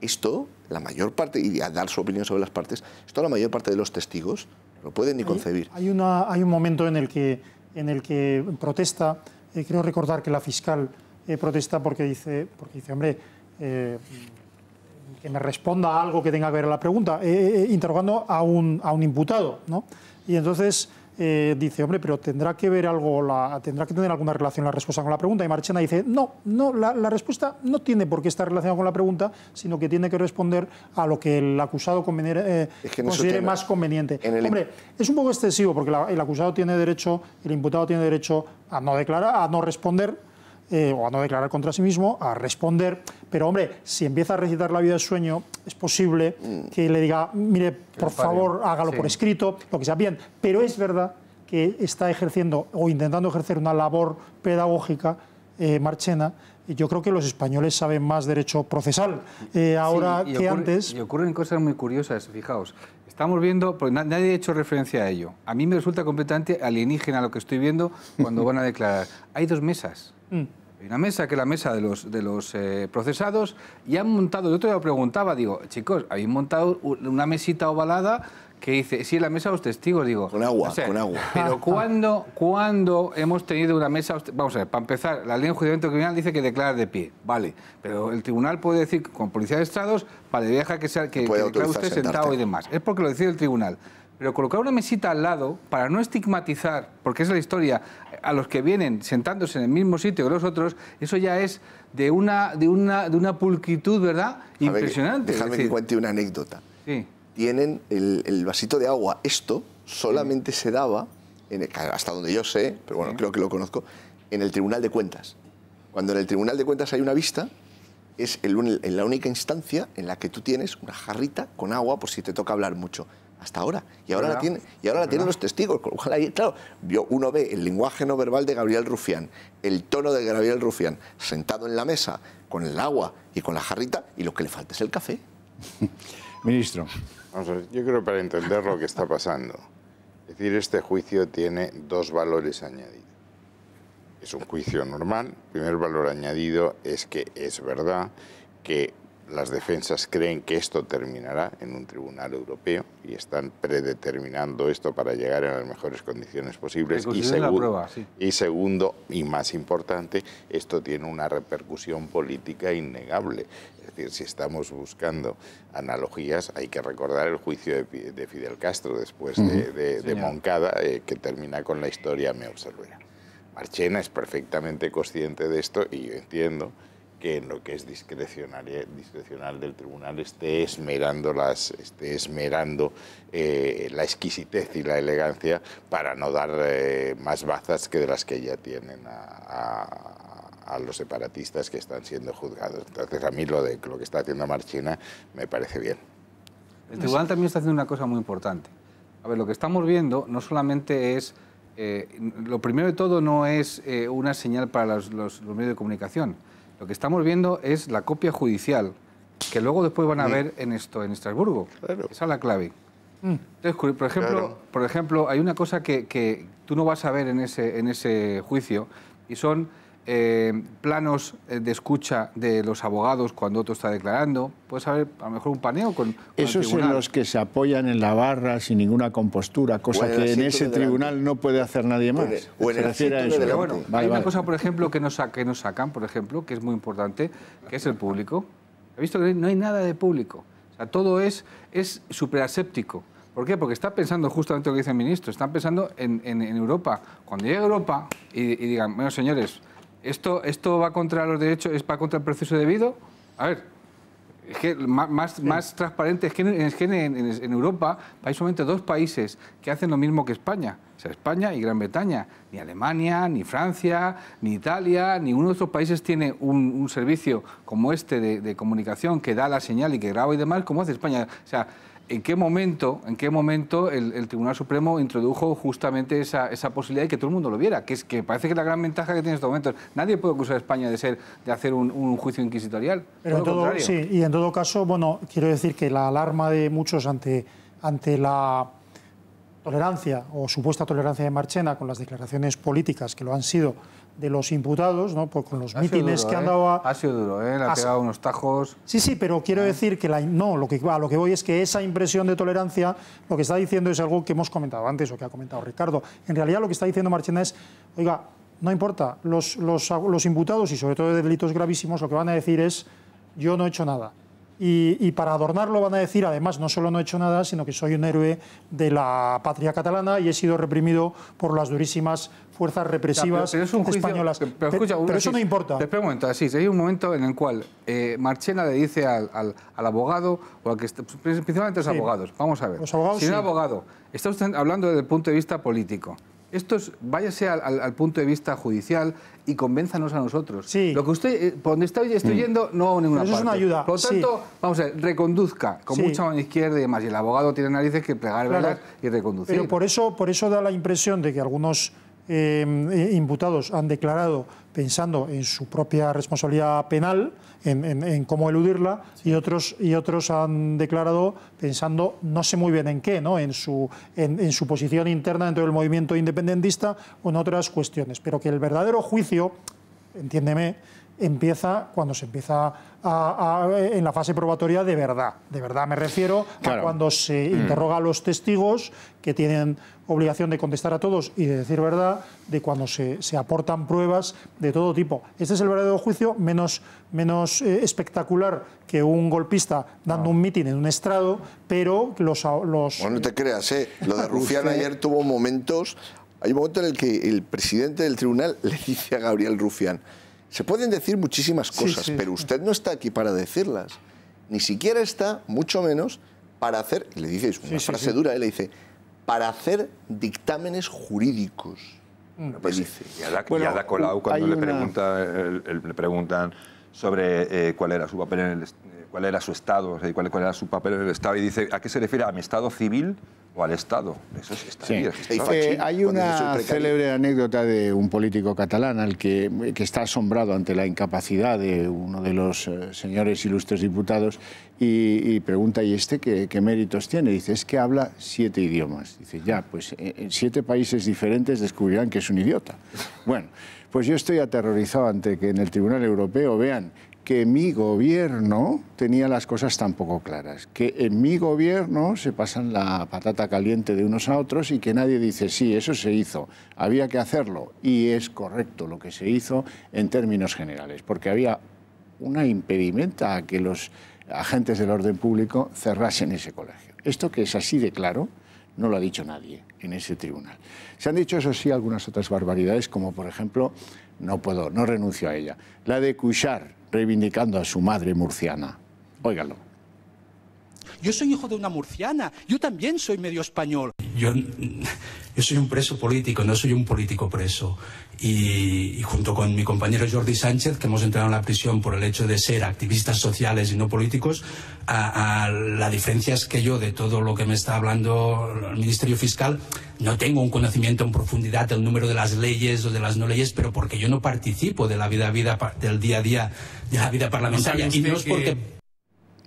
Esto, la mayor parte, y a dar su opinión sobre las partes, esto la mayor parte de los testigos lo pueden ni concebir. Hay, una, hay un momento en el que, en el que protesta, eh, creo recordar que la fiscal eh, protesta porque dice, porque dice hombre, eh, que me responda algo que tenga que ver a la pregunta, interrogando a un, a un imputado. ¿no? Y entonces eh, dice, hombre, pero tendrá que ver algo, la, tendrá que tener alguna relación la respuesta con la pregunta. Y Marchena dice, no, no, la, respuesta no tiene por qué estar relacionada con la pregunta, sino que tiene que responder a lo que el acusado eh, considere más conveniente. Hombre, es un poco excesivo porque el acusado tiene derecho, el imputado tiene derecho a no declarar, a no responder eh, o a no declarar contra sí mismo, a responder. Pero hombre, si empieza a recitar la vida de sueño, es posible que le diga, mire, por favor, hágalo por escrito, lo que sea bien. Pero es verdad que está ejerciendo o intentando ejercer una labor pedagógica eh, Marchena, yo creo que los españoles saben más derecho procesal eh, ahora que antes. Y ocurren cosas muy curiosas, fijaos. Estamos viendo, pues nadie ha hecho referencia a ello. A mí me resulta completamente alienígena lo que estoy viendo cuando van a declarar. Hay dos mesas. Hay mm. una mesa que es la mesa de los, de los eh, procesados y han montado, yo te lo preguntaba, digo, chicos, habéis montado una mesita ovalada que dice, sí, la mesa de los testigos, digo. Con agua, con agua. Pero cuando hemos tenido una mesa? Vamos a ver, para empezar, la ley de enjuiciamiento criminal dice que declara de pie, vale. Pero el tribunal puede decir, con policía de estrados, vale, deja que, sea, que, que usted sentado y demás. Es porque lo decide el tribunal. Pero colocar una mesita al lado, para no estigmatizar, porque es la historia, a los que vienen sentándose en el mismo sitio que los otros, eso ya es de una, de una, de una pulquitud, ¿verdad? Impresionante. déjame que cuente una anécdota. Tienen el, vasito de agua. Esto solamente se daba, en hasta donde yo sé, pero bueno, creo que lo conozco, en el Tribunal de Cuentas. Cuando en el Tribunal de Cuentas hay una vista, es la única instancia en la que tú tienes una jarrita con agua por si te toca hablar mucho hasta ahora. Y ahora, la, tiene, y ahora tienen los testigos. Ojalá. claro, yo, uno ve el lenguaje no verbal de Gabriel Rufián, el tono de Gabriel Rufián, sentado en la mesa con el agua y con la jarrita, y lo que le falta es el café. Ministro. Vamos a ver, yo creo para entender lo que está pasando. Es decir, este juicio tiene dos valores añadidos. Es un juicio normal. El primer valor añadido es que es verdad que las defensas creen que esto terminará en un tribunal europeo y están predeterminando esto para llegar a las mejores condiciones posibles. Y, y segundo, y más importante, esto tiene una repercusión política innegable. Es decir, si estamos buscando analogías, hay que recordar el juicio de, Fidel Castro después de, Moncada, eh, que termina con la historia Me observé. Marchena es perfectamente consciente de esto y yo entiendo que en lo que es discrecional del tribunal esté esmerando, las, esté esmerando eh, la exquisitez y la elegancia para no dar eh, más bazas que de las que ya tienen a, los separatistas que están siendo juzgados. Entonces a mí lo, de, lo que está haciendo Marchina me parece bien. El tribunal también está haciendo una cosa muy importante. A ver, lo que estamos viendo no solamente es... Eh, lo primero de todo no es una señal para los medios de comunicación lo que estamos viendo es la copia judicial, que luego después van a ver en esto, en Estrasburgo. Esa es la clave. Mm. por ejemplo, por ejemplo, hay una cosa que, que, tú no vas a ver en ese, en ese juicio, y son eh, planos eh, de escucha de los abogados cuando otro está declarando. Puedes haber a lo mejor un paneo con. con Esos son los que se apoyan en la barra sin ninguna compostura, cosa que en ese tribunal no puede hacer nadie más. hay una cosa, por ejemplo, que nos, que nos sacan, por ejemplo, que es muy importante, que es el público. He visto que no hay nada de público. O sea, todo es, es aséptico. ¿Por qué? Porque está pensando justamente lo que dice el ministro, están pensando en, en, Europa. Cuando llegue a Europa y, y digan, bueno, señores, ¿Esto, esto va contra los derechos, es para contra el proceso debido? A ver, es que más, más transparente, es que, en, en, Europa hay solamente dos países que hacen lo mismo que España, o sea, España y Gran Bretaña, ni Alemania, ni Francia, ni Italia, ninguno de estos países tiene un, servicio como este de, comunicación que da la señal y que graba y demás, como hace España. O sea, ¿En qué momento, en qué momento el, Tribunal Supremo introdujo justamente esa, posibilidad de que todo el mundo lo viera? Que es que parece que la gran ventaja que tiene en estos momentos. Nadie puede acusar a España de hacer un, juicio inquisitorial. sí, y en todo caso, bueno, quiero decir que la alarma de muchos ante la tolerancia o supuesta tolerancia de Marchena con las declaraciones políticas que lo han sido de los imputados, ¿no? Pues con los mítines que han ¿eh? dado a... Ha sido duro, ¿eh? ha pegado unos tajos... Sí, sí, pero quiero ¿Eh? decir que la, no, lo que, a lo que voy es que esa impresión de tolerancia, lo que está diciendo es algo que hemos comentado antes o que ha comentado Ricardo. En realidad lo que está diciendo Marchena es, oiga, no importa, los, los, los imputados y sobre todo de delitos gravísimos lo que van a decir es, yo no he hecho nada. Y, para adornarlo van a decir, además, no solo no he hecho nada, sino que soy un héroe de la patria catalana y he sido reprimido por las durísimas fuerzas represivas españolas. Pero, eso no importa. un momento, así, hay un momento en el cual eh, Marchena le dice al, abogado, o al que principalmente los abogados, vamos a ver, los si sí. abogado, está usted hablando desde el punto de vista político. Esto es, váyase al, punto de vista judicial y convénzanos a nosotros. Sí. Lo que usted, eh, por donde está mm. yendo, no va a ninguna eso es una ayuda. Por lo tanto, vamos a ver, reconduzca con mucha mano izquierda y demás. Y el abogado tiene narices que plegar verdad y reconducir. Pero por eso, por eso da la impresión de que algunos eh, eh, imputados han declarado pensando en su propia responsabilidad penal, en, cómo eludirla, y, otros, y otros han declarado pensando no sé muy bien en qué, ¿no? en, su, en su posición interna dentro del movimiento independentista o en otras cuestiones. Pero que el verdadero juicio, entiéndeme, empieza cuando se empieza a, en la fase probatoria de verdad. De verdad me refiero a cuando se mm. interroga a los testigos que tienen obligación de contestar a todos y de decir verdad, de cuando se, aportan pruebas de todo tipo. Este es el verdadero juicio menos, menos eh, espectacular que un golpista dando un mitin en un estrado, pero los... los bueno, no te creas, ¿eh? lo de Rufián ayer tuvo momentos... Hay un momento en el que el presidente del tribunal le dice a Gabriel Rufián, se pueden decir muchísimas cosas, pero usted no está aquí para decirlas. Ni siquiera está, mucho menos, para hacer, y le dice, es una frase dura, le dice, para hacer dictámenes jurídicos. Mm. Pues y a, cuando le, pregunta, preguntan sobre eh, cuál era su papel en el cuál era su estado, cuál, cuál era su papel en el Estado, y dice, ¿a qué se refiere? ¿A mi estado civil o al Estado? Eso hay una célebre anécdota de un político catalán al que, está asombrado ante la incapacidad de uno de los eh, señores ilustres diputados y, pregunta, ¿y este qué, qué, méritos tiene? Dice, es que habla siete idiomas. Dice, ya, pues en eh, eh, siete países diferentes descubrirán que es un idiota. Bueno, pues yo estoy aterrorizado ante que en el Tribunal Europeo vean que mi gobierno tenía las cosas tan poco claras, que en mi gobierno se pasan la patata caliente de unos a otros y que nadie dice, sí, eso se hizo, había que hacerlo y es correcto lo que se hizo en términos generales, porque había una impedimenta a que los agentes del orden público cerrasen ese colegio. Esto que es así de claro, no lo ha dicho nadie en ese tribunal. Se han dicho, eso sí, algunas otras barbaridades, como por ejemplo, no puedo, no renuncio a ella, la de Cuchar, reivindicando a su madre murciana. Óigalo. Yo soy hijo de una murciana, yo también soy medio español yo, yo soy un preso político, no soy un político preso. Y, junto con mi compañero Jordi Sánchez, que hemos entrado en la prisión por el hecho de ser activistas sociales y no políticos, a, la diferencia es que yo de todo lo que me está hablando el Ministerio Fiscal no tengo un conocimiento en profundidad del número de las leyes o de las no leyes, pero porque yo no participo de la vida, vida del día a día de la vida parlamentaria. y no es porque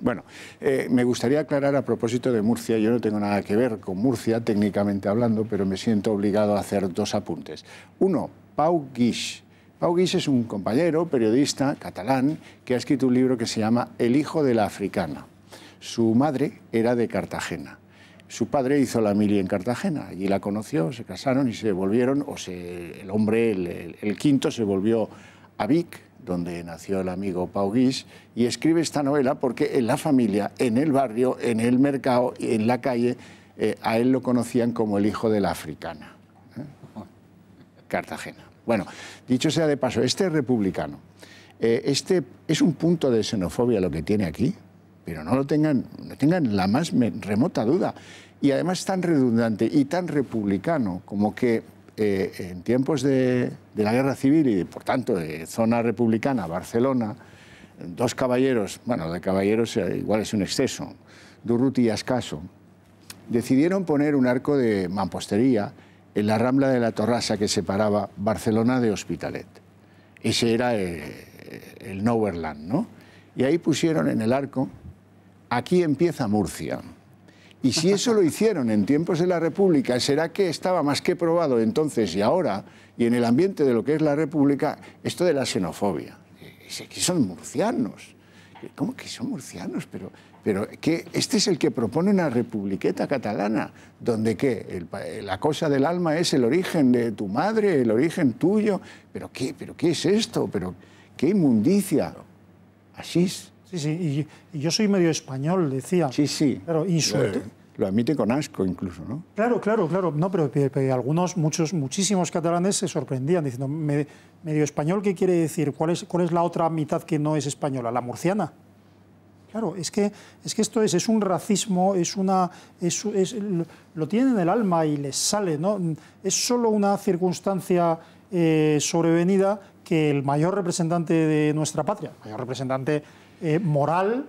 bueno, eh, me gustaría aclarar a propósito de Murcia, yo no tengo nada que ver con Murcia técnicamente hablando, pero me siento obligado a hacer dos apuntes. Uno, Pau Guix. Pau Guix es un compañero, periodista catalán, que ha escrito un libro que se llama El hijo de la africana. Su madre era de Cartagena. Su padre hizo la mili en Cartagena, allí la conoció, se casaron y se volvieron, o se, el hombre, el quinto, se volvió a Vic, donde nació el amigo Pau y escribe esta novela porque en la familia, en el barrio, en el mercado en la calle, eh, a él lo conocían como el hijo de la africana. ¿eh? Cartagena. Bueno, dicho sea de paso, este es republicano. Eh, este es un punto de xenofobia lo que tiene aquí, pero no lo tengan, no tengan la más remota duda. Y además tan redundante y tan republicano como que eh, en tiempos de, la guerra civil y, por tanto, de zona republicana, Barcelona, dos caballeros, bueno, de caballeros eh, igual es un exceso, Durruti y Ascaso, decidieron poner un arco de mampostería en la rambla de la Torrasa que separaba Barcelona de Hospitalet. Ese era eh, el, el ¿no? Y ahí pusieron en el arco, aquí empieza Murcia. Y si eso lo hicieron en tiempos de la República, será que estaba más que probado entonces y ahora, y en el ambiente de lo que es la República, esto de la xenofobia. Que son murcianos. ¿Cómo que son murcianos? Pero, pero este es el que propone una republiqueta catalana, donde ¿qué? la cosa del alma es el origen de tu madre, el origen tuyo. ¿Pero qué, pero qué es esto? ¿Pero qué inmundicia? Asís. Sí, sí, y, yo soy medio español, decía. Sí, sí. Claro, Lo admite con asco incluso, ¿no? Claro, claro, claro. No, pero, algunos, muchos, muchísimos catalanes se sorprendían diciendo, medio español, ¿qué quiere decir? ¿Cuál es, ¿Cuál es la otra mitad que no es española? ¿La murciana? Claro, es que, es que esto es, es un racismo, es una, es, lo tienen en el alma y les sale, ¿no? Es solo una circunstancia eh, sobrevenida que el mayor representante de nuestra patria, el mayor representante eh, moral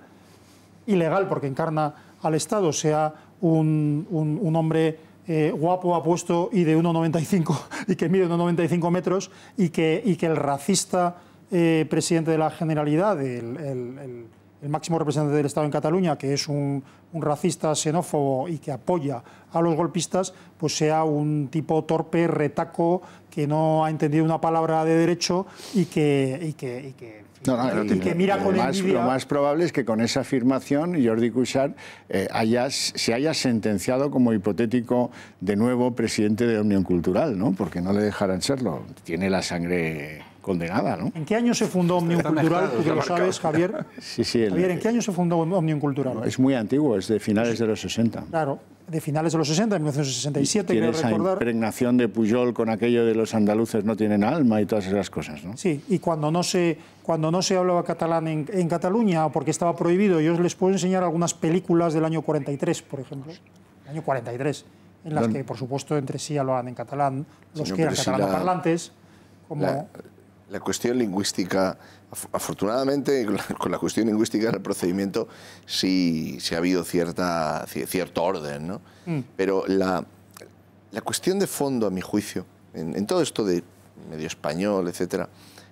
y legal, porque encarna al Estado, sea un, hombre eh, guapo, apuesto y de 1,95 y que mide 1,95 metros y que, y que el racista eh, presidente de la Generalidad, el el máximo representante del Estado en Cataluña, que es un, racista xenófobo y que apoya a los golpistas, pues sea un tipo torpe, retaco, que no ha entendido una palabra de derecho y que, mira con lo, más, lo más probable es que con esa afirmación Jordi Cuixart eh, se haya sentenciado como hipotético de nuevo presidente de Unión Cultural, ¿no? porque no le dejarán serlo. Tiene la sangre condenada. ¿no? ¿En qué año se fundó Omnium Cultural? Tú lo sabes, Javier. Sí, sí, el, Javier, ¿en qué año se fundó Omnium Cultural? es muy antiguo, es de finales de los 60. Claro, de finales de los 60, en 1967, tiene esa impregnación de Puyol con aquello de los andaluces no tienen alma y todas esas cosas, ¿no? Sí, y cuando no se, cuando no se hablaba catalán en, Cataluña porque estaba prohibido, yo les puedo enseñar algunas películas del año 43, por ejemplo, el año 43, en las que, por supuesto, entre sí hablaban en catalán los que eran catalanoparlantes. como... La cuestión lingüística, afortunadamente, con la, cuestión lingüística del procedimiento sí, sí ha habido cierta, cierto orden, ¿no? Mm. Pero la, la, cuestión de fondo, a mi juicio, en, todo esto de medio español, etcétera,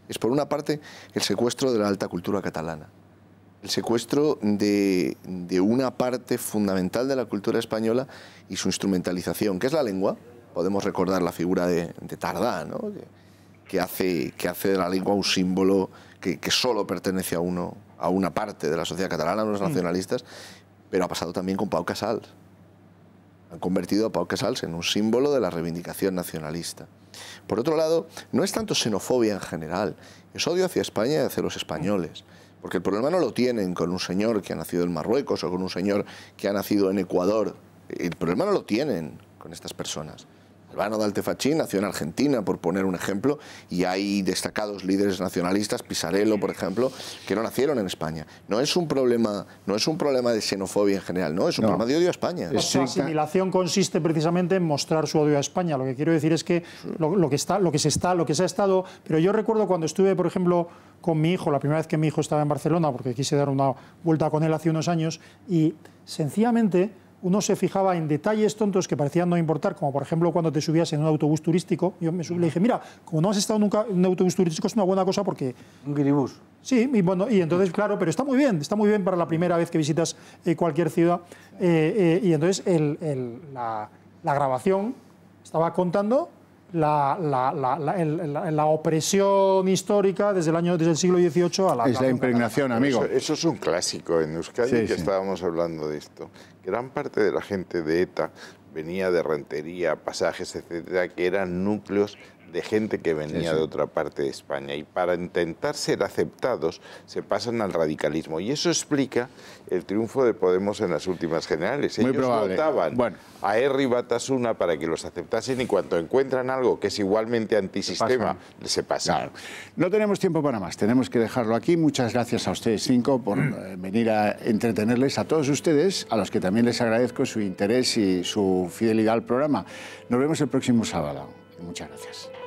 es por una parte el secuestro de la alta cultura catalana, el secuestro de, de, una parte fundamental de la cultura española y su instrumentalización, que es la lengua. Podemos recordar la figura de, de Tardá, ¿no? que hace, que hace de la lengua un símbolo que, solo pertenece a uno, a una parte de la sociedad catalana, a los mm. nacionalistas, pero ha pasado también con Pau Casals. Han convertido a Pau Casals en un símbolo de la reivindicación nacionalista. Por otro lado, no es tanto xenofobia en general, es odio hacia España y hacia los españoles. Porque el problema no lo tienen con un señor que ha nacido en Marruecos o con un señor que ha nacido en Ecuador. El problema no lo tienen con estas personas. Albano Daltefachín nació en Argentina, por poner un ejemplo, y hay destacados líderes nacionalistas, Pisarello, por ejemplo, que no nacieron en España. No es un problema, no es un problema de xenofobia en general, no, es un problema de odio a España. Su asimilación consiste precisamente en mostrar su odio a España. Lo que quiero decir es que lo, que está, lo que se está, lo que se ha estado. Pero yo recuerdo cuando estuve, por ejemplo, con mi hijo, la primera vez que mi hijo estaba en Barcelona, porque quise dar una vuelta con él hace unos años, y sencillamente uno se fijaba en detalles tontos que parecían no importar, como por ejemplo cuando te subías en un autobús turístico. Yo me subí, le dije, mira, como no has estado nunca en un autobús turístico es una buena cosa porque... Un guiribús. Sí, y, bueno, y entonces, claro, pero está muy bien, está muy bien para la primera vez que visitas eh, cualquier ciudad. Eh, eh, y entonces el, la, la grabación estaba contando la, la, la, opresión histórica desde el año desde el siglo XVIII a la... Es la impregnación, amigo. Eso, es un clásico en Euskadi, que estábamos hablando de esto. Gran parte de la gente de ETA venía de Rentería, Pasajes, etcétera, que eran núcleos de gente que venía de otra parte de España. Y para intentar ser aceptados se pasan al radicalismo. Y eso explica el triunfo de Podemos en las últimas generales. Ellos a Herri Batasuna para que los aceptasen y cuando encuentran algo que es igualmente antisistema, se pasan. No tenemos tiempo para más, tenemos que dejarlo aquí. Muchas gracias a ustedes cinco por eh, venir a entretenerles, a todos ustedes, a los que también les agradezco su interés y su fidelidad al programa. Nos vemos el próximo sábado. Muchas gracias.